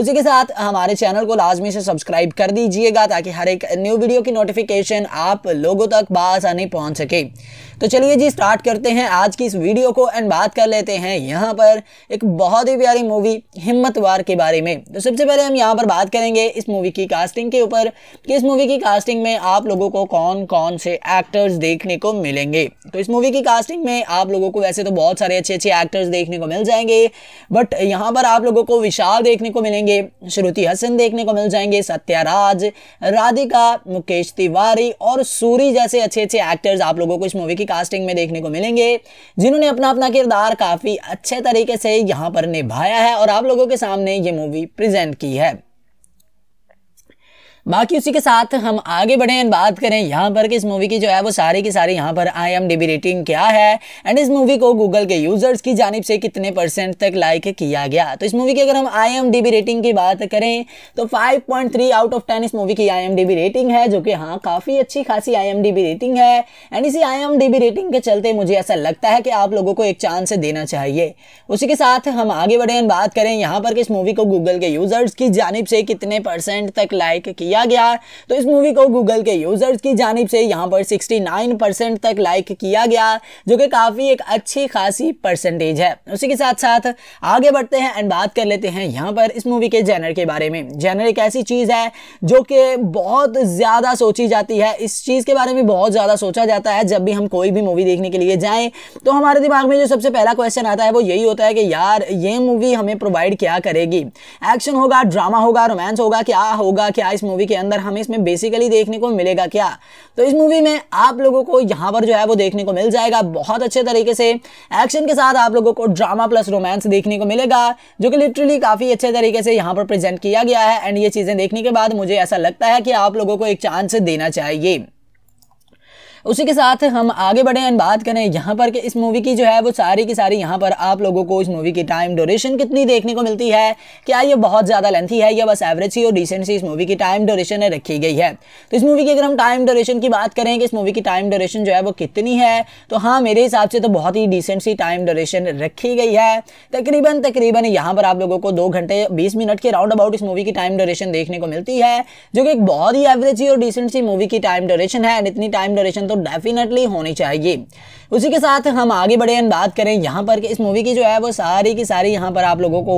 उसी के साथ हमारे चैनल को लाजमी से सब्सक्राइब कर दीजिएगा ताकि हर एक न्यू वीडियो की नोटिफिकेशन आप लोगों तक बासानी पहुँच सके तो चलिए जी स्टार्ट करते हैं आज की इस वीडियो को एंड बात कर लेते हैं यहाँ पर एक बहुत ही प्यारी मूवी हिम्मतवार के बारे में तो सबसे पहले हम यहाँ पर बात करेंगे इस मूवी की कास्टिंग के ऊपर कि इस मूवी की कास्टिंग में आप लोगों को कौन कौन से एक्टर्स देखने को मिलेंगे तो इस मूवी की कास्टिंग में आप लोगों को वैसे तो बहुत सारे अच्छे अच्छे एक्टर्स देखने को मिल जाएंगे बट यहाँ पर आप लोगों को विशाल देखने को मिलेंगे श्रुति हसन देखने को मिल जाएंगे सत्याराज राधिका मुकेश तिवारी और सूरी जैसे अच्छे अच्छे एक्टर्स आप लोगों को इस मूवी की कास्टिंग में देखने को मिलेंगे जिन्होंने अपना अपना किरदार काफ़ी अच्छे तरीके से यहाँ पर निभाया है और आप लोगों के सामने ये मूवी प्रेजेंट की है बाकी उसी के साथ हम आगे बढ़े एंड बात करें यहाँ पर कि इस मूवी की जो है वो सारी की सारी यहाँ पर आई एम रेटिंग क्या है एंड इस मूवी को गूगल के यूजर्स की जानब से कितने परसेंट तक लाइक किया गया तो इस मूवी की अगर हम आई एम रेटिंग की बात करें तो 5.3 आउट ऑफ 10 इस मूवी की आई एम रेटिंग है जो कि हाँ काफ़ी अच्छी खासी आई एम रेटिंग है एंड इसी आई एम रेटिंग के चलते मुझे ऐसा लगता है कि आप लोगों को एक चांस देना चाहिए उसी के साथ हम आगे बढ़े एंड बात करें यहाँ पर कि इस मूवी को गूगल के यूजर्स की जानब से कितने परसेंट तक लाइक किया किया गया है तो इस मूवी को गूगल के यूजर्स की जानब से यहाँ पर सिक्सटी तक लाइक किया गया जो कि काफ़ी एक अच्छी खासी परसेंटेज है उसी के साथ साथ आगे बढ़ते हैं एंड बात कर लेते हैं यहाँ पर इस मूवी के जैनर के बारे में जैनर एक ऐसी चीज़ है जो कि बहुत ज़्यादा सोची जाती है इस चीज़ के बारे में बहुत ज़्यादा सोचा जाता है जब भी हम कोई भी मूवी देखने के लिए जाएं तो हमारे दिमाग में जो सबसे पहला क्वेश्चन आता है वो यही होता है कि यार ये मूवी हमें प्रोवाइड क्या करेगी एक्शन होगा ड्रामा होगा रोमांस होगा क्या होगा क्या इस मूवी मूवी के अंदर हमें इसमें बेसिकली देखने को मिलेगा क्या तो इस मूवी में आप लोगों को यहाँ पर जो है वो देखने को मिल जाएगा बहुत अच्छे तरीके से एक्शन के साथ आप लोगों को ड्रामा प्लस रोमांस देखने को मिलेगा जो कि लिटरली काफ़ी अच्छे तरीके से यहाँ पर प्रेजेंट किया गया है एंड ये चीज़ें देखने के बाद मुझे ऐसा लगता है कि आप लोगों को एक चांस देना चाहिए उसी के साथ हम आगे बढ़े एंड बात करें यहाँ पर कि इस मूवी की जो है वो सारी की सारी यहाँ पर आप लोगों को इस मूवी की टाइम ड्यूरेशन कितनी देखने को मिलती है क्या ये बहुत ज़्यादा लेंथी है या बस एवरेज सी और डिसेंट सी इस मूवी की टाइम ड्यूरेशन रखी गई है तो इस मूवी की अगर हम टाइम ड्यूरेशन की बात करें कि इस मूवी की टाइम ड्यूरेशन जो है वो कितनी है तो हाँ मेरे हिसाब से तो बहुत ही डिसेंट सी टाइम ड्यूरेशन रखी गई है तकरीबन तकरीबन यहाँ पर आप लोगों को दो घंटे बीस मिनट के राउंड अबाउट इस मूवी की टाइम ड्यूरेशन देखने को मिलती है जो कि एक बहुत ही एवरेज सी और डिसेंट सी मूवी की टाइम ड्यूरेशन है एंड इतनी टाइम ड्यूरेशन तो डेफिनेटली होनी चाहिए उसी के साथ हम आगे बढ़े एंड बात करें यहाँ पर कि इस मूवी की जो है वो सारी की सारी यहाँ पर आप लोगों को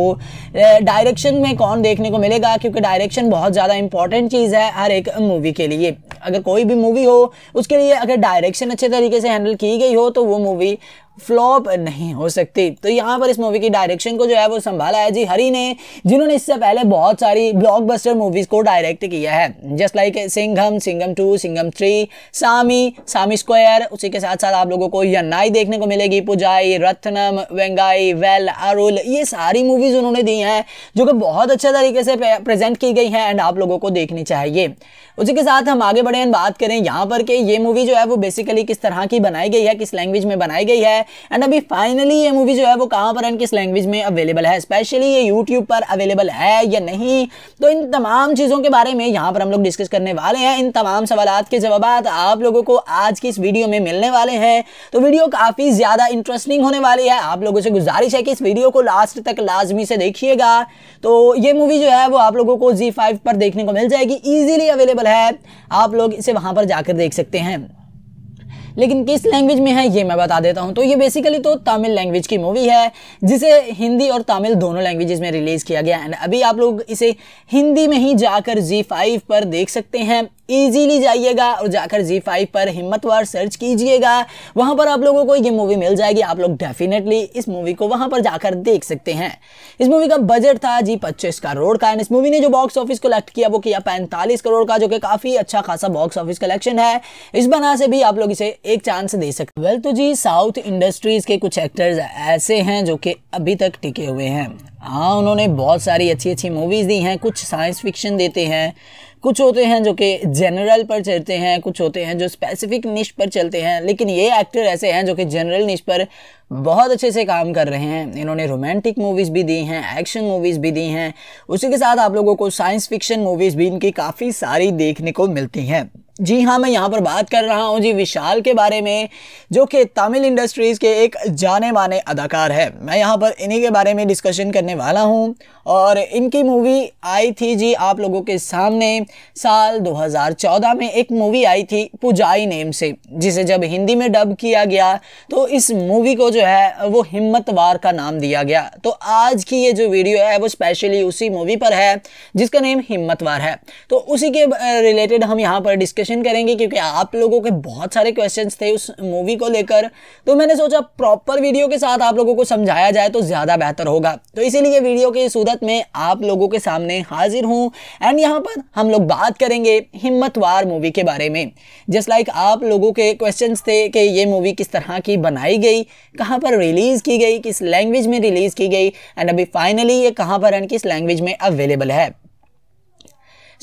डायरेक्शन में कौन देखने को मिलेगा क्योंकि डायरेक्शन बहुत ज़्यादा इंपॉर्टेंट चीज़ है हर एक मूवी के लिए अगर कोई भी मूवी हो उसके लिए अगर डायरेक्शन अच्छे तरीके से हैंडल की गई हो तो वो मूवी फ्लॉप नहीं हो सकती तो यहाँ पर इस मूवी की डायरेक्शन को जो है वो संभाला है जी हरी ने जिन्होंने इससे पहले बहुत सारी ब्लॉकबस्टर मूवीज को डायरेक्ट किया है just like Singham Singham two Singham three Saamy Saamy square उसी के साथ साथ आप लोगों को यन्नाई देखने को मिलेगी पुजाई रत्नम वेंगाई वेल अरुल ये सारी मूवीज उन्होंने दी हैं जो कि बहुत अच्छे तरीके से प्रेजेंट की गई हैं एंड आप लोगों को देखनी चाहिए उसी के साथ हम आगे बढ़े बात करें यहाँ पर कि ये मूवी जो है वो बेसिकली किस तरह की बनाई गई है किस लैंग्वेज में बनाई गई है एंड अभी फाइनली ये मूवी जो है वो कहाँ पर एंड किस लैंग्वेज में अवेलेबल है स्पेशली ये यूट्यूब पर अवेलेबल है या नहीं तो इन तमाम चीज़ों के बारे में यहाँ पर हम लोग डिस्कस करने वाले हैं इन तमाम सवाल के जवाब आप लोगों को आज की इस वीडियो में मिलने वाले हैं तो वीडियो काफ़ी ज़्यादा इंटरेस्टिंग होने वाली है आप लोगों से गुजारिश है कि इस वीडियो को लास्ट तक लाजमी से देखिएगा तो ये मूवी जो है वो आप लोगों को जी पर देखने को मिल जाएगी ईजिली अवेलेबल है आप लोग इसे वहाँ पर जाकर देख सकते हैं लेकिन किस लैंग्वेज में है ये मैं बता देता हूँ तो ये बेसिकली तो तमिल लैंग्वेज की मूवी है जिसे हिंदी और तमिल दोनों लैंग्वेजेस में रिलीज़ किया गया एंड अभी आप लोग इसे हिंदी में ही जाकर जी फाइव पर देख सकते हैं ईजीली जाइएगा और जाकर जी फाइव पर हिम्मतवार सर्च कीजिएगा वहाँ पर आप लोगों को ये मूवी मिल जाएगी आप लोग डेफिनेटली इस मूवी को वहाँ पर जाकर देख सकते हैं इस मूवी का बजट था जी पच्चीस करोड़ का एंड इस मूवी ने जो बॉक्स ऑफिस कलेक्ट किया वो किया पैंतालीस करोड़ का जो कि काफ़ी अच्छा खासा बॉक्स ऑफिस कलेक्शन है इस बना से भी आप लोग इसे एक चांस दे सकते वेल तो जी साउथ इंडस्ट्रीज के कुछ एक्टर्स ऐसे हैं जो कि अभी तक टिके हुए हैं हाँ उन्होंने बहुत सारी अच्छी अच्छी मूवीज़ दी हैं कुछ साइंस फिक्शन देते हैं कुछ होते हैं जो कि जनरल पर चलते हैं कुछ होते हैं जो स्पेसिफिक निश पर चलते हैं लेकिन ये एक्टर ऐसे हैं जो कि जनरल निश पर बहुत अच्छे से काम कर रहे हैं इन्होंने रोमांटिक मूवीज़ भी दी हैं एक्शन मूवीज़ भी दी हैं उसी के साथ आप लोगों को साइंस फिक्शन मूवीज़ भी इनकी काफ़ी सारी देखने को मिलती हैं जी हाँ मैं यहाँ पर बात कर रहा हूँ जी विशाल के बारे में जो कि तमिल इंडस्ट्रीज़ के एक जाने माने अदाकार है मैं यहाँ पर इन्हीं के बारे में डिस्कशन करने वाला हूँ और इनकी मूवी आई थी जी आप लोगों के सामने साल 2014 में एक मूवी आई थी पुजाई नेम से जिसे जब हिंदी में डब किया गया तो इस मूवी को जो है वो वार का नाम दिया गया तो आज की ये जो वीडियो है वो स्पेशली उसी मूवी पर है जिसका नेम वार है तो उसी के रिलेटेड हम यहाँ पर डिस्कश डिस्कशन करेंगे क्योंकि आप लोगों के बहुत सारे क्वेश्चन थे उस मूवी को लेकर तो मैंने सोचा प्रॉपर वीडियो के साथ आप लोगों को समझाया जाए तो ज़्यादा बेहतर होगा तो इसीलिए वीडियो की सूरत में आप लोगों के सामने हाजिर हूँ एंड यहाँ पर हम लोग बात करेंगे हिम्मतवार मूवी के बारे में जस्ट लाइक like आप लोगों के क्वेश्चन थे कि ये मूवी किस तरह की बनाई गई कहाँ पर रिलीज़ की गई किस लैंग्वेज में रिलीज़ की गई एंड अभी फाइनली ये कहाँ पर एंड किस लैंग्वेज में अवेलेबल है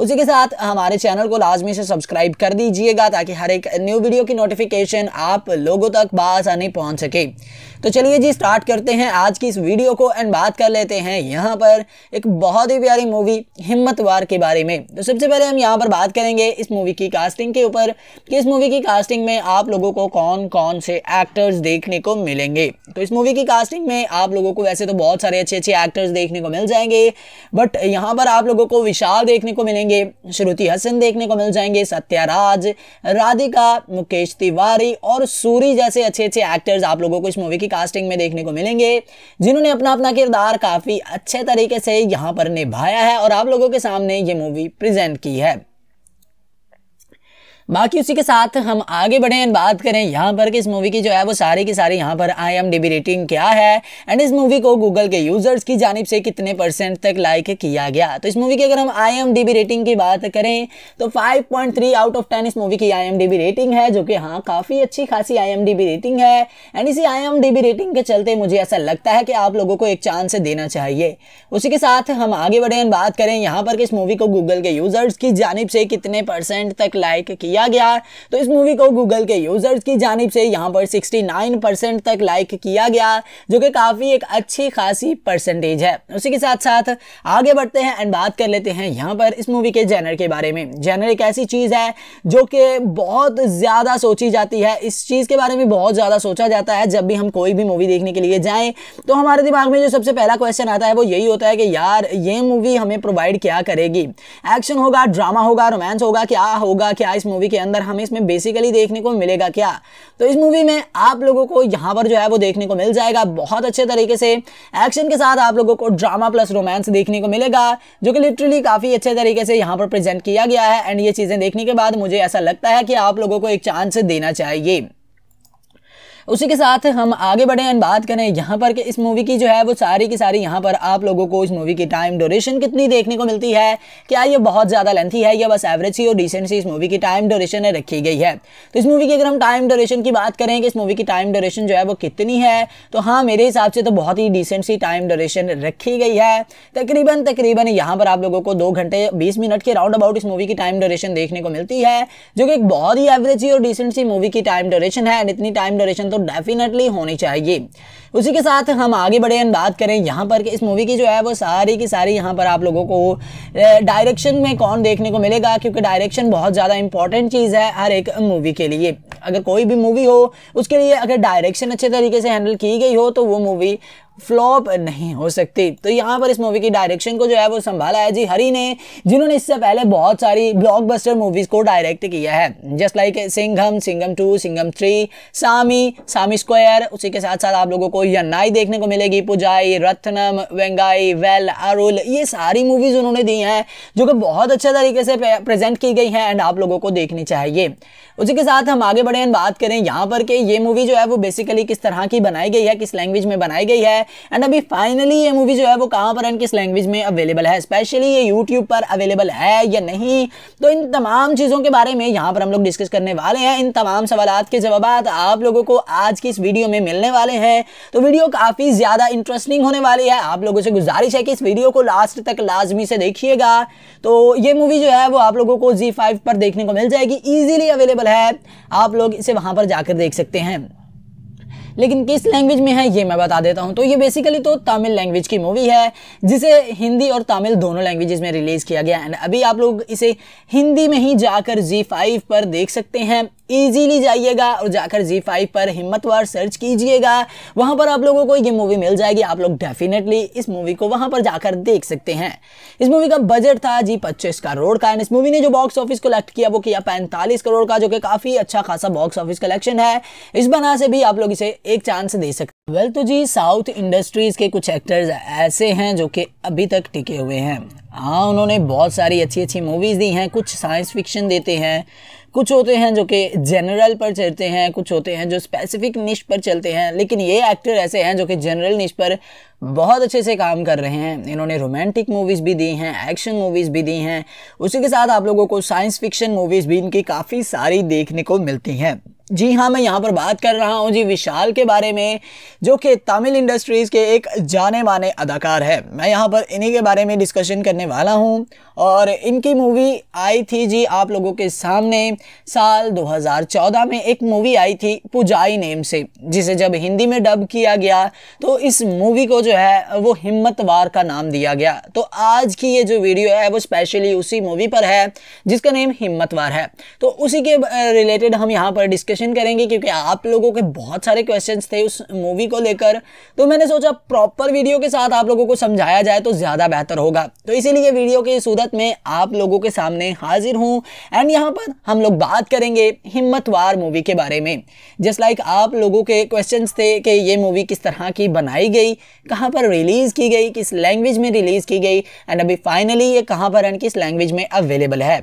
उसी के साथ हमारे चैनल को लाजमी से सब्सक्राइब कर दीजिएगा ताकि हर एक न्यू वीडियो की नोटिफिकेशन आप लोगों तक बासानी पहुंच सके तो चलिए जी स्टार्ट करते हैं आज की इस वीडियो को एंड बात कर लेते हैं यहाँ पर एक बहुत ही प्यारी मूवी हिम्मतवार के बारे में तो सबसे पहले हम यहाँ पर बात करेंगे इस मूवी की कास्टिंग के ऊपर कि इस मूवी की कास्टिंग में आप लोगों को कौन कौन से एक्टर्स देखने को मिलेंगे तो इस मूवी की कास्टिंग में आप लोगों को वैसे तो बहुत सारे अच्छे अच्छे एक्टर्स देखने को मिल जाएंगे बट यहाँ पर आप लोगों को विशाल देखने को मिलेंगे श्रुति हसन देखने को मिल जाएंगे सत्याराज राधिका मुकेश तिवारी और सूरी जैसे अच्छे अच्छे एक्टर्स आप लोगों को इस मूवी की कास्टिंग में देखने को मिलेंगे जिन्होंने अपना अपना किरदार काफ़ी अच्छे तरीके से यहाँ पर निभाया है और आप लोगों के सामने ये मूवी प्रेजेंट की है बाकी उसी के साथ हम आगे बढ़े एंड बात करें यहाँ पर कि इस मूवी की जो है वो सारी की सारी यहाँ पर आई एम डी रेटिंग क्या है एंड इस मूवी को गूगल के यूजर्स की जानब से कितने परसेंट तक लाइक किया गया तो इस मूवी की अगर हम आई रेटिंग की बात करें तो 5.3 आउट ऑफ 10 इस मूवी की आई रेटिंग है जो कि हाँ काफ़ी अच्छी खासी आई रेटिंग है एंड इसी आई रेटिंग के चलते मुझे ऐसा लगता है कि आप लोगों को एक चांस देना चाहिए उसी के साथ हम आगे बढ़े एंड बात करें यहाँ पर कि इस मूवी को गूगल के यूजर्स की जानब से कितने परसेंट तक लाइक किया किया गया तो इस मूवी को गूगल के यूजर्स की जानब से यहाँ पर सिक्सटी तक लाइक किया गया जो कि काफ़ी एक अच्छी खासी परसेंटेज है उसी के साथ साथ आगे बढ़ते हैं एंड बात कर लेते हैं यहाँ पर इस मूवी के जैनर के बारे में जैनर एक ऐसी चीज़ है जो कि बहुत ज़्यादा सोची जाती है इस चीज़ के बारे में बहुत ज़्यादा सोचा जाता है जब भी हम कोई भी मूवी देखने के लिए जाएं तो हमारे दिमाग में जो सबसे पहला क्वेश्चन आता है वो यही होता है कि यार ये मूवी हमें प्रोवाइड क्या करेगी एक्शन होगा ड्रामा होगा रोमांस होगा क्या होगा क्या इस मूवी मूवी के अंदर हमें इसमें बेसिकली देखने को मिलेगा क्या तो इस मूवी में आप लोगों को यहाँ पर जो है वो देखने को मिल जाएगा बहुत अच्छे तरीके से एक्शन के साथ आप लोगों को ड्रामा प्लस रोमांस देखने को मिलेगा जो कि लिटरली काफ़ी अच्छे तरीके से यहाँ पर प्रेजेंट किया गया है एंड ये चीज़ें देखने के बाद मुझे ऐसा लगता है कि आप लोगों को एक चांस देना चाहिए उसी के साथ हम आगे बढ़े एंड बात करें यहाँ पर कि इस मूवी की जो है वो सारी की सारी यहाँ पर आप लोगों को इस मूवी की टाइम ड्यूरेशन कितनी देखने को मिलती है क्या ये बहुत ज़्यादा लेंथी है या बस एवरेज ही और डिसेंट सी इस मूवी की टाइम ड्यूरेशन रखी गई है तो इस मूवी की अगर हम टाइम ड्यूरेशन की बात करें कि इस मूवी की टाइम ड्यूरेशन जो है वो कितनी है तो हाँ मेरे हिसाब से तो बहुत ही डिसेंट सी टाइम ड्यूरेशन रखी गई है तकरीबन तकरीबन यहाँ पर आप लोगों को दो घंटे बीस मिनट के राउंड अबाउट इस मूवी की टाइम ड्यूरेशन देखने को मिलती है जो कि एक बहुत ही एवरेज ही और डिसेंट सी मूवी की टाइम ड्यूरेशन है एंड इतनी टाइम ड्यूरेशन तो डेफिनेटली होनी चाहिए उसी के साथ हम आगे बढ़े बात करें यहाँ पर कि इस मूवी की जो है वो सारी की सारी यहाँ पर आप लोगों को डायरेक्शन में कौन देखने को मिलेगा क्योंकि डायरेक्शन बहुत ज़्यादा इंपॉर्टेंट चीज़ है हर एक मूवी के लिए अगर कोई भी मूवी हो उसके लिए अगर डायरेक्शन अच्छे तरीके से हैंडल की गई हो तो वो मूवी फ्लॉप नहीं हो सकती तो यहाँ पर इस मूवी की डायरेक्शन को जो है वो संभाला है जी हरी ने जिन्होंने इससे पहले बहुत सारी ब्लॉकबस्टर मूवीज को डायरेक्ट किया है just like Singham Singham two Singham three Saamy Saamy square उसी के साथ साथ आप लोगों को आपको देखने को मिलेगी पुजाई रत्नम वेंगाई वेल अरुल ये सारी मूवीज़ उन्होंने दी हैं जो कि बहुत अच्छे तरीके से प्रेजेंट की गई हैं एंड आप लोगों को देखनी चाहिए उसी के साथ हम आगे बढ़े बात करें यहाँ पर कि ये मूवी जो है वो बेसिकली किस तरह की बनाई गई है किस लैंग्वेज में बनाई गई है एंड अभी फाइनली ये मूवी जो है वो कहाँ पर एंड किस लैंग्वेज में अवेलेबल है स्पेशली ये यूट्यूब पर अवेलेबल है या नहीं तो इन तमाम चीज़ों के बारे में यहाँ पर हम लोग डिस्कस करने वाले हैं इन तमाम सवाल के जवाब आप लोगों को आज की इस वीडियो में मिलने वाले हैं तो वीडियो काफ़ी ज़्यादा इंटरेस्टिंग होने वाली है आप लोगों से गुजारिश है कि इस वीडियो को लास्ट तक लाजमी से देखिएगा तो ये मूवी जो है वो आप लोगों को जी फाइव पर देखने को मिल जाएगी ईजिली अवेलेबल है आप लोग इसे वहां पर जाकर देख सकते हैं लेकिन किस लैंग्वेज में है ये मैं बता देता हूँ तो ये बेसिकली तो तमिल लैंग्वेज की मूवी है जिसे हिंदी और तमिल दोनों लैंग्वेजेस में रिलीज़ किया गया एंड अभी आप लोग इसे हिंदी में ही जाकर जी फाइव पर देख सकते हैं इजीली जाइएगा और जाकर जी फाइव पर हिम्मतवार सर्च कीजिएगा वहां पर आप लोगों को ये मूवी मिल जाएगी आप लोग डेफिनेटली इस मूवी को वहां पर जाकर देख सकते हैं इस मूवी का बजट था जी पच्चीस करोड़ का एंड इस मूवी ने जो बॉक्स ऑफिस कलेक्ट किया वो किया पैंतालीस करोड़ का जो कि काफ़ी अच्छा खासा बॉक्स ऑफिस कलेक्शन है इस बना से भी आप लोग इसे एक चांस दे सकते हैं वेल तो जी साउथ इंडस्ट्रीज़ के कुछ एक्टर्स ऐसे हैं जो कि अभी तक टिके हुए हैं हाँ उन्होंने बहुत सारी अच्छी अच्छी मूवीज़ दी हैं कुछ साइंस फिक्शन देते हैं कुछ होते हैं जो कि जनरल पर चलते हैं कुछ होते हैं जो स्पेसिफिक निश पर चलते हैं लेकिन ये एक्टर ऐसे हैं जो कि जनरल निश पर बहुत अच्छे से काम कर रहे हैं इन्होंने रोमांटिक मूवीज़ भी दी हैं एक्शन मूवीज़ भी दी हैं उसी के साथ आप लोगों को साइंस फिक्शन मूवीज़ भी इनकी काफ़ी सारी देखने को मिलती हैं जी हाँ मैं यहाँ पर बात कर रहा हूँ जी विशाल के बारे में जो कि तमिल इंडस्ट्रीज़ के एक जाने माने अदाकार है मैं यहाँ पर इन्हीं के बारे में डिस्कशन करने वाला हूँ और इनकी मूवी आई थी जी आप लोगों के सामने साल 2014 में एक मूवी आई थी पुजाई नेम से जिसे जब हिंदी में डब किया गया तो इस मूवी को जो है वो वार का नाम दिया गया तो आज की ये जो वीडियो है वो स्पेशली उसी मूवी पर है जिसका नेम वार है तो उसी के रिलेटेड हम यहाँ पर डिस्कशन डिस्कशन करेंगे क्योंकि आप लोगों के बहुत सारे क्वेश्चंस थे उस मूवी को लेकर तो मैंने सोचा प्रॉपर वीडियो के साथ आप लोगों को समझाया जाए तो ज़्यादा बेहतर होगा तो इसीलिए वीडियो की सूरत में आप लोगों के सामने हाजिर हूँ एंड यहाँ पर हम लोग बात करेंगे हिम्मतवार मूवी के बारे में जस्ट लाइक आप लोगों के क्वेश्चन थे कि ये मूवी किस तरह की बनाई गई कहाँ पर रिलीज़ की गई किस लैंग्वेज में रिलीज़ की गई एंड अभी फाइनली ये कहाँ पर एंड किस लैंग्वेज में अवेलेबल है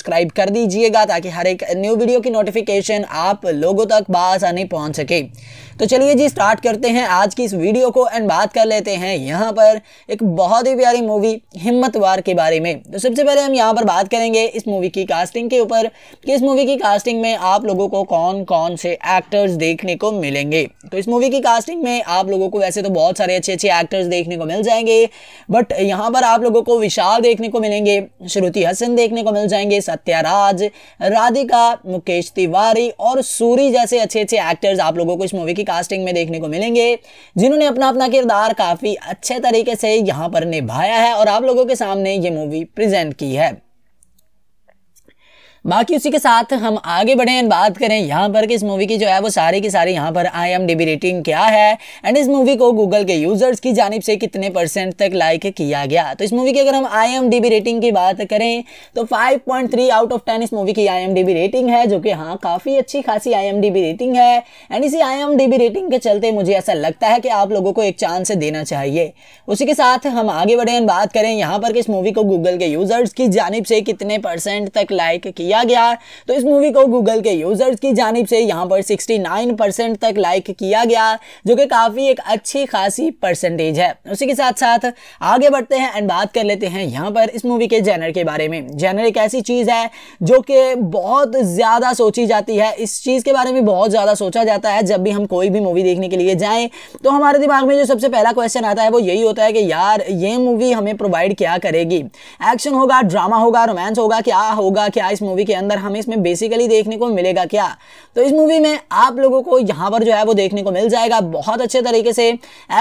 सब्सक्राइब कर दीजिएगा ताकि हर एक न्यू वीडियो की नोटिफिकेशन आप लोगों तक बासानी पहुंच सके तो चलिए जी स्टार्ट करते हैं आज की इस वीडियो को एंड बात कर लेते हैं यहाँ पर एक बहुत ही प्यारी मूवी हिम्मतवार के बारे में तो सबसे पहले हम यहाँ पर बात करेंगे इस मूवी की कास्टिंग के ऊपर कि इस मूवी की कास्टिंग में आप लोगों को कौन कौन से एक्टर्स देखने को मिलेंगे तो इस मूवी की कास्टिंग में आप लोगों को वैसे तो बहुत सारे अच्छे अच्छे एक्टर्स देखने को मिल जाएंगे बट यहाँ पर आप लोगों को विशाल देखने को मिलेंगे श्रुति हसन देखने को मिल जाएंगे सत्याराज राधिका मुकेश तिवारी और सूरी जैसे अच्छे अच्छे एक्टर्स आप लोगों को इस मूवी की कास्टिंग में देखने को मिलेंगे जिन्होंने अपना अपना किरदार काफ़ी अच्छे तरीके से यहाँ पर निभाया है और आप लोगों के सामने ये मूवी प्रेजेंट की है बाकी उसी के साथ हम आगे बढ़े एंड बात करें यहाँ पर कि इस मूवी की जो है वो सारी की सारी यहाँ पर आई एम रेटिंग क्या है एंड इस मूवी को गूगल के यूजर्स की जानब से कितने परसेंट तक लाइक किया गया तो इस मूवी की अगर हम आई एम रेटिंग की बात करें तो 5.3 आउट ऑफ 10 इस मूवी की आई एम रेटिंग है जो कि हाँ काफ़ी अच्छी खासी आई एम रेटिंग है एंड इसी आई एम रेटिंग के चलते मुझे ऐसा लगता है कि आप लोगों को एक चांस देना चाहिए उसी के साथ हम आगे बढ़े एंड बात करें यहाँ पर कि इस मूवी को गूगल के यूजर्स की जानब से कितने परसेंट तक लाइक किया किया गया है तो इस मूवी को गूगल के यूजर्स की जानब से यहाँ पर सिक्सटी तक लाइक किया गया जो कि काफ़ी एक अच्छी खासी परसेंटेज है उसी के साथ साथ आगे बढ़ते हैं एंड बात कर लेते हैं यहाँ पर इस मूवी के जैनर के बारे में जैनर एक ऐसी चीज़ है जो कि बहुत ज़्यादा सोची जाती है इस चीज़ के बारे में बहुत ज़्यादा सोचा जाता है जब भी हम कोई भी मूवी देखने के लिए जाएं तो हमारे दिमाग में जो सबसे पहला क्वेश्चन आता है वो यही होता है कि यार ये मूवी हमें प्रोवाइड क्या करेगी एक्शन होगा ड्रामा होगा रोमांस होगा क्या होगा क्या इस मूवी मूवी के अंदर हमें इसमें बेसिकली देखने को मिलेगा क्या तो इस मूवी में आप लोगों को यहाँ पर जो है वो देखने को मिल जाएगा बहुत अच्छे तरीके से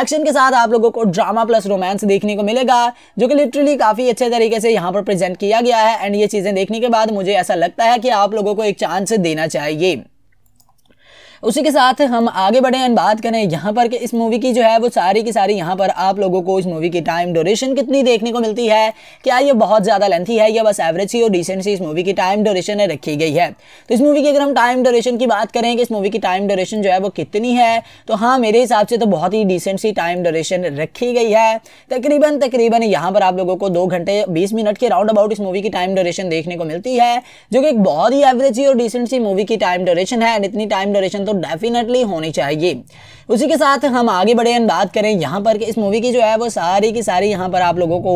एक्शन के साथ आप लोगों को ड्रामा प्लस रोमांस देखने को मिलेगा जो कि लिटरली काफ़ी अच्छे तरीके से यहाँ पर प्रेजेंट किया गया है एंड ये चीज़ें देखने के बाद मुझे ऐसा लगता है कि आप लोगों को एक चांस देना चाहिए उसी के साथ हम आगे बढ़े एंड बात करें यहाँ पर कि इस मूवी की जो है वो सारी की सारी यहाँ पर आप लोगों को इस मूवी की टाइम ड्यूरेशन कितनी देखने को मिलती है क्या ये बहुत ज़्यादा लेंथी है या बस एवरेज सी और डिसेंट सी इस मूवी की टाइम ड्यूरेशन रखी गई है तो इस मूवी की अगर हम टाइम ड्यूरेशन की बात करें कि इस मूवी की टाइम ड्यूरेशन जो है वो कितनी है तो हाँ मेरे हिसाब से तो बहुत ही डिसेंट सी टाइम ड्यूरेशन रखी गई है तकरीबन तकरीबन यहाँ पर आप लोगों को दो घंटे बीस मिनट के राउंड अबाउट इस मूवी की टाइम ड्यूरेशन देखने को मिलती है जो कि एक बहुत ही एवरेज सी और डिसेंट सी मूवी की टाइम ड्यूरेशन है एंड इतनी टाइम ड्यूरेशन तो डेफिनेटली होनी चाहिए उसी के साथ हम आगे बढ़े एंड बात करें यहाँ पर कि इस मूवी की जो है वो सारी की सारी यहाँ पर आप लोगों को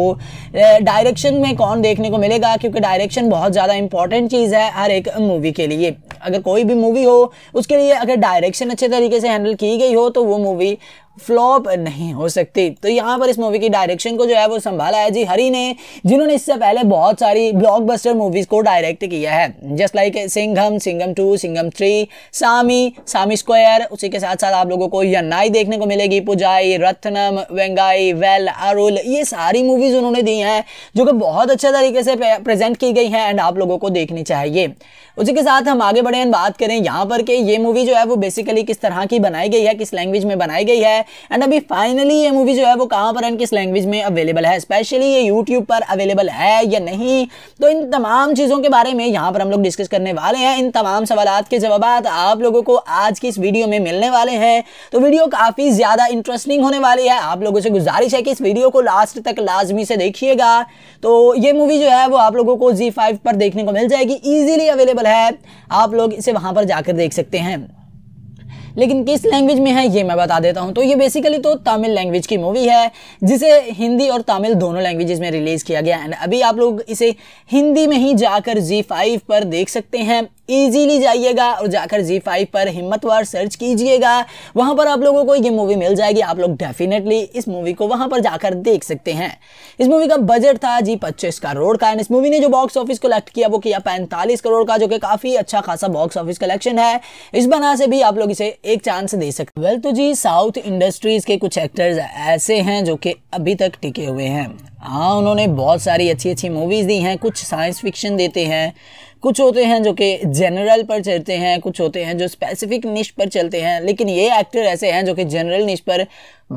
डायरेक्शन में कौन देखने को मिलेगा क्योंकि डायरेक्शन बहुत ज़्यादा इंपॉर्टेंट चीज़ है हर एक मूवी के लिए अगर कोई भी मूवी हो उसके लिए अगर डायरेक्शन अच्छे तरीके से हैंडल की गई हो तो वो मूवी फ्लॉप नहीं हो सकती तो यहाँ पर इस मूवी की डायरेक्शन को जो है वो संभाला है जी हरी ने जिन्होंने इससे पहले बहुत सारी ब्लॉकबस्टर मूवीज़ को डायरेक्ट किया है just like Singham Singham two Singham three Saamy Saamy square उसी के साथ साथ आप लोगों को या नाई देखने को मिलेगी पुजाई रत्नम वेंगाई वेल अरुल ये सारी मूवीज़ उन्होंने दी हैं जो कि बहुत अच्छे तरीके से प्रेजेंट की गई हैं एंड आप लोगों को देखनी चाहिए उसी के साथ हम आगे बढ़े एंड बात करें यहाँ पर कि ये मूवी जो है वो बेसिकली किस तरह की बनाई गई है किस लैंग्वेज में बनाई गई है एंड अभी फाइनली ये मूवी जो है वो कहाँ पर एंड किस लैंग्वेज में अवेलेबल है स्पेशली ये यूट्यूब पर अवेलेबल है या नहीं तो इन तमाम चीज़ों के बारे में यहाँ पर हम लोग डिस्कस करने वाले हैं इन तमाम सवाल के जवाब आप लोगों को आज की इस वीडियो में मिलने वाले हैं तो वीडियो काफ़ी ज़्यादा इंटरेस्टिंग होने वाली है आप लोगों से गुजारिश है कि इस वीडियो को लास्ट तक लाजमी से देखिएगा तो ये मूवी जो है वो आप लोगों को जी फाइव पर देखने को मिल जाएगी ईजिली अवेलेबल है आप लोग इसे वहां पर जाकर देख सकते हैं लेकिन किस लैंग्वेज में है ये मैं बता देता हूँ तो ये बेसिकली तो तमिल लैंग्वेज की मूवी है जिसे हिंदी और तमिल दोनों लैंग्वेजेस में रिलीज़ किया गया एंड अभी आप लोग इसे हिंदी में ही जाकर जी फाइव पर देख सकते हैं ईजीली जाइएगा और जाकर जी फाइव पर हिम्मतवार सर्च कीजिएगा वहाँ पर आप लोगों को ये मूवी मिल जाएगी आप लोग डेफिनेटली इस मूवी को वहाँ पर जाकर देख सकते हैं इस मूवी का बजट था जी पच्चीस करोड़ का एंड इस मूवी ने जो बॉक्स ऑफिस कलेक्ट किया वो किया पैंतालीस करोड़ का जो कि काफ़ी अच्छा खासा बॉक्स ऑफिस कलेक्शन है इस बना से भी आप लोग इसे एक चांस दे सकते वेल तो जी साउथ इंडस्ट्रीज के कुछ एक्टर्स ऐसे हैं जो कि अभी तक टिके हुए हैं हाँ उन्होंने बहुत सारी अच्छी अच्छी मूवीज़ दी हैं कुछ साइंस फिक्शन देते हैं कुछ होते हैं जो कि जनरल पर चलते हैं कुछ होते हैं जो स्पेसिफिक निश पर चलते हैं लेकिन ये एक्टर ऐसे हैं जो कि जनरल निश पर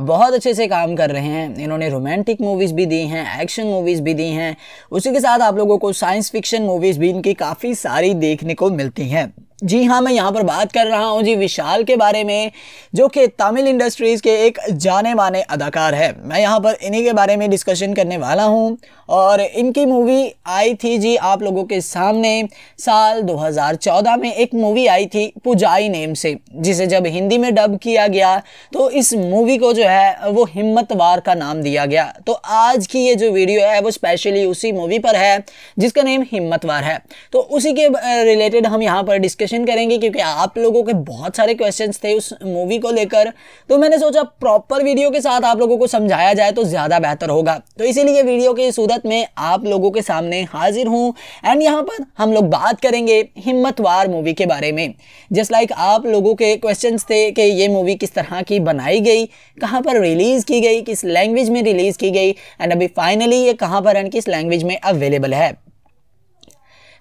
बहुत अच्छे से काम कर रहे हैं इन्होंने रोमांटिक मूवीज़ भी दी हैं एक्शन मूवीज़ भी दी हैं उसी के साथ आप लोगों को साइंस फिक्शन मूवीज़ भी इनकी काफ़ी सारी देखने को मिलती हैं जी हाँ मैं यहाँ पर बात कर रहा हूँ जी विशाल के बारे में जो कि तमिल इंडस्ट्रीज़ के एक जाने माने अदाकार है मैं यहाँ पर इन्हीं के बारे में डिस्कशन करने वाला हूँ और इनकी मूवी आई थी जी आप लोगों के सामने साल 2014 में एक मूवी आई थी पुजाई नेम से जिसे जब हिंदी में डब किया गया तो इस मूवी को जो है वो हिम्मत वार का नाम दिया गया तो आज की ये जो वीडियो है वो स्पेशली उसी मूवी पर है जिसका नेम हिम्मत वार है तो उसी के रिलेटेड हम यहाँ पर डिस्कशन करेंगे क्योंकि आप लोगों के बहुत सारे क्वेश्चन थे उस मूवी को लेकर तो मैंने सोचा प्रॉपर वीडियो के साथ आप लोगों को समझाया जाए तो ज़्यादा बेहतर होगा तो इसीलिए वीडियो की सूरत में आप लोगों के सामने हाजिर हूँ एंड यहाँ पर हम लोग बात करेंगे हिम्मत मूवी के बारे में जस्ट लाइक like आप लोगों के क्वेश्चन थे कि ये मूवी किस तरह की बनाई गई कहाँ पर रिलीज़ की गई किस लैंग्वेज में रिलीज़ की गई एंड अभी फाइनली ये कहाँ पर एंड किस लैंग्वेज में अवेलेबल है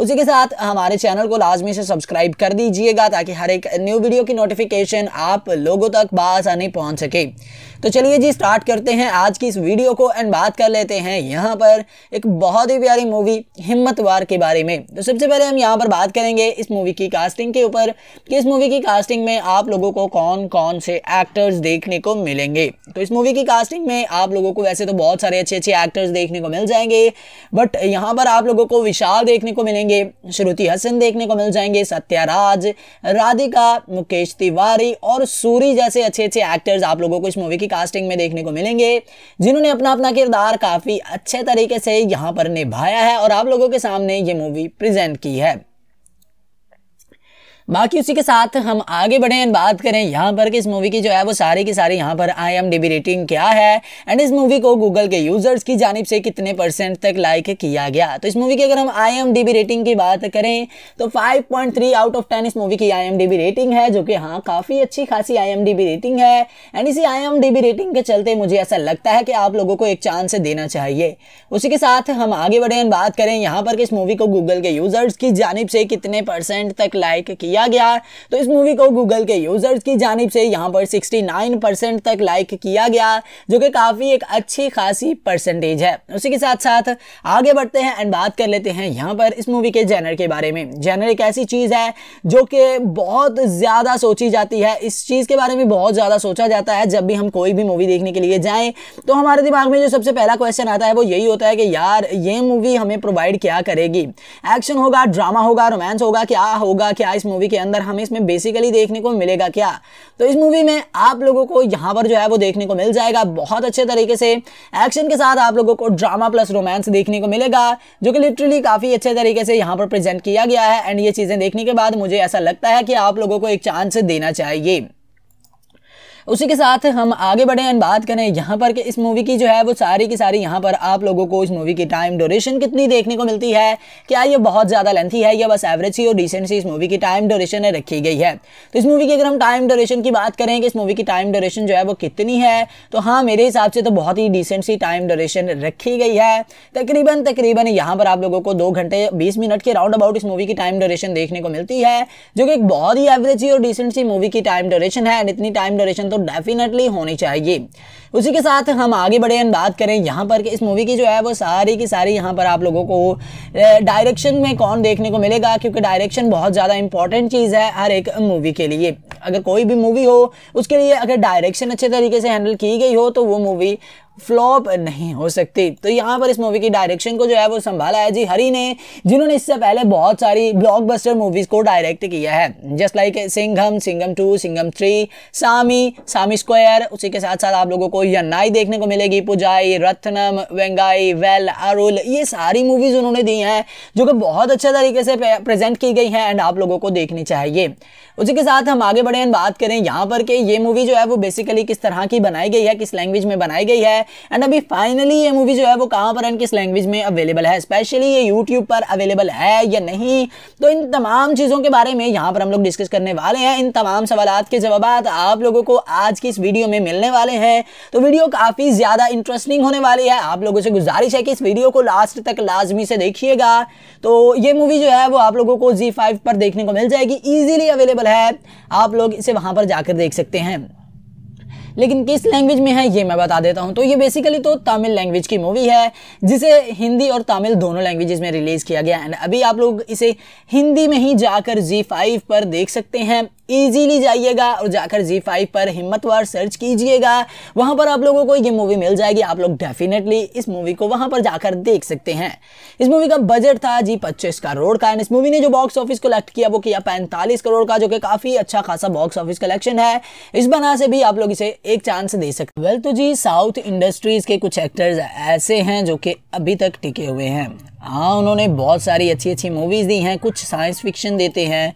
उसी के साथ हमारे चैनल को लाजमी से सब्सक्राइब कर दीजिएगा ताकि हर एक न्यू वीडियो की नोटिफिकेशन आप लोगों तक बासानी पहुंच सके तो चलिए जी स्टार्ट करते हैं आज की इस वीडियो को एंड बात कर लेते हैं यहाँ पर एक बहुत ही प्यारी मूवी हिम्मतवार के बारे में तो सबसे पहले हम यहाँ पर बात करेंगे इस मूवी की कास्टिंग के ऊपर कि इस मूवी की कास्टिंग में आप लोगों को कौन कौन से एक्टर्स देखने को मिलेंगे तो इस मूवी की कास्टिंग में आप लोगों को वैसे तो बहुत सारे अच्छे अच्छे एक्टर्स देखने को मिल जाएंगे बट यहाँ पर आप लोगों को विशाल देखने को मिलेंगे श्रुति हसन देखने को मिल जाएंगे सत्याराज राधिका मुकेश तिवारी और सूरी जैसे अच्छे अच्छे एक्टर्स आप लोगों को इस मूवी की कास्टिंग में देखने को मिलेंगे जिन्होंने अपना अपना किरदार काफ़ी अच्छे तरीके से यहाँ पर निभाया है और आप लोगों के सामने ये मूवी प्रेजेंट की है बाकी उसी के साथ हम आगे बढ़े एंड बात करें यहाँ पर कि इस मूवी की जो है वो सारी की सारी यहाँ पर आई एम डी रेटिंग क्या है एंड इस मूवी को गूगल के यूजर्स की जानब से कितने परसेंट तक लाइक किया गया तो इस मूवी की अगर हम आई एम रेटिंग की बात करें तो 5.3 आउट ऑफ 10 इस मूवी की आई एम रेटिंग है जो कि हाँ काफ़ी अच्छी खासी आई एम रेटिंग है एंड इसी आई एम रेटिंग के चलते मुझे ऐसा लगता है कि आप लोगों को एक चांस देना चाहिए उसी के साथ हम आगे बढ़े एंड बात करें यहाँ पर कि इस मूवी को गूगल के यूजर्स की जानब से कितने परसेंट तक लाइक किया किया गया तो इस मूवी को गूगल के यूजर्स की जानब से यहाँ पर सिक्सटी तक लाइक किया गया जो कि काफ़ी एक अच्छी खासी परसेंटेज है उसी के साथ साथ आगे बढ़ते हैं एंड बात कर लेते हैं यहाँ पर इस मूवी के जैनर के बारे में जैनर एक ऐसी चीज़ है जो कि बहुत ज़्यादा सोची जाती है इस चीज़ के बारे में बहुत ज़्यादा सोचा जाता है जब भी हम कोई भी मूवी देखने के लिए जाएं तो हमारे दिमाग में जो सबसे पहला क्वेश्चन आता है वो यही होता है कि यार ये मूवी हमें प्रोवाइड क्या करेगी एक्शन होगा ड्रामा होगा रोमांस होगा क्या होगा क्या इस मूवी मूवी के अंदर हमें इसमें बेसिकली देखने को मिलेगा क्या तो इस मूवी में आप लोगों को यहाँ पर जो है वो देखने को मिल जाएगा बहुत अच्छे तरीके से एक्शन के साथ आप लोगों को ड्रामा प्लस रोमांस देखने को मिलेगा जो कि लिटरली काफ़ी अच्छे तरीके से यहाँ पर प्रेजेंट किया गया है एंड ये चीज़ें देखने के बाद मुझे ऐसा लगता है कि आप लोगों को एक चांस देना चाहिए उसी के साथ हम आगे बढ़े एंड बात करें यहाँ पर कि इस मूवी की जो है वो सारी की सारी यहाँ पर आप लोगों को इस मूवी की टाइम ड्यूरेशन कितनी देखने को मिलती है क्या ये बहुत ज़्यादा लेंथी है या बस एवरेज ही और डिसेंट सी इस मूवी की टाइम ड्यूरेशन रखी गई है तो इस मूवी की अगर हम टाइम ड्यूरेशन की बात करें कि इस मूवी की टाइम ड्यूरेशन जो है वो कितनी है तो हाँ मेरे हिसाब से तो बहुत ही डिसेंट सी टाइम ड्यूरेशन रखी गई है तकरीबन तकरीबन यहाँ पर आप लोगों को दो घंटे बीस मिनट के राउंड अबाउट इस मूवी की टाइम ड्यूरेशन देखने को मिलती है जो कि एक बहुत ही एवरेज ही और डिसेंट सी मूवी की टाइम ड्यूरेशन है एंड इतनी टाइम ड्यूरेशन तो डेफिनेटली होनी चाहिए उसी के साथ हम आगे बढ़े बात करें यहाँ पर कि इस मूवी की जो है वो सारी की सारी यहाँ पर आप लोगों को डायरेक्शन में कौन देखने को मिलेगा क्योंकि डायरेक्शन बहुत ज़्यादा इंपॉर्टेंट चीज़ है हर एक मूवी के लिए अगर कोई भी मूवी हो उसके लिए अगर डायरेक्शन अच्छे तरीके से हैंडल की गई हो तो वो मूवी फ्लॉप नहीं हो सकती तो यहाँ पर इस मूवी की डायरेक्शन को जो है वो संभाला है जी हरी ने जिन्होंने इससे पहले बहुत सारी ब्लॉकबस्टर मूवीज को डायरेक्ट किया है just like Singham Singham two Singham three Saamy Saamy square उसी के साथ साथ आप लोगों को यन्नाई देखने को मिलेगी पुजाई रत्नम वेंगाई वेल अरुल ये सारी मूवीज उन्होंने दी हैं जो कि बहुत अच्छे तरीके से प्रेजेंट की गई हैं एंड आप लोगों को देखनी चाहिए उसी के साथ हम आगे बढ़े बात करें यहाँ पर कि ये मूवी जो है वो बेसिकली किस तरह की बनाई गई है किस लैंग्वेज में बनाई गई है एंड अभी फाइनली ये मूवी जो है वो कहाँ पर एंड किस लैंग्वेज में अवेलेबल है स्पेशली ये यूट्यूब पर अवेलेबल है या नहीं तो इन तमाम चीज़ों के बारे में यहाँ पर हम लोग डिस्कस करने वाले हैं इन तमाम सवाल के जवाब आप लोगों को आज की इस वीडियो में मिलने वाले हैं तो वीडियो काफ़ी ज़्यादा इंटरेस्टिंग होने वाली है आप लोगों से गुजारिश है कि इस वीडियो को लास्ट तक लाजमी से देखिएगा तो ये मूवी जो है वो आप लोगों को जी फाइव पर देखने को मिल जाएगी ईजिली अवेलेबल है है आप लोग इसे वहां पर जाकर देख सकते हैं लेकिन किस लैंग्वेज में है ये मैं बता देता हूँ तो ये बेसिकली तो तमिल लैंग्वेज की मूवी है जिसे हिंदी और तमिल दोनों लैंग्वेजेस में रिलीज़ किया गया है अभी आप लोग इसे हिंदी में ही जाकर जी फाइव पर देख सकते हैं इजीली जाइएगा और जाकर जी फाइव पर हिम्मतवार सर्च कीजिएगा वहां पर आप लोगों को ये मूवी मिल जाएगी आप लोग डेफिनेटली इस मूवी को वहां पर जाकर देख सकते हैं इस मूवी का बजट था जी पच्चीस करोड़ का एंड इस मूवी ने जो बॉक्स ऑफिस कलेक्ट किया वो किया पैंतालीस करोड़ का जो कि काफ़ी अच्छा खासा बॉक्स ऑफिस कलेक्शन है इस बना से भी आप लोग इसे एक चांस दे सकते वेल तो जी साउथ इंडस्ट्रीज़ के कुछ एक्टर्स ऐसे हैं जो कि अभी तक टिके हुए हैं हाँ उन्होंने बहुत सारी अच्छी अच्छी मूवीज़ दी हैं कुछ साइंस फिक्शन देते हैं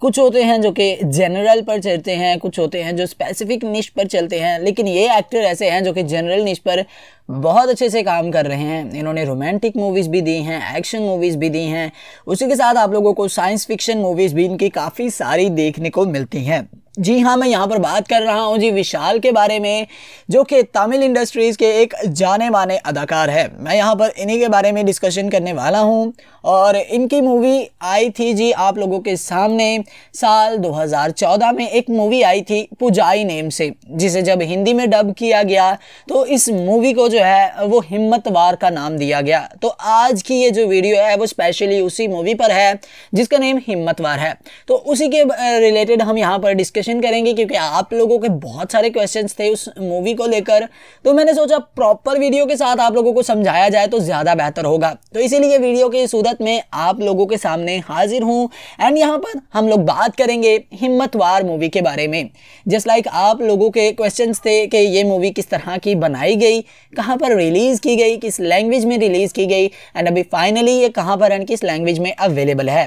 कुछ होते हैं जो कि जनरल पर चलते हैं कुछ होते हैं जो स्पेसिफिक निश पर चलते हैं लेकिन ये एक्टर ऐसे हैं जो कि जनरल निश पर बहुत अच्छे से काम कर रहे हैं इन्होंने रोमांटिक मूवीज़ भी दी हैं एक्शन मूवीज़ भी दी हैं उसी के साथ आप लोगों को साइंस फिक्शन मूवीज़ भी इनकी काफ़ी सारी देखने को मिलती हैं जी हाँ मैं यहाँ पर बात कर रहा हूँ जी विशाल के बारे में जो कि तमिल इंडस्ट्रीज़ के एक जाने माने अदाकार है मैं यहाँ पर इन्हीं के बारे में डिस्कशन करने वाला हूँ और इनकी मूवी आई थी जी आप लोगों के सामने साल 2014 में एक मूवी आई थी पुजाई नेम से जिसे जब हिंदी में डब किया गया तो इस मूवी को जो है वो हिम्मतवार का नाम दिया गया तो आज की ये जो वीडियो है वो स्पेशली उसी मूवी पर है जिसका नेम हिम्मतवार है तो उसी के रिलेटेड हम यहाँ पर डिस्कशन डिस्कशन करेंगे क्योंकि आप लोगों के बहुत सारे क्वेश्चंस थे उस मूवी को लेकर तो मैंने सोचा प्रॉपर वीडियो के साथ आप लोगों को समझाया जाए तो ज़्यादा बेहतर होगा तो इसीलिए वीडियो की सूरत में आप लोगों के सामने हाजिर हूँ एंड यहाँ पर हम लोग बात करेंगे हिम्मतवार मूवी के बारे में जस्ट लाइक आप लोगों के क्वेश्चन थे कि ये मूवी किस तरह की बनाई गई कहाँ पर रिलीज़ की गई किस लैंग्वेज में रिलीज़ की गई एंड अभी फाइनली ये कहाँ पर एंड किस लैंग्वेज में अवेलेबल है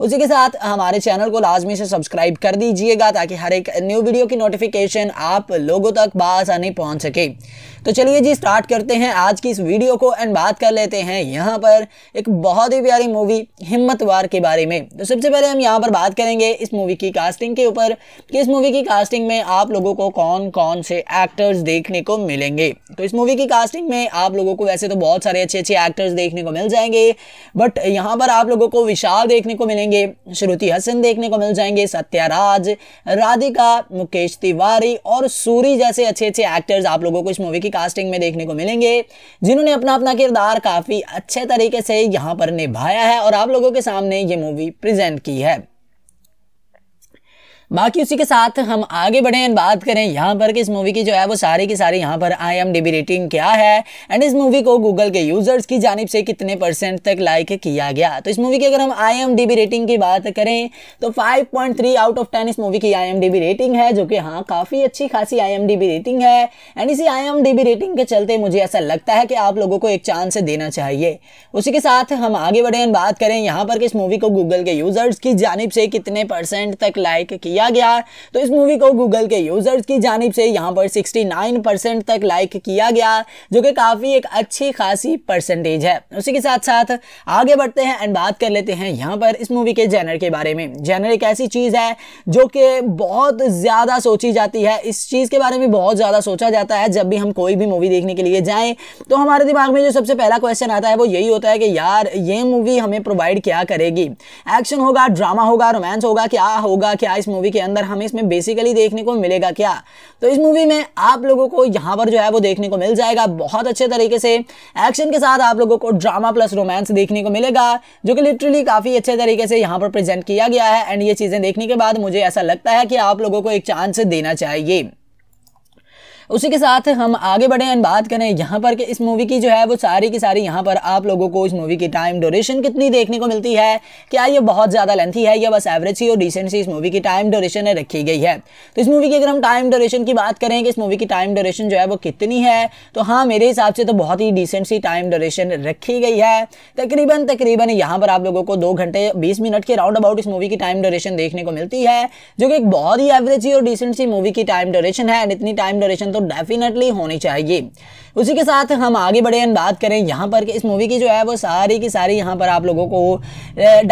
उसी के साथ हमारे चैनल को लाजमी से सब्सक्राइब कर दीजिएगा ताकि हर एक न्यू वीडियो की नोटिफिकेशन आप लोगों तक बासानी पहुँच सके तो चलिए जी स्टार्ट करते हैं आज की इस वीडियो को एंड बात कर लेते हैं यहाँ पर एक बहुत ही प्यारी मूवी हिम्मतवार के बारे में तो सबसे पहले हम यहाँ पर बात करेंगे इस मूवी की कास्टिंग के ऊपर कि इस मूवी की कास्टिंग में आप लोगों को कौन कौन से एक्टर्स देखने को मिलेंगे तो इस मूवी की कास्टिंग में आप लोगों को वैसे तो बहुत सारे अच्छे अच्छे एक्टर्स देखने को मिल जाएंगे बट यहाँ पर आप लोगों को विशाल देखने को मिलेंगे श्रुति हसन देखने को मिल जाएंगे सत्याराज राधिका मुकेश तिवारी और सूरी जैसे अच्छे अच्छे एक्टर्स आप लोगों को इस मूवी की की कास्टिंग में देखने को मिलेंगे जिन्होंने अपना अपना किरदार काफ़ी अच्छे तरीके से यहाँ पर निभाया है और आप लोगों के सामने ये मूवी प्रेजेंट की है बाकी उसी के साथ हम आगे बढ़े एंड बात करें यहाँ पर कि इस मूवी की जो है वो सारी की सारी यहाँ पर आई एम रेटिंग क्या है एंड इस मूवी को गूगल के यूजर्स की जानब से कितने परसेंट तक लाइक किया गया तो इस मूवी की अगर हम आई एम रेटिंग की बात करें तो 5.3 आउट ऑफ 10 इस मूवी की आई एम रेटिंग है जो कि हाँ काफ़ी अच्छी खासी आई एम रेटिंग है एंड इसी आई एम रेटिंग के चलते मुझे ऐसा लगता है कि आप लोगों को एक चांस देना चाहिए उसी के साथ हम आगे बढ़े एंड बात करें यहाँ पर कि इस मूवी को गूगल के यूजर्स की जानब से कितने परसेंट तक लाइक किया किया गया है तो इस मूवी को गूगल के यूजर्स की जानब से यहाँ पर सिक्सटी तक लाइक किया गया जो कि काफ़ी एक अच्छी खासी परसेंटेज है उसी के साथ साथ आगे बढ़ते हैं एंड बात कर लेते हैं यहाँ पर इस मूवी के जैनर के बारे में जैनर एक ऐसी चीज़ है जो कि बहुत ज़्यादा सोची जाती है इस चीज़ के बारे में बहुत ज़्यादा सोचा जाता है जब भी हम कोई भी मूवी देखने के लिए जाएं तो हमारे दिमाग में जो सबसे पहला क्वेश्चन आता है वो यही होता है कि यार ये मूवी हमें प्रोवाइड क्या करेगी एक्शन होगा ड्रामा होगा रोमांस होगा क्या होगा क्या इस मूवी मूवी के अंदर हमें इसमें बेसिकली देखने को मिलेगा क्या तो इस मूवी में आप लोगों को यहाँ पर जो है वो देखने को मिल जाएगा बहुत अच्छे तरीके से एक्शन के साथ आप लोगों को ड्रामा प्लस रोमांस देखने को मिलेगा जो कि लिटरली काफ़ी अच्छे तरीके से यहाँ पर प्रेजेंट किया गया है एंड ये चीज़ें देखने के बाद मुझे ऐसा लगता है कि आप लोगों को एक चांस देना चाहिए उसी के साथ हम आगे बढ़े एंड बात करें यहाँ पर कि इस मूवी की जो है वो सारी की सारी यहाँ पर आप लोगों को इस मूवी की टाइम ड्यूरेशन कितनी देखने को मिलती है क्या ये बहुत ज़्यादा लेंथी है या बस एवरेज सी और डिसेंट सी इस मूवी की टाइम ड्यूरेशन है रखी गई है तो इस मूवी की अगर हम टाइम ड्यूरेशन की बात करें कि इस मूवी की टाइम ड्यूरेशन जो है वो कितनी है तो हाँ मेरे हिसाब से तो बहुत ही डिसेंट सी टाइम ड्यूरेशन रखी गई है तकरीबन तकरीबन यहाँ पर आप लोगों को दो घंटे बीस मिनट के राउंड अबाउट इस मूवी की टाइम ड्यूरेशन देखने को मिलती है जो कि एक बहुत ही एवरेज सी और डिसेंट सी मूवी की टाइम ड्यूरेशन है एंड इतनी टाइम ड्यूरेशन तो तो डेफिनेटली होनी चाहिए उसी के साथ हम आगे बढ़े एंड बात करें यहाँ पर कि इस मूवी की जो है वो सारी की सारी यहाँ पर आप लोगों को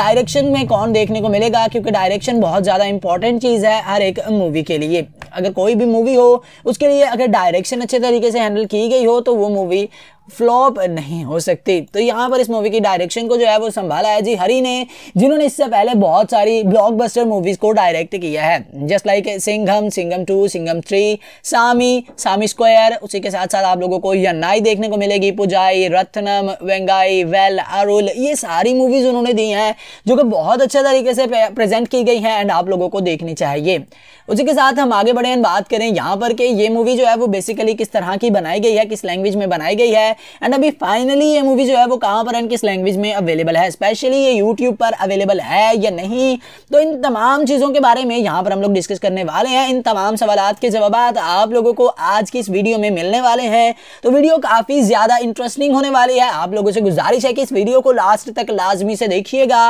डायरेक्शन में कौन देखने को मिलेगा क्योंकि डायरेक्शन बहुत ज़्यादा इंपॉर्टेंट चीज़ है हर एक मूवी के लिए अगर कोई भी मूवी हो उसके लिए अगर डायरेक्शन अच्छे तरीके से हैंडल की गई हो तो वो मूवी फ्लॉप नहीं हो सकती तो यहाँ पर इस मूवी की डायरेक्शन को जो है वो संभाला है जी हरी ने जिन्होंने इससे पहले बहुत सारी ब्लॉकबस्टर मूवीज को डायरेक्ट किया है just like Singham Singham two Singham three Saamy Saamy square उसी के साथ साथ आप लोगों को यन्नाई देखने को मिलेगी पुजाई रत्नम वेंगाई वेल अरुल ये सारी मूवीज उन्होंने दी हैं जो कि बहुत अच्छे तरीके से प्रेजेंट की गई हैं एंड आप लोगों को देखनी चाहिए उसी के साथ हम आगे बढ़े बात करें यहाँ पर कि ये मूवी जो है वो बेसिकली किस तरह की बनाई गई है किस लैंग्वेज में बनाई गई है एंड अभी फाइनली ये मूवी जो है वो कहाँ पर एंड किस लैंग्वेज में अवेलेबल है स्पेशली ये यूट्यूब पर अवेलेबल है या नहीं तो इन तमाम चीज़ों के बारे में यहाँ पर हम लोग डिस्कस करने वाले हैं इन तमाम सवाल के जवाब आप लोगों को आज की इस वीडियो में मिलने वाले हैं तो वीडियो काफ़ी ज़्यादा इंटरेस्टिंग होने वाली है आप लोगों से गुजारिश है कि इस वीडियो को लास्ट तक लाजमी से देखिएगा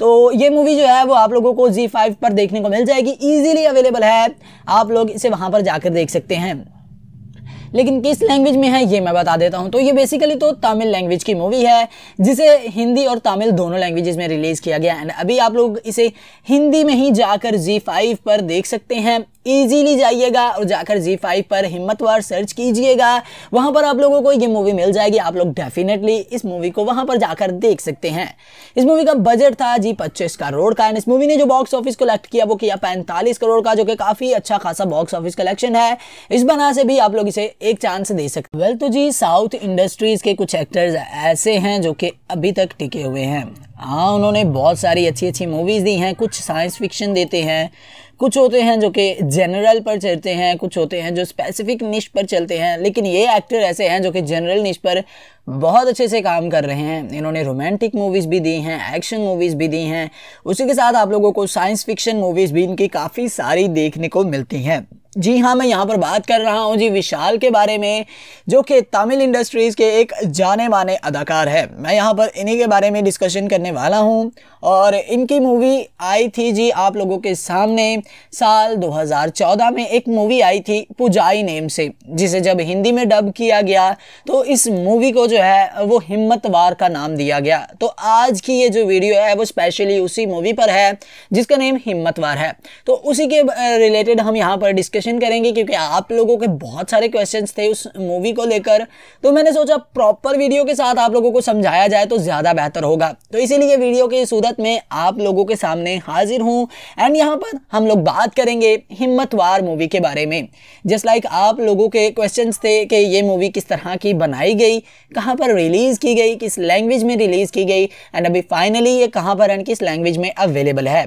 तो ये मूवी जो है वो आप लोगों को जी पर देखने को मिल जाएगी ईजिली अवेलेबल है आप लोग इसे वहाँ पर जाकर देख सकते हैं लेकिन किस लैंग्वेज में है ये मैं बता देता हूँ तो ये बेसिकली तो तमिल लैंग्वेज की मूवी है जिसे हिंदी और तमिल दोनों लैंग्वेजेस में रिलीज़ किया गया एंड अभी आप लोग इसे हिंदी में ही जाकर जी फाइव पर देख सकते हैं ईजीली जाइएगा और जाकर जी फाइव पर हिम्मतवार सर्च कीजिएगा वहाँ पर आप लोगों को ये मूवी मिल जाएगी आप लोग डेफिनेटली इस मूवी को वहाँ पर जाकर देख सकते हैं इस मूवी का बजट था जी पच्चीस करोड़ का एंड इस मूवी ने जो बॉक्स ऑफिस कलेक्ट किया वो किया पैंतालीस करोड़ का जो कि काफ़ी अच्छा खासा बॉक्स ऑफिस कलेक्शन है इस बना से भी आप लोग इसे एक चांस दे सकते वेल तो जी साउथ इंडस्ट्रीज के कुछ एक्टर्स ऐसे हैं जो कि अभी तक टिके हुए हैं हाँ उन्होंने बहुत सारी अच्छी अच्छी मूवीज़ दी हैं कुछ साइंस फिक्शन देते हैं कुछ होते हैं जो कि जनरल पर चलते हैं कुछ होते हैं जो स्पेसिफिक निश पर चलते हैं लेकिन ये एक्टर ऐसे हैं जो कि जनरल निश पर बहुत अच्छे से काम कर रहे हैं इन्होंने रोमांटिक मूवीज़ भी दी हैं एक्शन मूवीज़ भी दी हैं उसी के साथ आप लोगों को साइंस फिक्शन मूवीज़ भी इनकी काफ़ी सारी देखने को मिलती हैं जी हाँ मैं यहाँ पर बात कर रहा हूँ जी विशाल के बारे में जो कि तमिल इंडस्ट्रीज़ के एक जाने माने अदाकार है मैं यहाँ पर इन्हीं के बारे में डिस्कशन करने वाला हूँ और इनकी मूवी आई थी जी आप लोगों के सामने साल 2014 में एक मूवी आई थी पुजाई नेम से जिसे जब हिंदी में डब किया गया तो इस मूवी को जो है वो वार का नाम दिया गया तो आज की ये जो वीडियो है वो स्पेशली उसी मूवी पर है जिसका नेम वार है तो उसी के रिलेटेड हम यहाँ पर डिस्क डिस्कशन करेंगे क्योंकि आप लोगों के बहुत सारे क्वेश्चन थे उस मूवी को लेकर तो मैंने सोचा प्रॉपर वीडियो के साथ आप लोगों को समझाया जाए तो ज़्यादा बेहतर होगा तो इसीलिए वीडियो की सूरत में आप लोगों के सामने हाजिर हूँ एंड यहाँ पर हम लोग बात करेंगे हिम्मतवार मूवी के बारे में जस्ट लाइक like आप लोगों के क्वेश्चन थे कि ये मूवी किस तरह की बनाई गई कहाँ पर रिलीज़ की गई किस लैंग्वेज में रिलीज़ की गई एंड अभी फाइनली ये कहाँ पर एंड किस लैंग्वेज में अवेलेबल है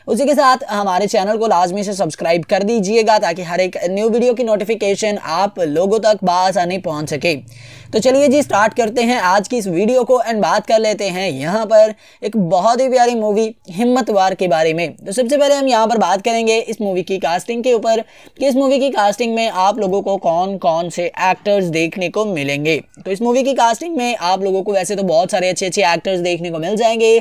उसी के साथ हमारे चैनल को लाजमी से सब्सक्राइब कर दीजिएगा ताकि हर एक न्यू वीडियो की नोटिफिकेशन आप लोगों तक बासानी पहुँच सके तो चलिए जी स्टार्ट करते हैं आज की इस वीडियो को एंड बात कर लेते हैं यहाँ पर एक बहुत ही प्यारी मूवी हिम्मतवार के बारे में तो सबसे पहले हम यहाँ पर बात करेंगे इस मूवी की कास्टिंग के ऊपर कि इस मूवी की कास्टिंग में आप लोगों को कौन कौन से एक्टर्स देखने को मिलेंगे तो इस मूवी की कास्टिंग में आप लोगों को वैसे तो बहुत सारे अच्छे अच्छे एक्टर्स देखने को मिल जाएंगे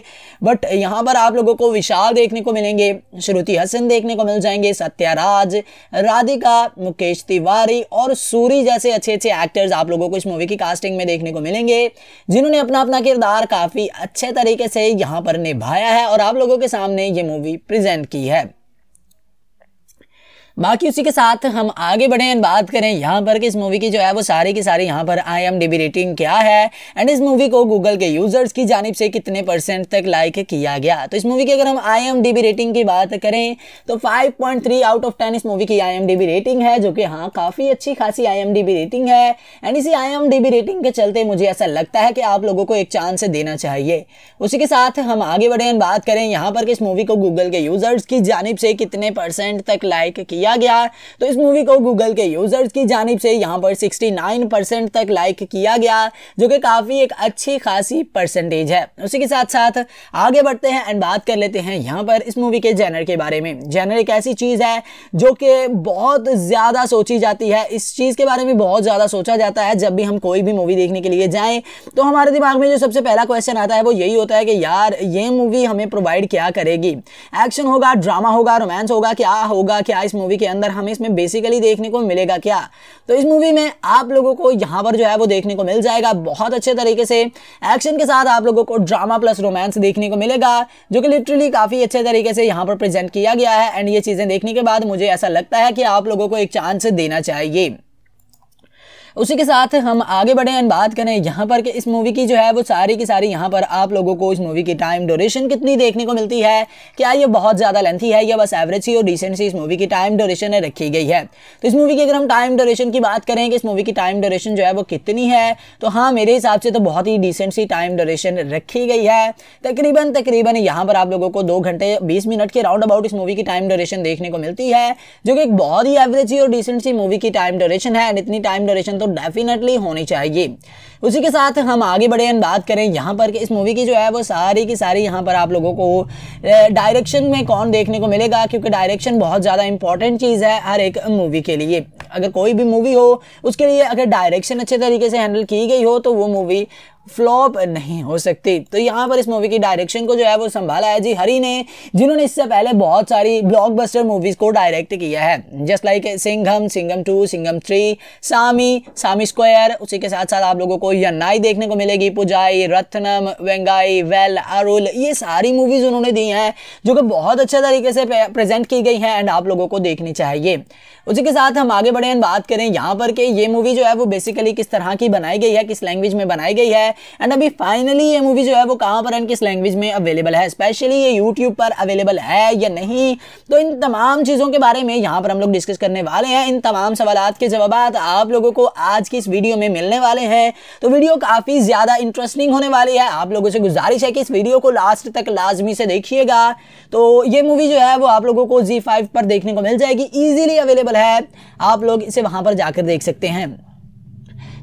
बट यहाँ पर आप लोगों को विशाल देखने को मिलेंगे श्रुति हसन देखने को मिल जाएंगे सत्याराज राधिका मुकेश तिवारी और सूरी जैसे अच्छे अच्छे एक्टर्स आप लोगों को इस मूवी की कास्टिंग में देखने को मिलेंगे जिन्होंने अपना अपना किरदार काफ़ी अच्छे तरीके से यहाँ पर निभाया है और आप लोगों के सामने ये मूवी प्रेजेंट की है बाकी उसी के साथ हम आगे बढ़े एंड बात करें यहाँ पर कि इस मूवी की जो है वो सारे की सारी यहाँ पर आई एम डी रेटिंग क्या है एंड इस मूवी को गूगल के यूजर्स की जानब से कितने परसेंट तक लाइक किया गया तो इस मूवी की अगर हम आई एम डी रेटिंग की बात करें तो 5.3 आउट ऑफ 10 इस मूवी की आई एम डी रेटिंग है जो कि हाँ काफ़ी अच्छी खासी आई एम डी रेटिंग है एंड इसी आई एम डी रेटिंग के चलते मुझे ऐसा लगता है कि आप लोगों को एक चांस देना चाहिए उसी के साथ हम आगे बढ़े एंड बात करें यहाँ पर कि इस मूवी को गूगल के यूजर्स की जानब से कितने परसेंट तक लाइक किया किया गया तो इस मूवी को गूगल के यूजर्स की जानब से यहाँ पर सिक्सटी तक लाइक किया गया जो कि काफ़ी एक अच्छी खासी परसेंटेज है उसी के साथ साथ आगे बढ़ते हैं एंड बात कर लेते हैं यहाँ पर इस मूवी के जैनर के बारे में जैनर एक ऐसी चीज़ है जो कि बहुत ज़्यादा सोची जाती है इस चीज़ के बारे में बहुत ज़्यादा सोचा जाता है जब भी हम कोई भी मूवी देखने के लिए जाएं तो हमारे दिमाग में जो सबसे पहला क्वेश्चन आता है वो यही होता है कि यार ये मूवी हमें प्रोवाइड क्या करेगी एक्शन होगा ड्रामा होगा रोमांस होगा क्या होगा क्या इस मूवी के अंदर हमें इसमें बेसिकली देखने को मिलेगा क्या तो इस मूवी में आप लोगों को यहाँ पर जो है वो देखने को मिल जाएगा बहुत अच्छे तरीके से एक्शन के साथ आप लोगों को ड्रामा प्लस रोमांस देखने को मिलेगा जो कि लिटरली काफ़ी अच्छे तरीके से यहाँ पर प्रेजेंट किया गया है एंड ये चीज़ें देखने के बाद मुझे ऐसा लगता है कि आप लोगों को एक चांस देना चाहिए उसी के साथ हम आगे बढ़े एंड बात करें यहाँ पर कि इस मूवी की जो है वो सारी की सारी यहाँ पर आप लोगों को इस मूवी की टाइम ड्यूरेशन कितनी देखने को मिलती है क्या ये बहुत ज़्यादा लेंथी है या बस एवरेज सी और डिसेंट सी इस मूवी की टाइम ड्यूरेशन रखी गई है तो इस मूवी की अगर हम टाइम ड्यूरेशन की बात करें कि इस मूवी की टाइम ड्यूरेशन जो है वो कितनी है तो हाँ मेरे हिसाब से तो बहुत ही डिसेंट सी टाइम ड्यूरेशन रखी गई है तकरीबन तकरीबन यहाँ पर आप लोगों को दो घंटे बीस मिनट के राउंड अबाउट इस मूवी की टाइम ड्यूरेशन देखने को मिलती है जो कि एक बहुत ही एवरेज और डिसेंट सी मूवी की टाइम ड्यूरेशन है एंड इतनी टाइम ड्यूरेशन तो डेफिनेटली होनी चाहिए उसी के साथ हम आगे बढ़े बात करें यहाँ पर कि इस मूवी की जो है वो सारी की सारी यहाँ पर आप लोगों को डायरेक्शन में कौन देखने को मिलेगा क्योंकि डायरेक्शन बहुत ज़्यादा इंपॉर्टेंट चीज़ है हर एक मूवी के लिए अगर कोई भी मूवी हो उसके लिए अगर डायरेक्शन अच्छे तरीके से हैंडल की गई हो तो वो मूवी फ्लॉप नहीं हो सकती तो यहाँ पर इस मूवी की डायरेक्शन को जो है वो संभाला है जी हरी ने जिन्होंने इससे पहले बहुत सारी ब्लॉकबस्टर मूवीज़ को डायरेक्ट किया है just like Singham Singham two Singham three Saamy Saamy square उसी के साथ साथ आप लोगों को आपको यन्नाई देखने को मिलेगी पुजाई रत्नम वेंगाई वेल अरुल ये सारी मूवीज़ उन्होंने दी हैं जो कि बहुत अच्छे तरीके से प्रेजेंट की गई हैं एंड आप लोगों को देखनी चाहिए उसी के साथ हम आगे बढ़े एंड बात करें यहाँ पर कि ये मूवी जो है वो बेसिकली किस तरह की बनाई गई है किस लैंग्वेज में बनाई गई है एंड अभी फाइनली ये मूवी जो है वो कहाँ पर एंड किस लैंग्वेज में अवेलेबल है स्पेशली ये यूट्यूब पर अवेलेबल है या नहीं तो इन तमाम चीज़ों के बारे में यहाँ पर हम लोग डिस्कस करने वाले हैं इन तमाम सवाल के जवाब आप लोगों को आज की इस वीडियो में मिलने वाले हैं तो वीडियो काफ़ी ज़्यादा इंटरेस्टिंग होने वाली है आप लोगों से गुजारिश है कि इस वीडियो को लास्ट तक लाजमी से देखिएगा तो ये मूवी जो है वो आप लोगों को जी फाइव पर देखने को मिल जाएगी ईजिली अवेलेबल है आप लोग इसे वहां पर जाकर देख सकते हैं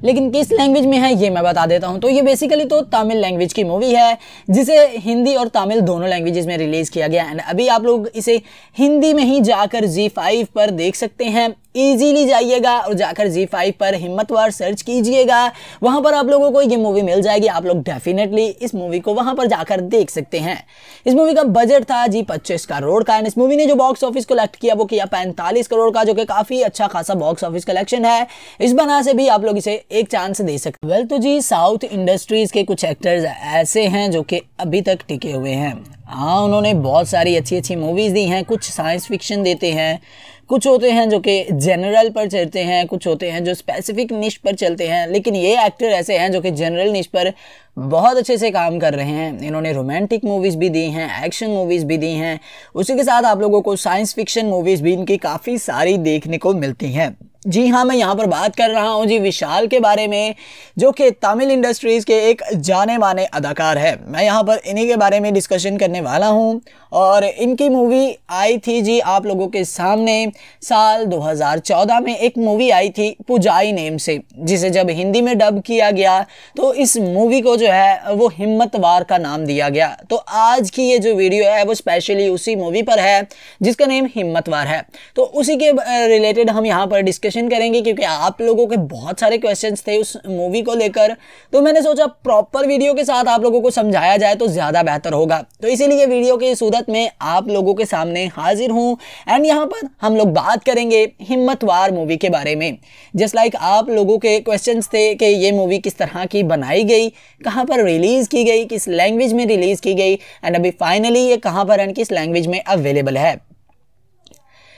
लेकिन किस लैंग्वेज में है ये मैं बता देता हूँ तो ये बेसिकली तो तमिल लैंग्वेज की मूवी है जिसे हिंदी और तमिल दोनों लैंग्वेजेस में रिलीज़ किया गया एंड अभी आप लोग इसे हिंदी में ही जाकर जी फाइव पर देख सकते हैं इजीली जाइएगा और जाकर जी फाइव पर हिम्मतवार सर्च कीजिएगा वहां पर आप लोगों को ये मूवी मिल जाएगी आप लोग डेफिनेटली इस मूवी को वहां पर जाकर देख सकते हैं इस मूवी का बजट था जी पच्चीस करोड़ का एंड इस मूवी ने जो बॉक्स ऑफिस कलेक्ट किया वो किया पैंतालीस करोड़ का जो कि काफ़ी अच्छा खासा बॉक्स ऑफिस कलेक्शन है इस बना से भी आप लोग इसे एक चांस दे सकते वेल तो जी साउथ इंडस्ट्रीज़ के कुछ एक्टर्स ऐसे हैं जो कि अभी तक टिके हुए हैं हाँ उन्होंने बहुत सारी अच्छी अच्छी मूवीज़ दी हैं कुछ साइंस फिक्शन देते हैं कुछ होते हैं जो कि जनरल पर चलते हैं कुछ होते हैं जो स्पेसिफिक निश पर चलते हैं लेकिन ये एक्टर ऐसे हैं जो कि जनरल निश पर बहुत अच्छे से काम कर रहे हैं इन्होंने रोमांटिक मूवीज़ भी दी हैं एक्शन मूवीज़ भी दी हैं उसी के साथ आप लोगों को साइंस फिक्शन मूवीज़ भी इनकी काफ़ी सारी देखने को मिलती हैं जी हाँ मैं यहाँ पर बात कर रहा हूँ जी विशाल के बारे में जो कि तमिल इंडस्ट्रीज़ के एक जाने माने अदाकार है मैं यहाँ पर इन्हीं के बारे में डिस्कशन करने वाला हूँ और इनकी मूवी आई थी जी आप लोगों के सामने साल 2014 में एक मूवी आई थी पुजाई नेम से जिसे जब हिंदी में डब किया गया तो इस मूवी को जो है वो हिम्मतवार का नाम दिया गया तो आज की ये जो वीडियो है वो स्पेशली उसी मूवी पर है जिसका नेम हिम्मतवार है तो उसी के रिलेटेड हम यहाँ पर डिस्कशन करेंगे क्योंकि आप लोगों के बहुत सारे क्वेश्चन थे उस मूवी को लेकर तो मैंने सोचा प्रॉपर वीडियो के साथ आप लोगों को समझाया जाए तो ज़्यादा बेहतर होगा तो इसीलिए वीडियो के सुधर सूरत में आप लोगों के सामने हाजिर हूँ एंड यहाँ पर हम लोग बात करेंगे हिम्मतवार मूवी के बारे में जस्ट लाइक like आप लोगों के क्वेश्चन थे कि ये मूवी किस तरह की बनाई गई कहाँ पर रिलीज़ की गई किस लैंग्वेज में रिलीज़ की गई एंड अभी फाइनली ये कहाँ पर एंड किस लैंग्वेज में अवेलेबल है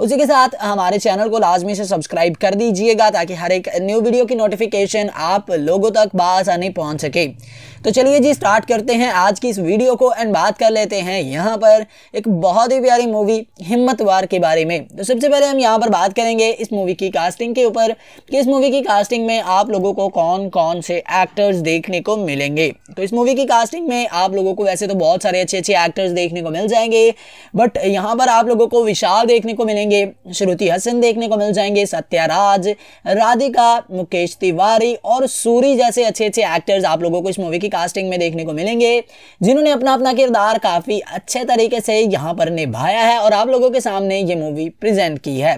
उसी के साथ हमारे चैनल को लाजमी से सब्सक्राइब कर दीजिएगा ताकि हर एक न्यू वीडियो की नोटिफिकेशन आप लोगों तक बासानी पहुँच सके तो चलिए जी स्टार्ट करते हैं आज की इस वीडियो को एंड बात कर लेते हैं यहाँ पर एक बहुत ही प्यारी मूवी हिम्मतवार के बारे में तो सबसे पहले हम यहाँ पर बात करेंगे इस मूवी की कास्टिंग के ऊपर कि इस मूवी की कास्टिंग में आप लोगों को कौन कौन से एक्टर्स देखने को मिलेंगे तो इस मूवी की कास्टिंग में आप लोगों को वैसे तो बहुत सारे अच्छे अच्छे एक्टर्स देखने को मिल जाएंगे बट यहाँ पर आप लोगों को विशाल देखने को मिलेंगे श्रुति हसन देखने को मिल जाएंगे सत्याराज राधिका मुकेश तिवारी और सूरी जैसे अच्छे अच्छे एक्टर्स आप लोगों को इस मूवी की की कास्टिंग में देखने को मिलेंगे जिन्होंने अपना अपना किरदार काफ़ी अच्छे तरीके से यहाँ पर निभाया है और आप लोगों के सामने ये मूवी प्रेजेंट की है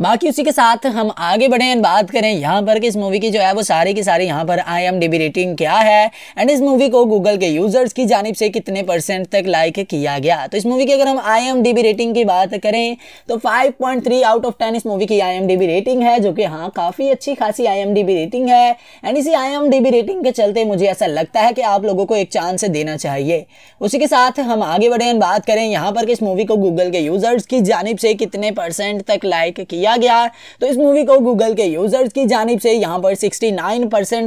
बाकी उसी के साथ हम आगे बढ़े एंड बात करें यहाँ पर कि इस मूवी की जो है वो सारी की सारी यहाँ पर आई एम डी रेटिंग क्या है एंड इस मूवी को गूगल के यूजर्स की जानब से कितने परसेंट तक लाइक किया गया तो इस मूवी की अगर हम आई एम रेटिंग की बात करें तो 5.3 आउट ऑफ 10 इस मूवी की आई रेटिंग है जो कि हाँ काफ़ी अच्छी खासी आई रेटिंग है एंड इसी आई रेटिंग के चलते मुझे ऐसा लगता है कि आप लोगों को एक चांस देना चाहिए उसी के साथ हम आगे बढ़े एंड बात करें यहाँ पर कि इस मूवी को गूगल के यूजर्स की जानब से कितने परसेंट तक लाइक किया किया गया है तो इस मूवी को गूगल के यूजर्स की जानब से यहाँ पर सिक्सटी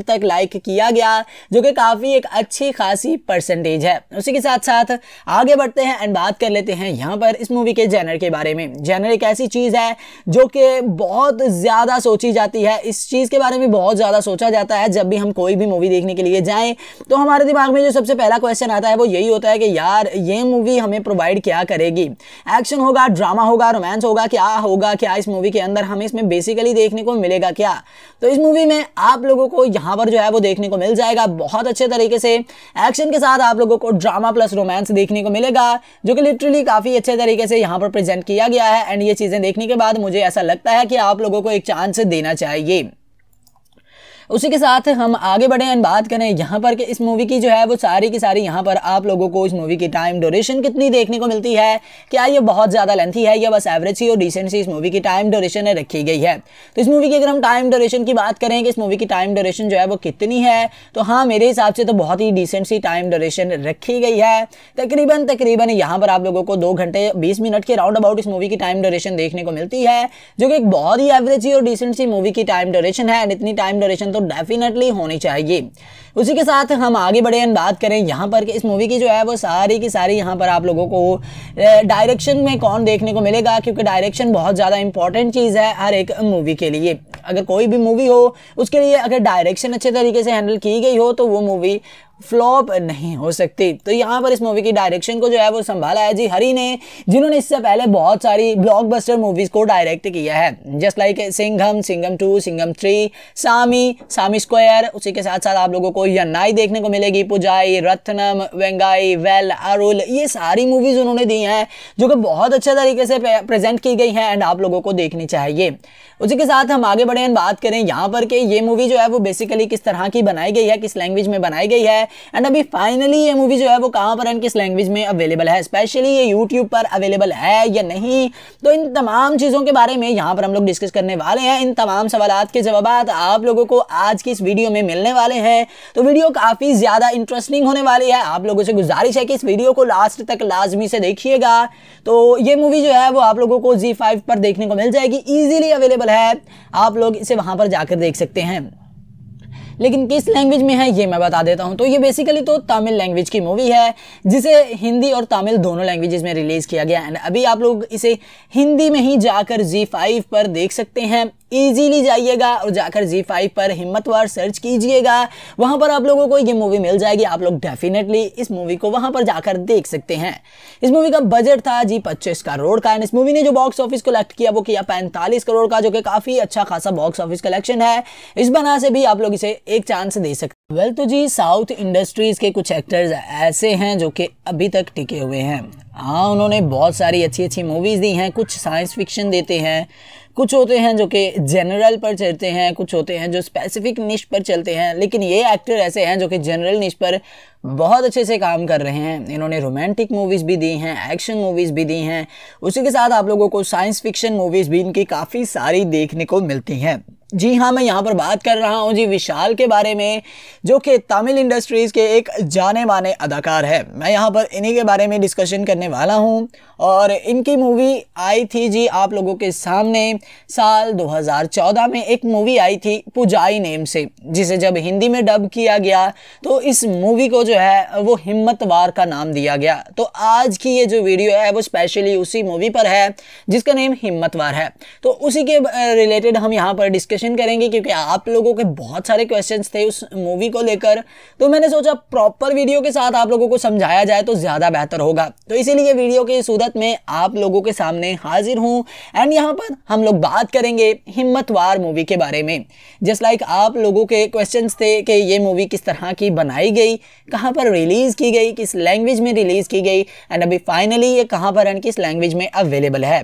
तक लाइक किया गया जो कि काफ़ी एक अच्छी खासी परसेंटेज है उसी के साथ साथ आगे बढ़ते हैं एंड बात कर लेते हैं यहाँ पर इस मूवी के जैनर के बारे में जैनर एक ऐसी चीज़ है जो कि बहुत ज़्यादा सोची जाती है इस चीज़ के बारे में बहुत ज़्यादा सोचा जाता है जब भी हम कोई भी मूवी देखने के लिए जाएं तो हमारे दिमाग में जो सबसे पहला क्वेश्चन आता है वो यही होता है कि यार ये मूवी हमें प्रोवाइड क्या करेगी एक्शन होगा ड्रामा होगा रोमांस होगा क्या होगा क्या इस मूवी मूवी के अंदर हमें इसमें बेसिकली देखने को मिलेगा क्या तो इस मूवी में आप लोगों को यहाँ पर जो है वो देखने को मिल जाएगा बहुत अच्छे तरीके से एक्शन के साथ आप लोगों को ड्रामा प्लस रोमांस देखने को मिलेगा जो कि लिटरली काफ़ी अच्छे तरीके से यहाँ पर प्रेजेंट किया गया है एंड ये चीज़ें देखने के बाद मुझे ऐसा लगता है कि आप लोगों को एक चांस देना चाहिए उसी के साथ हम आगे बढ़े एंड बात करें यहाँ पर कि इस मूवी की जो है वो सारी की सारी यहाँ पर आप लोगों को इस मूवी की टाइम ड्यूरेशन कितनी देखने को मिलती है क्या ये बहुत ज़्यादा लेंथी है या बस एवरेज सी और डिसेंट सी इस मूवी की टाइम ड्यूरेशन है रखी गई है तो इस मूवी की अगर हम टाइम ड्यूरेशन की बात करें कि इस मूवी की टाइम ड्यूरेशन जो है वो कितनी है तो हाँ मेरे हिसाब से तो बहुत ही डिसेंट सी टाइम ड्यूरेशन रखी गई है तकरीबन तकरीबन यहाँ पर आप लोगों को दो घंटे बीस मिनट के राउंड अबाउट इस मूवी की टाइम ड्यूरेशन देखने को मिलती है जो कि एक बहुत ही एवरेज सी और डिसेंट सी मूवी की टाइम ड्यूरेशन है एंड इतनी टाइम ड्यूरेशन तो तो डेफिनेटली होनी चाहिए उसी के साथ हम आगे बढ़े एंड बात करें यहाँ पर कि इस मूवी की जो है वो सारी की सारी यहाँ पर आप लोगों को डायरेक्शन में कौन देखने को मिलेगा क्योंकि डायरेक्शन बहुत ज़्यादा इंपॉर्टेंट चीज़ है हर एक मूवी के लिए अगर कोई भी मूवी हो उसके लिए अगर डायरेक्शन अच्छे तरीके से हैंडल की गई हो तो वो मूवी फ्लॉप नहीं हो सकती तो यहाँ पर इस मूवी की डायरेक्शन को जो है वो संभाला है जी हरी ने जिन्होंने इससे पहले बहुत सारी ब्लॉकबस्टर मूवीज को डायरेक्ट किया है just like Singham Singham two Singham three Saamy Saamy square उसी के साथ साथ आप लोगों को यन्नाई देखने को मिलेगी पुजाई रत्नम वेंगाई वेल अरुल ये सारी मूवीज उन्होंने दी हैं जो कि बहुत अच्छे तरीके से प्रेजेंट की गई हैं एंड आप लोगों को देखनी चाहिए उसी के साथ हम आगे बढ़े बात करें यहाँ पर कि ये मूवी जो है वो बेसिकली किस तरह की बनाई गई है किस लैंग्वेज में बनाई गई है एंड अभी फाइनली ये मूवी जो है वो कहाँ पर एंड किस लैंग्वेज में अवेलेबल है स्पेशली ये यूट्यूब पर अवेलेबल है या नहीं तो इन तमाम चीज़ों के बारे में यहाँ पर हम लोग डिस्कस करने वाले हैं इन तमाम सवाल के जवाब आप लोगों को आज की इस वीडियो में मिलने वाले हैं तो वीडियो काफ़ी ज़्यादा इंटरेस्टिंग होने वाली है आप लोगों से गुजारिश है कि इस वीडियो को लास्ट तक लाजमी से देखिएगा तो ये मूवी जो है वो आप लोगों को जी फाइव पर देखने को मिल जाएगी ईजिली अवेलेबल अवेलेबल है आप लोग इसे वहाँ पर जाकर देख सकते हैं लेकिन किस लैंग्वेज में है ये मैं बता देता हूँ तो ये बेसिकली तो तमिल लैंग्वेज की मूवी है जिसे हिंदी और तमिल दोनों लैंग्वेजेस में रिलीज़ किया गया एंड अभी आप लोग इसे हिंदी में ही जाकर जी फाइव पर देख सकते हैं ईजीली जाइएगा और जाकर जी फाइव पर हिम्मतवार सर्च कीजिएगा वहां पर आप लोगों को ये मूवी मिल जाएगी आप लोग डेफिनेटली इस मूवी को वहां पर जाकर देख सकते हैं इस मूवी का बजट था जी पच्चीस करोड़ का एंड इस मूवी ने जो बॉक्स ऑफिस कलेक्ट किया वो किया पैंतालीस करोड़ का जो कि काफ़ी अच्छा खासा बॉक्स ऑफिस कलेक्शन है इस बना से भी आप लोग इसे एक चांस दे सकते हैं वेल well, तो जी साउथ इंडस्ट्रीज़ के कुछ एक्टर्स ऐसे हैं जो कि अभी तक टिके हुए हैं हाँ उन्होंने बहुत सारी अच्छी अच्छी मूवीज़ दी हैं कुछ साइंस फिक्शन देते हैं कुछ होते हैं जो कि जनरल पर चलते हैं कुछ होते हैं जो स्पेसिफिक निश पर चलते हैं लेकिन ये एक्टर ऐसे हैं जो कि जनरल निश पर बहुत अच्छे से काम कर रहे हैं इन्होंने रोमांटिक मूवीज़ भी दी हैं एक्शन मूवीज़ भी दी हैं उसी के साथ आप लोगों को साइंस फिक्शन मूवीज़ भी इनकी काफ़ी सारी देखने को मिलती हैं जी हाँ मैं यहाँ पर बात कर रहा हूँ जी विशाल के बारे में जो कि तमिल इंडस्ट्रीज़ के एक जाने माने अदाकार है मैं यहाँ पर इन्हीं के बारे में डिस्कशन करने वाला हूँ और इनकी मूवी आई थी जी आप लोगों के सामने साल 2014 में एक मूवी आई थी पुजाई नेम से जिसे जब हिंदी में डब किया गया तो इस मूवी को जो है वो वार का नाम दिया गया तो आज की ये जो वीडियो है वो स्पेशली उसी मूवी पर है जिसका नेम वार है तो उसी के रिलेटेड हम यहाँ पर डिस्कश डिस्कशन करेंगे क्योंकि आप लोगों के बहुत सारे क्वेश्चन थे उस मूवी को लेकर तो मैंने सोचा प्रॉपर वीडियो के साथ आप लोगों को समझाया जाए तो ज़्यादा बेहतर होगा तो इसीलिए वीडियो की सूरत में आप लोगों के सामने हाजिर हूँ एंड यहाँ पर हम लोग बात करेंगे हिम्मतवार मूवी के बारे में जस्ट लाइक like आप लोगों के क्वेश्चन थे कि ये मूवी किस तरह की बनाई गई कहाँ पर रिलीज़ की गई किस लैंग्वेज में रिलीज़ की गई एंड अभी फाइनली ये कहाँ पर एंड किस लैंग्वेज में अवेलेबल है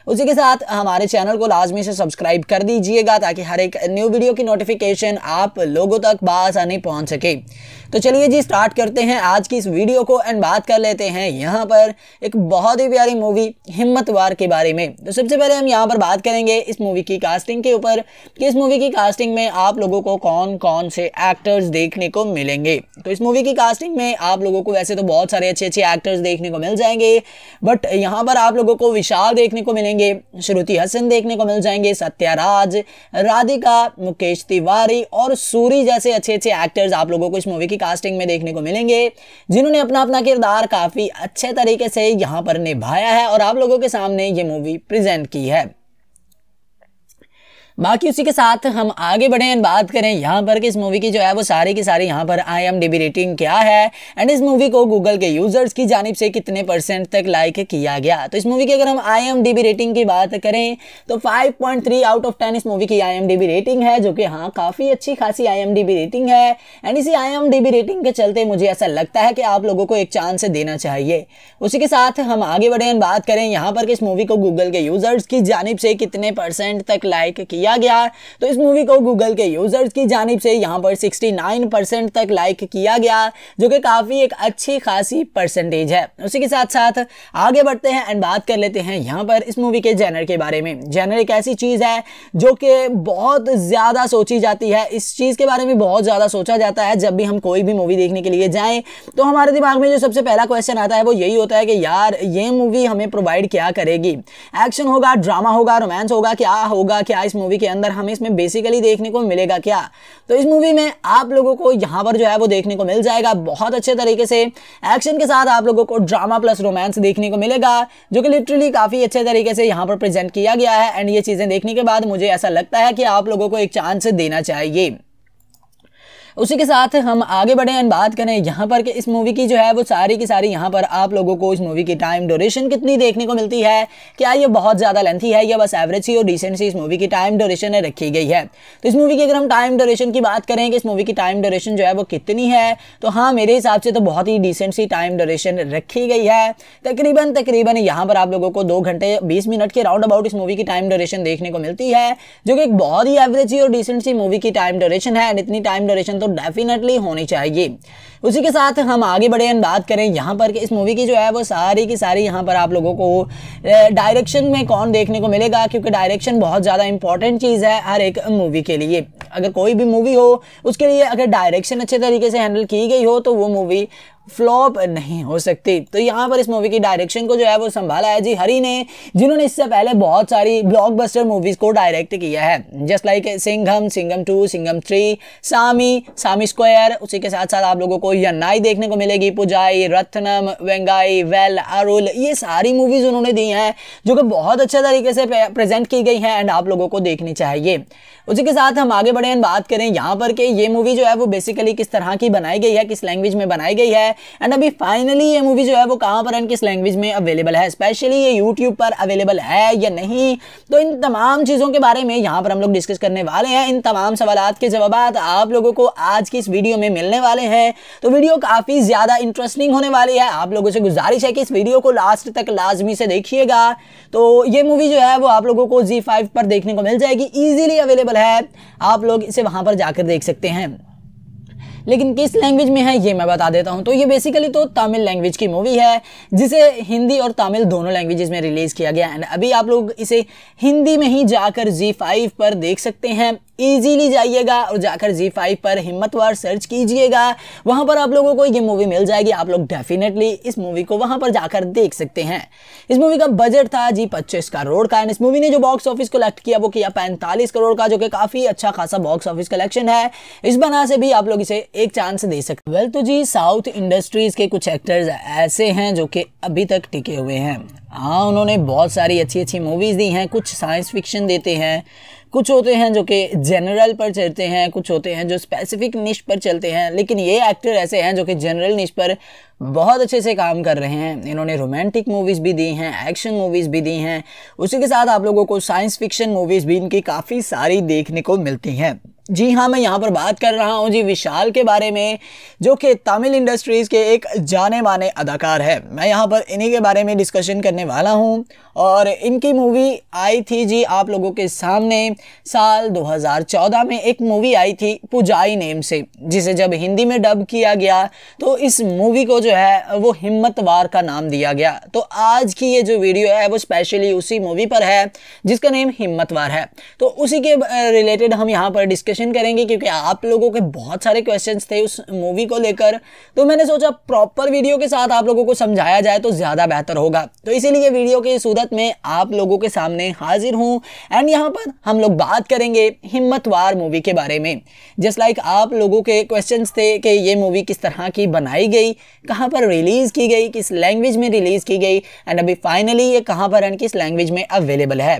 उसी के साथ हमारे चैनल को लाजमी से सब्सक्राइब कर दीजिएगा ताकि हर एक न्यू वीडियो की नोटिफिकेशन आप लोगों तक बासानी पहुँच सके तो चलिए जी स्टार्ट करते हैं आज की इस वीडियो को एंड बात कर लेते हैं यहाँ पर एक बहुत ही प्यारी मूवी हिम्मतवार के बारे में तो सबसे पहले हम यहाँ पर बात करेंगे इस मूवी की कास्टिंग के ऊपर कि इस मूवी की कास्टिंग में आप लोगों को कौन कौन से एक्टर्स देखने को मिलेंगे तो इस मूवी की कास्टिंग में आप लोगों को वैसे तो बहुत सारे अच्छे अच्छे एक्टर्स देखने को मिल जाएंगे बट यहाँ पर आप लोगों को विशाल देखने को मिलेंगे श्रुति हसन देखने को मिल जाएंगे सत्याराज राधिका मुकेश तिवारी और सूरी जैसे अच्छे अच्छे एक्टर्स आप लोगों को इस मूवी की कास्टिंग में देखने को मिलेंगे जिन्होंने अपना अपना किरदार काफ़ी अच्छे तरीके से यहाँ पर निभाया है और आप लोगों के सामने ये मूवी प्रेजेंट की है बाकी उसी के साथ हम आगे बढ़े एंड बात करें यहाँ पर कि इस मूवी की जो है वो सारे की सारी यहाँ पर I M D B rating क्या है एंड इस मूवी को गूगल के यूजर्स की जानब से कितने परसेंट तक लाइक किया गया तो इस मूवी की अगर हम I M D B rating की बात करें तो 5.3 आउट ऑफ 10 इस मूवी की I M D B rating है जो कि हाँ काफ़ी अच्छी खासी I M D B rating है एंड इसी I M D B rating के चलते मुझे ऐसा लगता है कि आप लोगों को एक चांस देना चाहिए उसी के साथ हम आगे बढ़े एंड बात करें यहाँ पर कि इस मूवी को गूगल के यूजर्स की जानब से कितने परसेंट तक लाइक किया किया गया तो इस मूवी को गूगल के यूजर्स की जानब से यहाँ पर 69 तक लाइक किया गया जो कि काफ़ी एक अच्छी खासी परसेंटेज है उसी के साथ साथ आगे बढ़ते हैं एंड बात कर लेते हैं यहाँ पर इस मूवी के जैनर के बारे में जैनर एक ऐसी चीज़ है जो कि बहुत ज़्यादा सोची जाती है इस चीज़ के बारे में बहुत ज़्यादा सोचा जाता है जब भी हम कोई भी मूवी देखने के लिए जाएँ तो हमारे दिमाग में जो सबसे पहला क्वेश्चन आता है वो यही होता है कि यार ये मूवी हमें प्रोवाइड क्या करेगी एक्शन होगा ड्रामा होगा रोमांस होगा क्या होगा क्या इस मूवी के अंदर हमें इसमें बेसिकली देखने को मिलेगा क्या तो इस मूवी में आप लोगों को यहाँ पर जो है वो देखने को मिल जाएगा बहुत अच्छे तरीके से एक्शन के साथ आप लोगों को ड्रामा प्लस रोमांस देखने को मिलेगा जो कि लिटरली काफ़ी अच्छे तरीके से यहाँ पर प्रेजेंट किया गया है एंड ये चीज़ें देखने के बाद मुझे ऐसा लगता है कि आप लोगों को एक चांस देना चाहिए उसी के साथ हम आगे बढ़े एंड बात करें यहाँ पर कि इस मूवी की जो है वो सारी की सारी यहाँ पर आप लोगों को इस मूवी की टाइम ड्यूरेशन कितनी देखने को मिलती है क्या ये बहुत ज़्यादा लेंथी है या बस एवरेज सी और डिसेंट सी इस मूवी की टाइम ड्यूरेशन रखी गई है तो इस मूवी की अगर हम टाइम ड्यूरेशन की बात करें कि इस मूवी की टाइम ड्यूरेशन जो है वो कितनी है तो हाँ मेरे हिसाब से तो बहुत ही डिसेंट सी टाइम ड्यूरेशन रखी गई है तकरीबन तकरीबन यहाँ पर आप लोगों को दो घंटे बीस मिनट के राउंड अबाउट इस मूवी की टाइम ड्यूरेशन देखने को मिलती है जो कि एक बहुत ही एवरेज और डिसेंट सी मूवी की टाइम ड्यूरेशन है एंड इतनी टाइम ड्यूरेशन तो डेफिनेटली होनी चाहिए उसी के साथ हम आगे बढ़े हैं बात करें यहाँ पर कि इस मूवी की जो है वो सारी की सारी यहाँ पर आप लोगों को डायरेक्शन में कौन देखने को मिलेगा क्योंकि डायरेक्शन बहुत ज़्यादा इंपॉर्टेंट चीज़ है हर एक मूवी के लिए अगर कोई भी मूवी हो उसके लिए अगर डायरेक्शन अच्छे तरीके से हैंडल की गई हो तो वो मूवी फ्लॉप नहीं हो सकती तो यहाँ पर इस मूवी की डायरेक्शन को जो है वो संभाला है जी हरी ने जिन्होंने इससे पहले बहुत सारी ब्लॉकबस्टर मूवीज को डायरेक्ट किया है just like Singham Singham two Singham three Saamy Saamy square उसी के साथ साथ आप लोगों को यन्नाई देखने को मिलेगी पुजाई रत्नम वेंगाई वेल अरुल ये सारी मूवीज उन्होंने दी हैं जो कि बहुत अच्छे तरीके से प्रेजेंट की गई हैं एंड आप लोगों को देखनी चाहिए उसी के साथ हम आगे बढ़े बात करें यहाँ पर कि ये मूवी जो है वो बेसिकली किस तरह की बनाई गई है किस लैंग्वेज में बनाई गई है एंड अभी फाइनली ये मूवी जो है वो कहाँ पर एंड किस लैंग्वेज में अवेलेबल है स्पेशली ये यूट्यूब पर अवेलेबल है या नहीं तो इन तमाम चीज़ों के बारे में यहाँ पर हम लोग डिस्कस करने वाले हैं इन तमाम सवाल के जवाब आप लोगों को आज की इस वीडियो में मिलने वाले हैं तो वीडियो काफ़ी ज़्यादा इंटरेस्टिंग होने वाली है आप लोगों से गुजारिश है कि इस वीडियो को लास्ट तक लाजमी से देखिएगा तो ये मूवी जो है वो आप लोगों को जी पर देखने को मिल जाएगी ईजिली अवेलेबल है आप लोग इसे वहाँ पर जाकर देख सकते हैं लेकिन किस लैंग्वेज में है ये मैं बता देता हूँ तो ये बेसिकली तो तमिल लैंग्वेज की मूवी है जिसे हिंदी और तमिल दोनों लैंग्वेज में रिलीज़ किया गया एंड अभी आप लोग इसे हिंदी में ही जाकर जी फाइव पर देख सकते हैं इजीली जाइएगा और जाकर जी फाइव पर हिम्मतवार सर्च कीजिएगा वहां पर आप लोगों को ये मूवी मिल जाएगी आप लोग डेफिनेटली इस मूवी को वहां पर जाकर देख सकते हैं इस मूवी का बजट था जी पच्चीस करोड़ का एंड इस मूवी ने जो बॉक्स ऑफिस कलेक्ट किया वो किया पैंतालीस करोड़ का जो कि काफ़ी अच्छा खासा बॉक्स ऑफिस कलेक्शन है इस बना से भी आप लोग इसे एक चांस दे सकते वेल तो जी साउथ इंडस्ट्रीज़ के कुछ एक्टर्स ऐसे हैं जो कि अभी तक टिके हुए हैं हाँ उन्होंने बहुत सारी अच्छी अच्छी मूवीज़ दी हैं कुछ साइंस फिक्शन देते हैं कुछ होते हैं जो कि जनरल पर चलते हैं कुछ होते हैं जो स्पेसिफिक निश पर चलते हैं लेकिन ये एक्टर ऐसे हैं जो कि जनरल निश पर बहुत अच्छे से काम कर रहे हैं इन्होंने रोमांटिक मूवीज़ भी दी हैं एक्शन मूवीज़ भी दी हैं उसी के साथ आप लोगों को साइंस फिक्शन मूवीज़ भी इनकी काफ़ी सारी देखने को मिलती हैं जी हाँ मैं यहाँ पर बात कर रहा हूँ जी विशाल के बारे में जो कि तमिल इंडस्ट्रीज़ के एक जाने माने अदाकार है मैं यहाँ पर इन्हीं के बारे में डिस्कशन करने वाला हूँ और इनकी मूवी आई थी जी आप लोगों के सामने साल 2014 में एक मूवी आई थी पुजाई नेम से जिसे जब हिंदी में डब किया गया तो इस मूवी को जो है वो वार का नाम दिया गया तो आज की ये जो वीडियो है वो स्पेशली उसी मूवी पर है जिसका नेम वार है तो उसी के रिलेटेड हम यहाँ पर डिस्कशन डिस्कशन करेंगे क्योंकि आप लोगों के बहुत सारे क्वेश्चन थे उस मूवी को लेकर तो मैंने सोचा प्रॉपर वीडियो के साथ आप लोगों को समझाया जाए तो ज़्यादा बेहतर होगा तो इसीलिए वीडियो की सूरत में आप लोगों के सामने हाजिर हूँ एंड यहाँ पर हम लोग बात करेंगे हिम्मतवार मूवी के बारे में जस्ट लाइक like आप लोगों के क्वेश्चन थे कि ये मूवी किस तरह की बनाई गई कहाँ पर रिलीज़ की गई किस लैंग्वेज में रिलीज़ की गई एंड अभी फाइनली ये कहाँ पर एंड किस लैंग्वेज में अवेलेबल है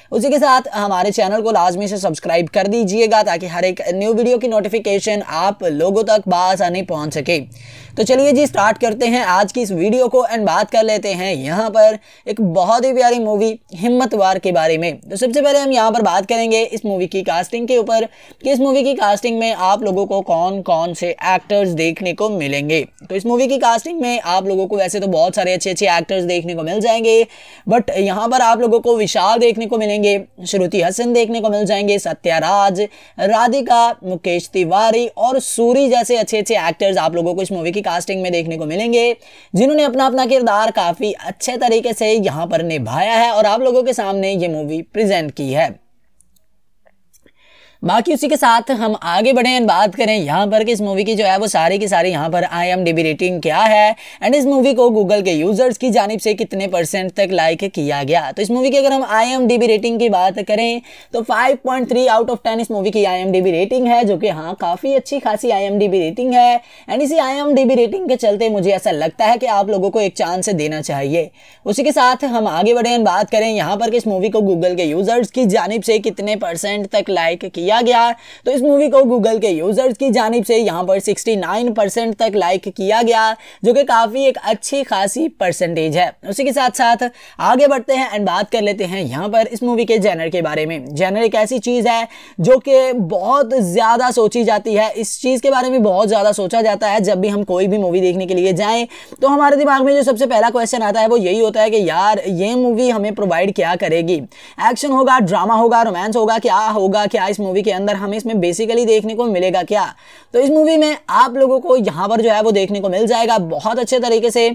उसी के साथ हमारे चैनल को लाजमी से सब्सक्राइब कर दीजिएगा ताकि हर एक न्यू वीडियो की नोटिफिकेशन आप लोगों तक बासानी पहुंच सके तो चलिए जी स्टार्ट करते हैं आज की इस वीडियो को एंड बात कर लेते हैं यहाँ पर एक बहुत ही प्यारी मूवी हिम्मतवार के बारे में तो सबसे पहले हम यहाँ पर बात करेंगे इस मूवी की कास्टिंग के ऊपर कि इस मूवी की कास्टिंग में आप लोगों को कौन कौन से एक्टर्स देखने को मिलेंगे तो इस मूवी की कास्टिंग में आप लोगों को वैसे तो बहुत सारे अच्छे अच्छे एक्टर्स देखने को मिल जाएंगे बट यहाँ पर आप लोगों को विशाल देखने को मिलेंगे श्रुति हसन देखने को मिल जाएंगे सत्याराज राधिका मुकेश तिवारी और सूरी जैसे अच्छे अच्छे एक्टर्स आप लोगों को इस मूवी की की कास्टिंग में देखने को मिलेंगे जिन्होंने अपना अपना किरदार काफ़ी अच्छे तरीके से यहाँ पर निभाया है और आप लोगों के सामने ये मूवी प्रेजेंट की है बाकी उसी के साथ हम आगे बढ़े एंड बात करें यहाँ पर कि इस मूवी की जो है वो सारी की सारी यहाँ पर आई एम डी रेटिंग क्या है एंड इस मूवी को गूगल के यूजर्स की जानब से कितने परसेंट तक लाइक किया गया तो इस मूवी की अगर हम आई एम रेटिंग की बात करें तो फाइव आउट ऑफ टेन इस मूवी की आई एम रेटिंग है जो कि हाँ काफ़ी अच्छी खासी आई एम रेटिंग है एंड इसी आई एम रेटिंग के चलते मुझे ऐसा लगता है कि आप लोगों को एक चांस देना चाहिए उसी के साथ हम आगे बढ़े एंड बात करें यहाँ पर कि इस मूवी को गूगल के यूजर्स की जानब से कितने परसेंट तक लाइक किया किया गया है तो इस मूवी को गूगल के यूजर्स की जानब से यहाँ पर सिक्सटी तक लाइक किया गया जो कि काफ़ी एक अच्छी खासी परसेंटेज है उसी के साथ साथ आगे बढ़ते हैं एंड बात कर लेते हैं यहाँ पर इस मूवी के जैनर के बारे में जैनर एक ऐसी चीज़ है जो कि बहुत ज़्यादा सोची जाती है इस चीज़ के बारे में बहुत ज़्यादा सोचा जाता है जब भी हम कोई भी मूवी देखने के लिए जाएं तो हमारे दिमाग में जो सबसे पहला क्वेश्चन आता है वो यही होता है कि यार ये मूवी हमें प्रोवाइड क्या करेगी एक्शन होगा ड्रामा होगा रोमांस होगा क्या होगा क्या इस मूवी मूवी के अंदर हमें इसमें बेसिकली देखने को मिलेगा क्या तो इस मूवी में आप लोगों को यहाँ पर जो है वो देखने को मिल जाएगा बहुत अच्छे तरीके से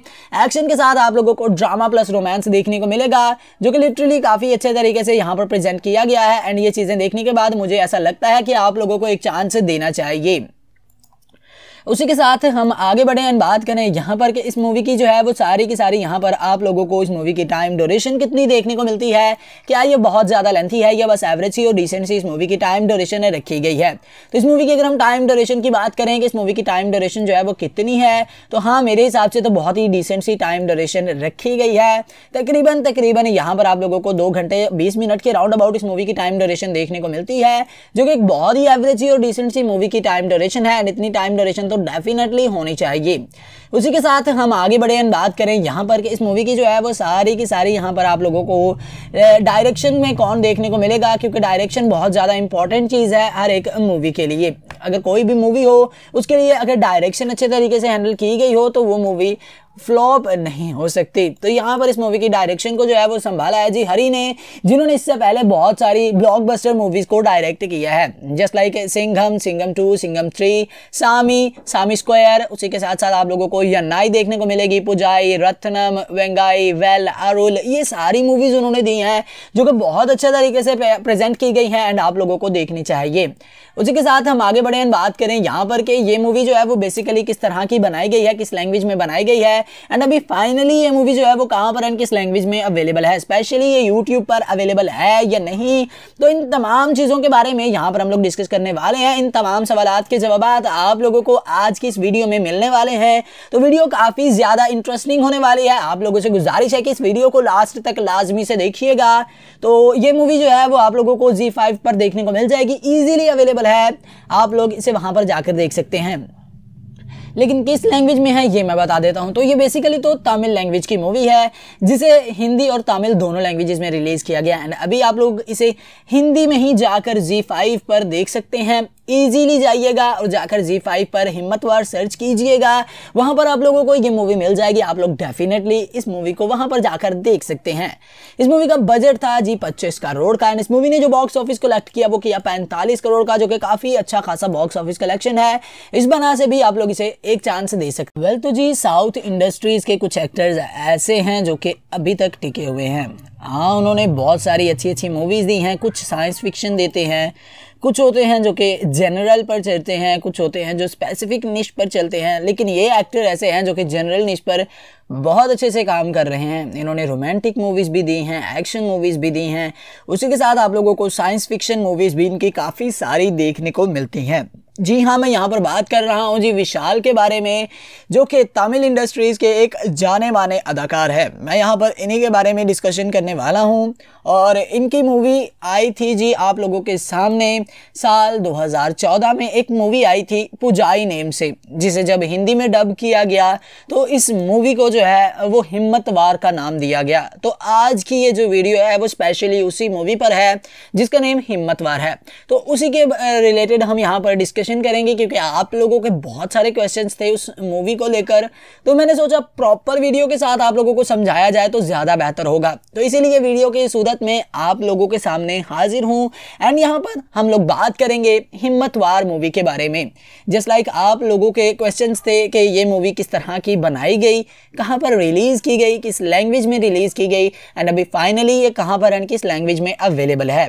एक्शन के साथ आप लोगों को ड्रामा प्लस रोमांस देखने को मिलेगा जो कि लिटरली काफ़ी अच्छे तरीके से यहाँ पर प्रेजेंट किया गया है एंड ये चीज़ें देखने के बाद मुझे ऐसा लगता है कि आप लोगों को एक चांस देना चाहिए उसी के साथ हम आगे बढ़े एंड बात करें यहाँ पर कि इस मूवी की जो है वो सारी की सारी यहाँ पर आप लोगों को इस मूवी की टाइम ड्यूरेशन कितनी देखने को मिलती है क्या ये बहुत ज़्यादा लेंथी है या बस एवरेज सी और डिसेंट सी इस मूवी की टाइम ड्यूरेशन रखी गई है तो इस मूवी की अगर हम टाइम ड्यूरेशन की बात करें कि इस मूवी की टाइम ड्यूरेशन जो है वो कितनी है तो हाँ मेरे हिसाब से तो बहुत ही डिसेंट सी टाइम ड्यूरेशन रखी गई है तकरीबन तकरीबन यहाँ पर आप लोगों को दो घंटे बीस मिनट के राउंड अबाउट इस मूवी की टाइम ड्यूरेशन देखने को मिलती है जो कि एक बहुत ही एवरेज और डिसेंट सी मूवी की टाइम ड्यूरेशन है एंड इतनी टाइम ड्यूरेशन तो तो डेफिनेटली होनी चाहिए उसी के साथ हम आगे बढ़े एंड बात करें यहाँ पर कि इस मूवी की जो है वो सारी की सारी यहाँ पर आप लोगों को डायरेक्शन में कौन देखने को मिलेगा क्योंकि डायरेक्शन बहुत ज़्यादा इंपॉर्टेंट चीज़ है हर एक मूवी के लिए अगर कोई भी मूवी हो उसके लिए अगर डायरेक्शन अच्छे तरीके से हैंडल की गई हो तो वो मूवी फ्लॉप नहीं हो सकती तो यहाँ पर इस मूवी की डायरेक्शन को जो है वो संभाला है जी हरी ने जिन्होंने इससे पहले बहुत सारी ब्लॉकबस्टर मूवीज को डायरेक्ट किया है just like Singham Singham two Singham three Saamy Saamy square उसी के साथ साथ आप लोगों को यन्नाई देखने को मिलेगी पुजाई रत्नम वेंगाई वेल अरुल ये सारी मूवीज उन्होंने दी हैं जो कि बहुत अच्छे तरीके से प्रेजेंट की गई हैं एंड आप लोगों को देखनी चाहिए उसी के साथ हम आगे बढ़े बात करें यहाँ पर कि ये मूवी जो है वो बेसिकली किस तरह की बनाई गई है किस लैंग्वेज में बनाई गई है एंड अभी फाइनली ये मूवी जो है वो कहां पर एंड किस लैंग्वेज में अवेलेबल है स्पेशली ये यूट्यूब पर अवेलेबल है या नहीं तो इन तमाम चीज़ों के बारे में यहां पर हम लोग डिस्कस करने वाले हैं इन तमाम सवाल के जवाब आप लोगों को आज की इस वीडियो में मिलने वाले हैं तो वीडियो काफ़ी ज़्यादा इंटरेस्टिंग होने वाली है आप लोगों से गुजारिश है कि इस वीडियो को लास्ट तक लाजमी से देखिएगा तो ये मूवी जो है वो आप लोगों को जी पर देखने को मिल जाएगी ईजिली अवेलेबल है आप लोग इसे वहां पर जाकर देख सकते हैं लेकिन किस लैंग्वेज में है ये मैं बता देता हूँ तो ये बेसिकली तो तमिल लैंग्वेज की मूवी है जिसे हिंदी और तमिल दोनों लैंग्वेज में रिलीज़ किया गया एंड अभी आप लोग इसे हिंदी में ही जाकर जी फाइव पर देख सकते हैं ईजीली जाइएगा और जाकर जी फाइव पर हिम्मतवार सर्च कीजिएगा वहाँ पर आप लोगों को ये मूवी मिल जाएगी आप लोग डेफिनेटली इस मूवी को वहाँ पर जाकर देख सकते हैं इस मूवी का बजट था जी पच्चीस करोड़ का एंड इस मूवी ने जो बॉक्स ऑफिस कलेक्ट किया वो किया पैंतालीस करोड़ का जो कि काफ़ी अच्छा खासा बॉक्स ऑफिस कलेक्शन है इस बना से भी आप लोग इसे एक चांस दे सकते वेल well, तो जी साउथ इंडस्ट्रीज के कुछ एक्टर्स ऐसे हैं जो कि अभी तक टिके हुए हैं हाँ उन्होंने बहुत सारी अच्छी अच्छी मूवीज़ दी हैं कुछ साइंस फिक्शन देते हैं कुछ होते हैं जो कि जनरल पर चलते हैं कुछ होते हैं जो स्पेसिफिक निश पर चलते हैं लेकिन ये एक्टर ऐसे हैं जो कि जनरल निश पर बहुत अच्छे से काम कर रहे हैं इन्होंने रोमांटिक मूवीज़ भी दी हैं एक्शन मूवीज़ भी दी हैं उसी के साथ आप लोगों को साइंस फिक्शन मूवीज़ भी इनकी काफ़ी सारी देखने को मिलती हैं जी हाँ मैं यहाँ पर बात कर रहा हूँ जी विशाल के बारे में जो कि तमिल इंडस्ट्रीज़ के एक जाने माने अदाकार है मैं यहाँ पर इन्हीं के बारे में डिस्कशन करने वाला हूँ और इनकी मूवी आई थी जी आप लोगों के सामने साल 2014 में एक मूवी आई थी पुजाई नेम से जिसे जब हिंदी में डब किया गया तो इस मूवी को जो है वो वार का नाम दिया गया तो आज की ये जो वीडियो है वो स्पेशली उसी मूवी पर है जिसका नेम हिम्मतवार है तो उसी के रिलेटेड हम यहाँ पर डिस्कश डिस्कशन करेंगे क्योंकि आप लोगों के बहुत सारे क्वेश्चन थे उस मूवी को लेकर तो मैंने सोचा प्रॉपर वीडियो के साथ आप लोगों को समझाया जाए तो ज़्यादा बेहतर होगा तो इसीलिए वीडियो की सूरत में आप लोगों के सामने हाजिर हूँ एंड यहाँ पर हम लोग बात करेंगे हिम्मतवार मूवी के बारे में जस्ट लाइक like आप लोगों के क्वेश्चन थे कि ये मूवी किस तरह की बनाई गई कहाँ पर रिलीज़ की गई किस लैंग्वेज में रिलीज़ की गई एंड अभी फाइनली ये कहाँ पर एंड किस लैंग्वेज में अवेलेबल है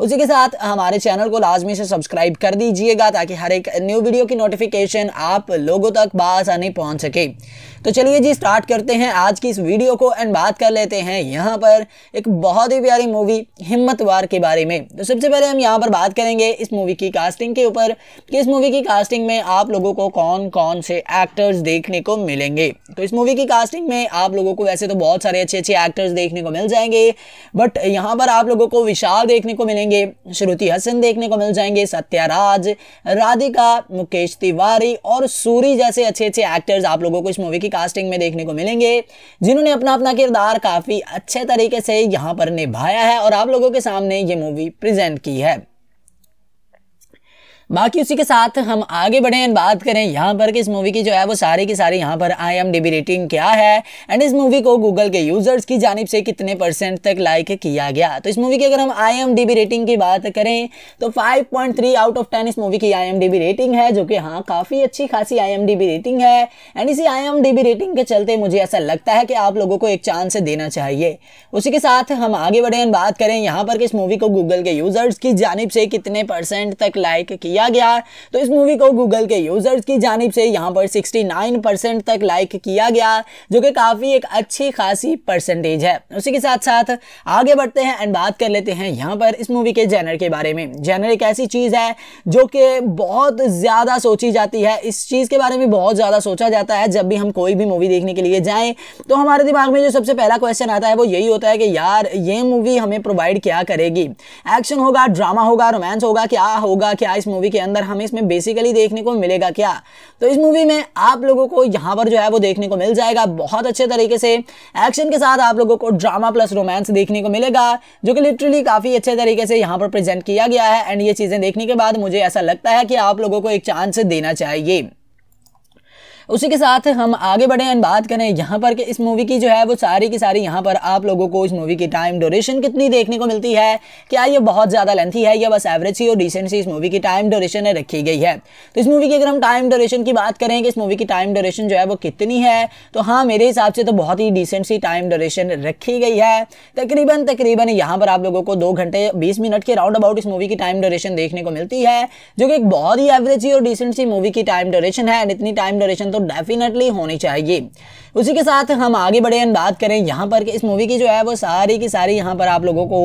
उसी के साथ हमारे चैनल को लाजमी से सब्सक्राइब कर दीजिएगा ताकि हर एक न्यू वीडियो की नोटिफिकेशन आप लोगों तक बासानी पहुँच सके तो चलिए जी स्टार्ट करते हैं आज की इस वीडियो को एंड बात कर लेते हैं यहाँ पर एक बहुत ही प्यारी मूवी हिम्मतवार के बारे में तो सबसे पहले हम यहाँ पर बात करेंगे इस मूवी की कास्टिंग के ऊपर कि इस मूवी की कास्टिंग में आप लोगों को कौन कौन से एक्टर्स देखने को मिलेंगे तो इस मूवी की कास्टिंग में आप लोगों को वैसे तो बहुत सारे अच्छे अच्छे एक्टर्स देखने को मिल जाएंगे बट यहाँ पर आप लोगों को विशाल देखने को मिलेंगे श्रुति हसन देखने को मिल जाएंगे सत्याराज राधिका मुकेश तिवारी और सूरी जैसे अच्छे अच्छे एक्टर्स आप लोगों को इस मूवी की कास्टिंग में देखने को मिलेंगे जिन्होंने अपना अपना किरदार काफ़ी अच्छे तरीके से यहाँ पर निभाया है और आप लोगों के सामने ये मूवी प्रेजेंट की है बाकी उसी के साथ हम आगे बढ़े एंड बात करें यहाँ पर कि इस मूवी की जो है वो सारी की सारी यहाँ पर आई एम डी रेटिंग क्या है एंड इस मूवी को गूगल के यूजर्स की जानब से कितने परसेंट तक लाइक किया गया तो इस मूवी की अगर हम आई एम डी रेटिंग की बात करें तो 5.3 आउट ऑफ 10 इस मूवी की आई एम डी रेटिंग है जो कि हाँ काफ़ी अच्छी खासी आई एम डी रेटिंग है एंड इसी आई एम डी रेटिंग के चलते मुझे ऐसा लगता है कि आप लोगों को एक चांस देना चाहिए उसी के साथ हम आगे बढ़े एंड बात करें यहाँ पर कि इस मूवी को गूगल के यूजर्स की जानब से कितने परसेंट तक लाइक किया किया गया तो इस मूवी को गूगल के यूजर्स की जानब से यहाँ पर 69 परसेंट तक लाइक किया गया जो कि काफ़ी एक अच्छी खासी परसेंटेज है उसी के साथ साथ आगे बढ़ते हैं एंड बात कर लेते हैं यहाँ पर इस मूवी के जैनर के बारे में जैनर एक ऐसी चीज़ है जो कि बहुत ज़्यादा सोची जाती है इस चीज़ के बारे में बहुत ज़्यादा सोचा जाता है जब भी हम कोई भी मूवी देखने के लिए जाएँ तो हमारे दिमाग में जो सबसे पहला क्वेश्चन आता है वो यही होता है कि यार ये मूवी हमें प्रोवाइड क्या करेगी एक्शन होगा ड्रामा होगा रोमांस होगा क्या होगा क्या इस मूवी मूवी के अंदर हमें इसमें बेसिकली देखने को मिलेगा क्या तो इस मूवी में आप लोगों को यहाँ पर जो है वो देखने को मिल जाएगा बहुत अच्छे तरीके से एक्शन के साथ आप लोगों को ड्रामा प्लस रोमांस देखने को मिलेगा जो कि लिटरली काफ़ी अच्छे तरीके से यहाँ पर प्रेजेंट किया गया है एंड ये चीज़ें देखने के बाद मुझे ऐसा लगता है कि आप लोगों को एक चांस देना चाहिए उसी के साथ हम आगे बढ़े एंड बात करें यहाँ पर कि इस मूवी की जो है वो सारी की सारी यहाँ पर आप लोगों को इस मूवी की टाइम ड्यूरेशन कितनी देखने को मिलती है क्या ये बहुत ज़्यादा लेंथी है या बस एवरेज सी और डिसेंट सी इस मूवी की टाइम ड्यूरेशन रखी गई है तो इस मूवी की अगर हम टाइम ड्यूरेशन की बात करें कि इस मूवी की टाइम ड्यूरेशन जो है वो कितनी है तो हाँ मेरे हिसाब से तो बहुत ही डिसेंट सी टाइम ड्यूरेशन रखी गई है तकरीबन तकरीबन यहाँ पर आप लोगों को दो घंटे बीस मिनट के राउंड अबाउट इस मूवी की टाइम ड्यूरेशन देखने को मिलती है जो कि एक बहुत ही एवरेज सी और डिसेंट सी मूवी की टाइम ड्यूरेशन है एंड इतनी टाइम ड्यूरेशन तो डेफिनेटली होनी चाहिए उसी के साथ हम आगे बढ़े हैं बात करें यहाँ पर कि इस मूवी की जो है वो सारी की सारी यहाँ पर आप लोगों को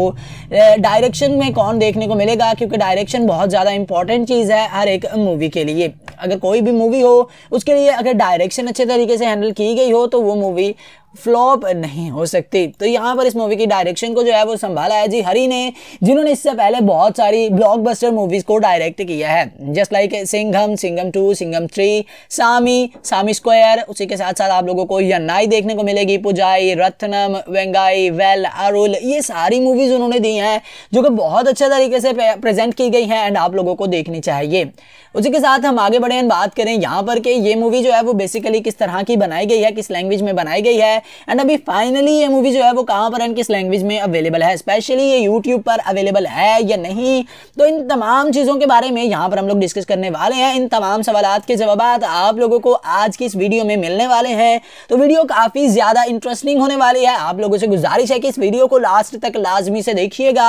डायरेक्शन में कौन देखने को मिलेगा क्योंकि डायरेक्शन बहुत ज़्यादा इंपॉर्टेंट चीज़ है हर एक मूवी के लिए अगर कोई भी मूवी हो उसके लिए अगर डायरेक्शन अच्छे तरीके से हैंडल की गई हो तो वो मूवी फ्लॉप नहीं हो सकती तो यहाँ पर इस मूवी की डायरेक्शन को जो है वो संभाला है जी हरी ने जिन्होंने इससे पहले बहुत सारी ब्लॉकबस्टर मूवीज़ को डायरेक्ट किया है just like Singham Singham two Singham three Saamy Saamy square उसी के साथ साथ आप लोगों को या नाई देखने को मिलेगी पुजाई रत्नम वेंगाई वेल अरुल ये सारी मूवीज़ उन्होंने दी हैं जो कि बहुत अच्छे तरीके से प्रेजेंट की गई हैं एंड आप लोगों को देखनी चाहिए उसी के साथ हम आगे बढ़े एंड बात करें यहाँ पर कि ये मूवी जो है वो बेसिकली किस तरह की बनाई गई है किस लैंग्वेज में बनाई गई है एंड अभी फाइनली ये मूवी जो है वो कहाँ पर एंड किस लैंग्वेज में अवेलेबल है स्पेशली ये यूट्यूब पर अवेलेबल है या नहीं तो इन तमाम चीज़ों के बारे में यहाँ पर हम लोग डिस्कस करने वाले हैं इन तमाम सवाल के जवाब आप लोगों को आज की इस वीडियो में मिलने वाले हैं तो वीडियो काफ़ी ज़्यादा इंटरेस्टिंग होने वाली है आप लोगों से गुजारिश है कि इस वीडियो को लास्ट तक लाजमी से देखिएगा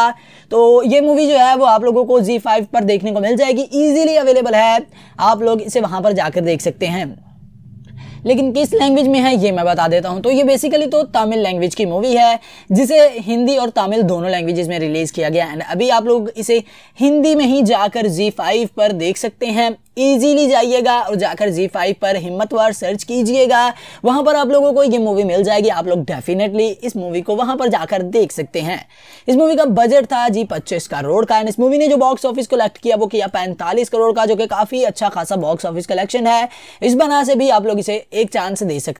तो ये मूवी जो है वो आप लोगों को जी फाइव पर देखने को मिल जाएगी ईजिली अवेलेबल है आप लोग इसे वहां पर जाकर देख सकते हैं लेकिन किस लैंग्वेज में है ये मैं बता देता हूँ तो ये बेसिकली तो तमिल लैंग्वेज की मूवी है जिसे हिंदी और तमिल दोनों लैंग्वेजेस में रिलीज़ किया गया एंड अभी आप लोग इसे हिंदी में ही जाकर जी फाइव पर देख सकते हैं इजीली जाइएगा और जाकर जी फाइव पर हिम्मतवार सर्च कीजिएगा वहां पर आप लोगों को ये मूवी मिल जाएगी आप लोग डेफिनेटली इस मूवी को वहां पर जाकर देख सकते हैं इस मूवी का बजट था जी पच्चीस करोड़ का एंड इस मूवी ने जो बॉक्स ऑफिस कलेक्ट किया वो किया पैंतालीस करोड़ का जो कि काफ़ी अच्छा खासा बॉक्स ऑफिस कलेक्शन है इस बना से भी आप लोग इसे एक चांस दे सकते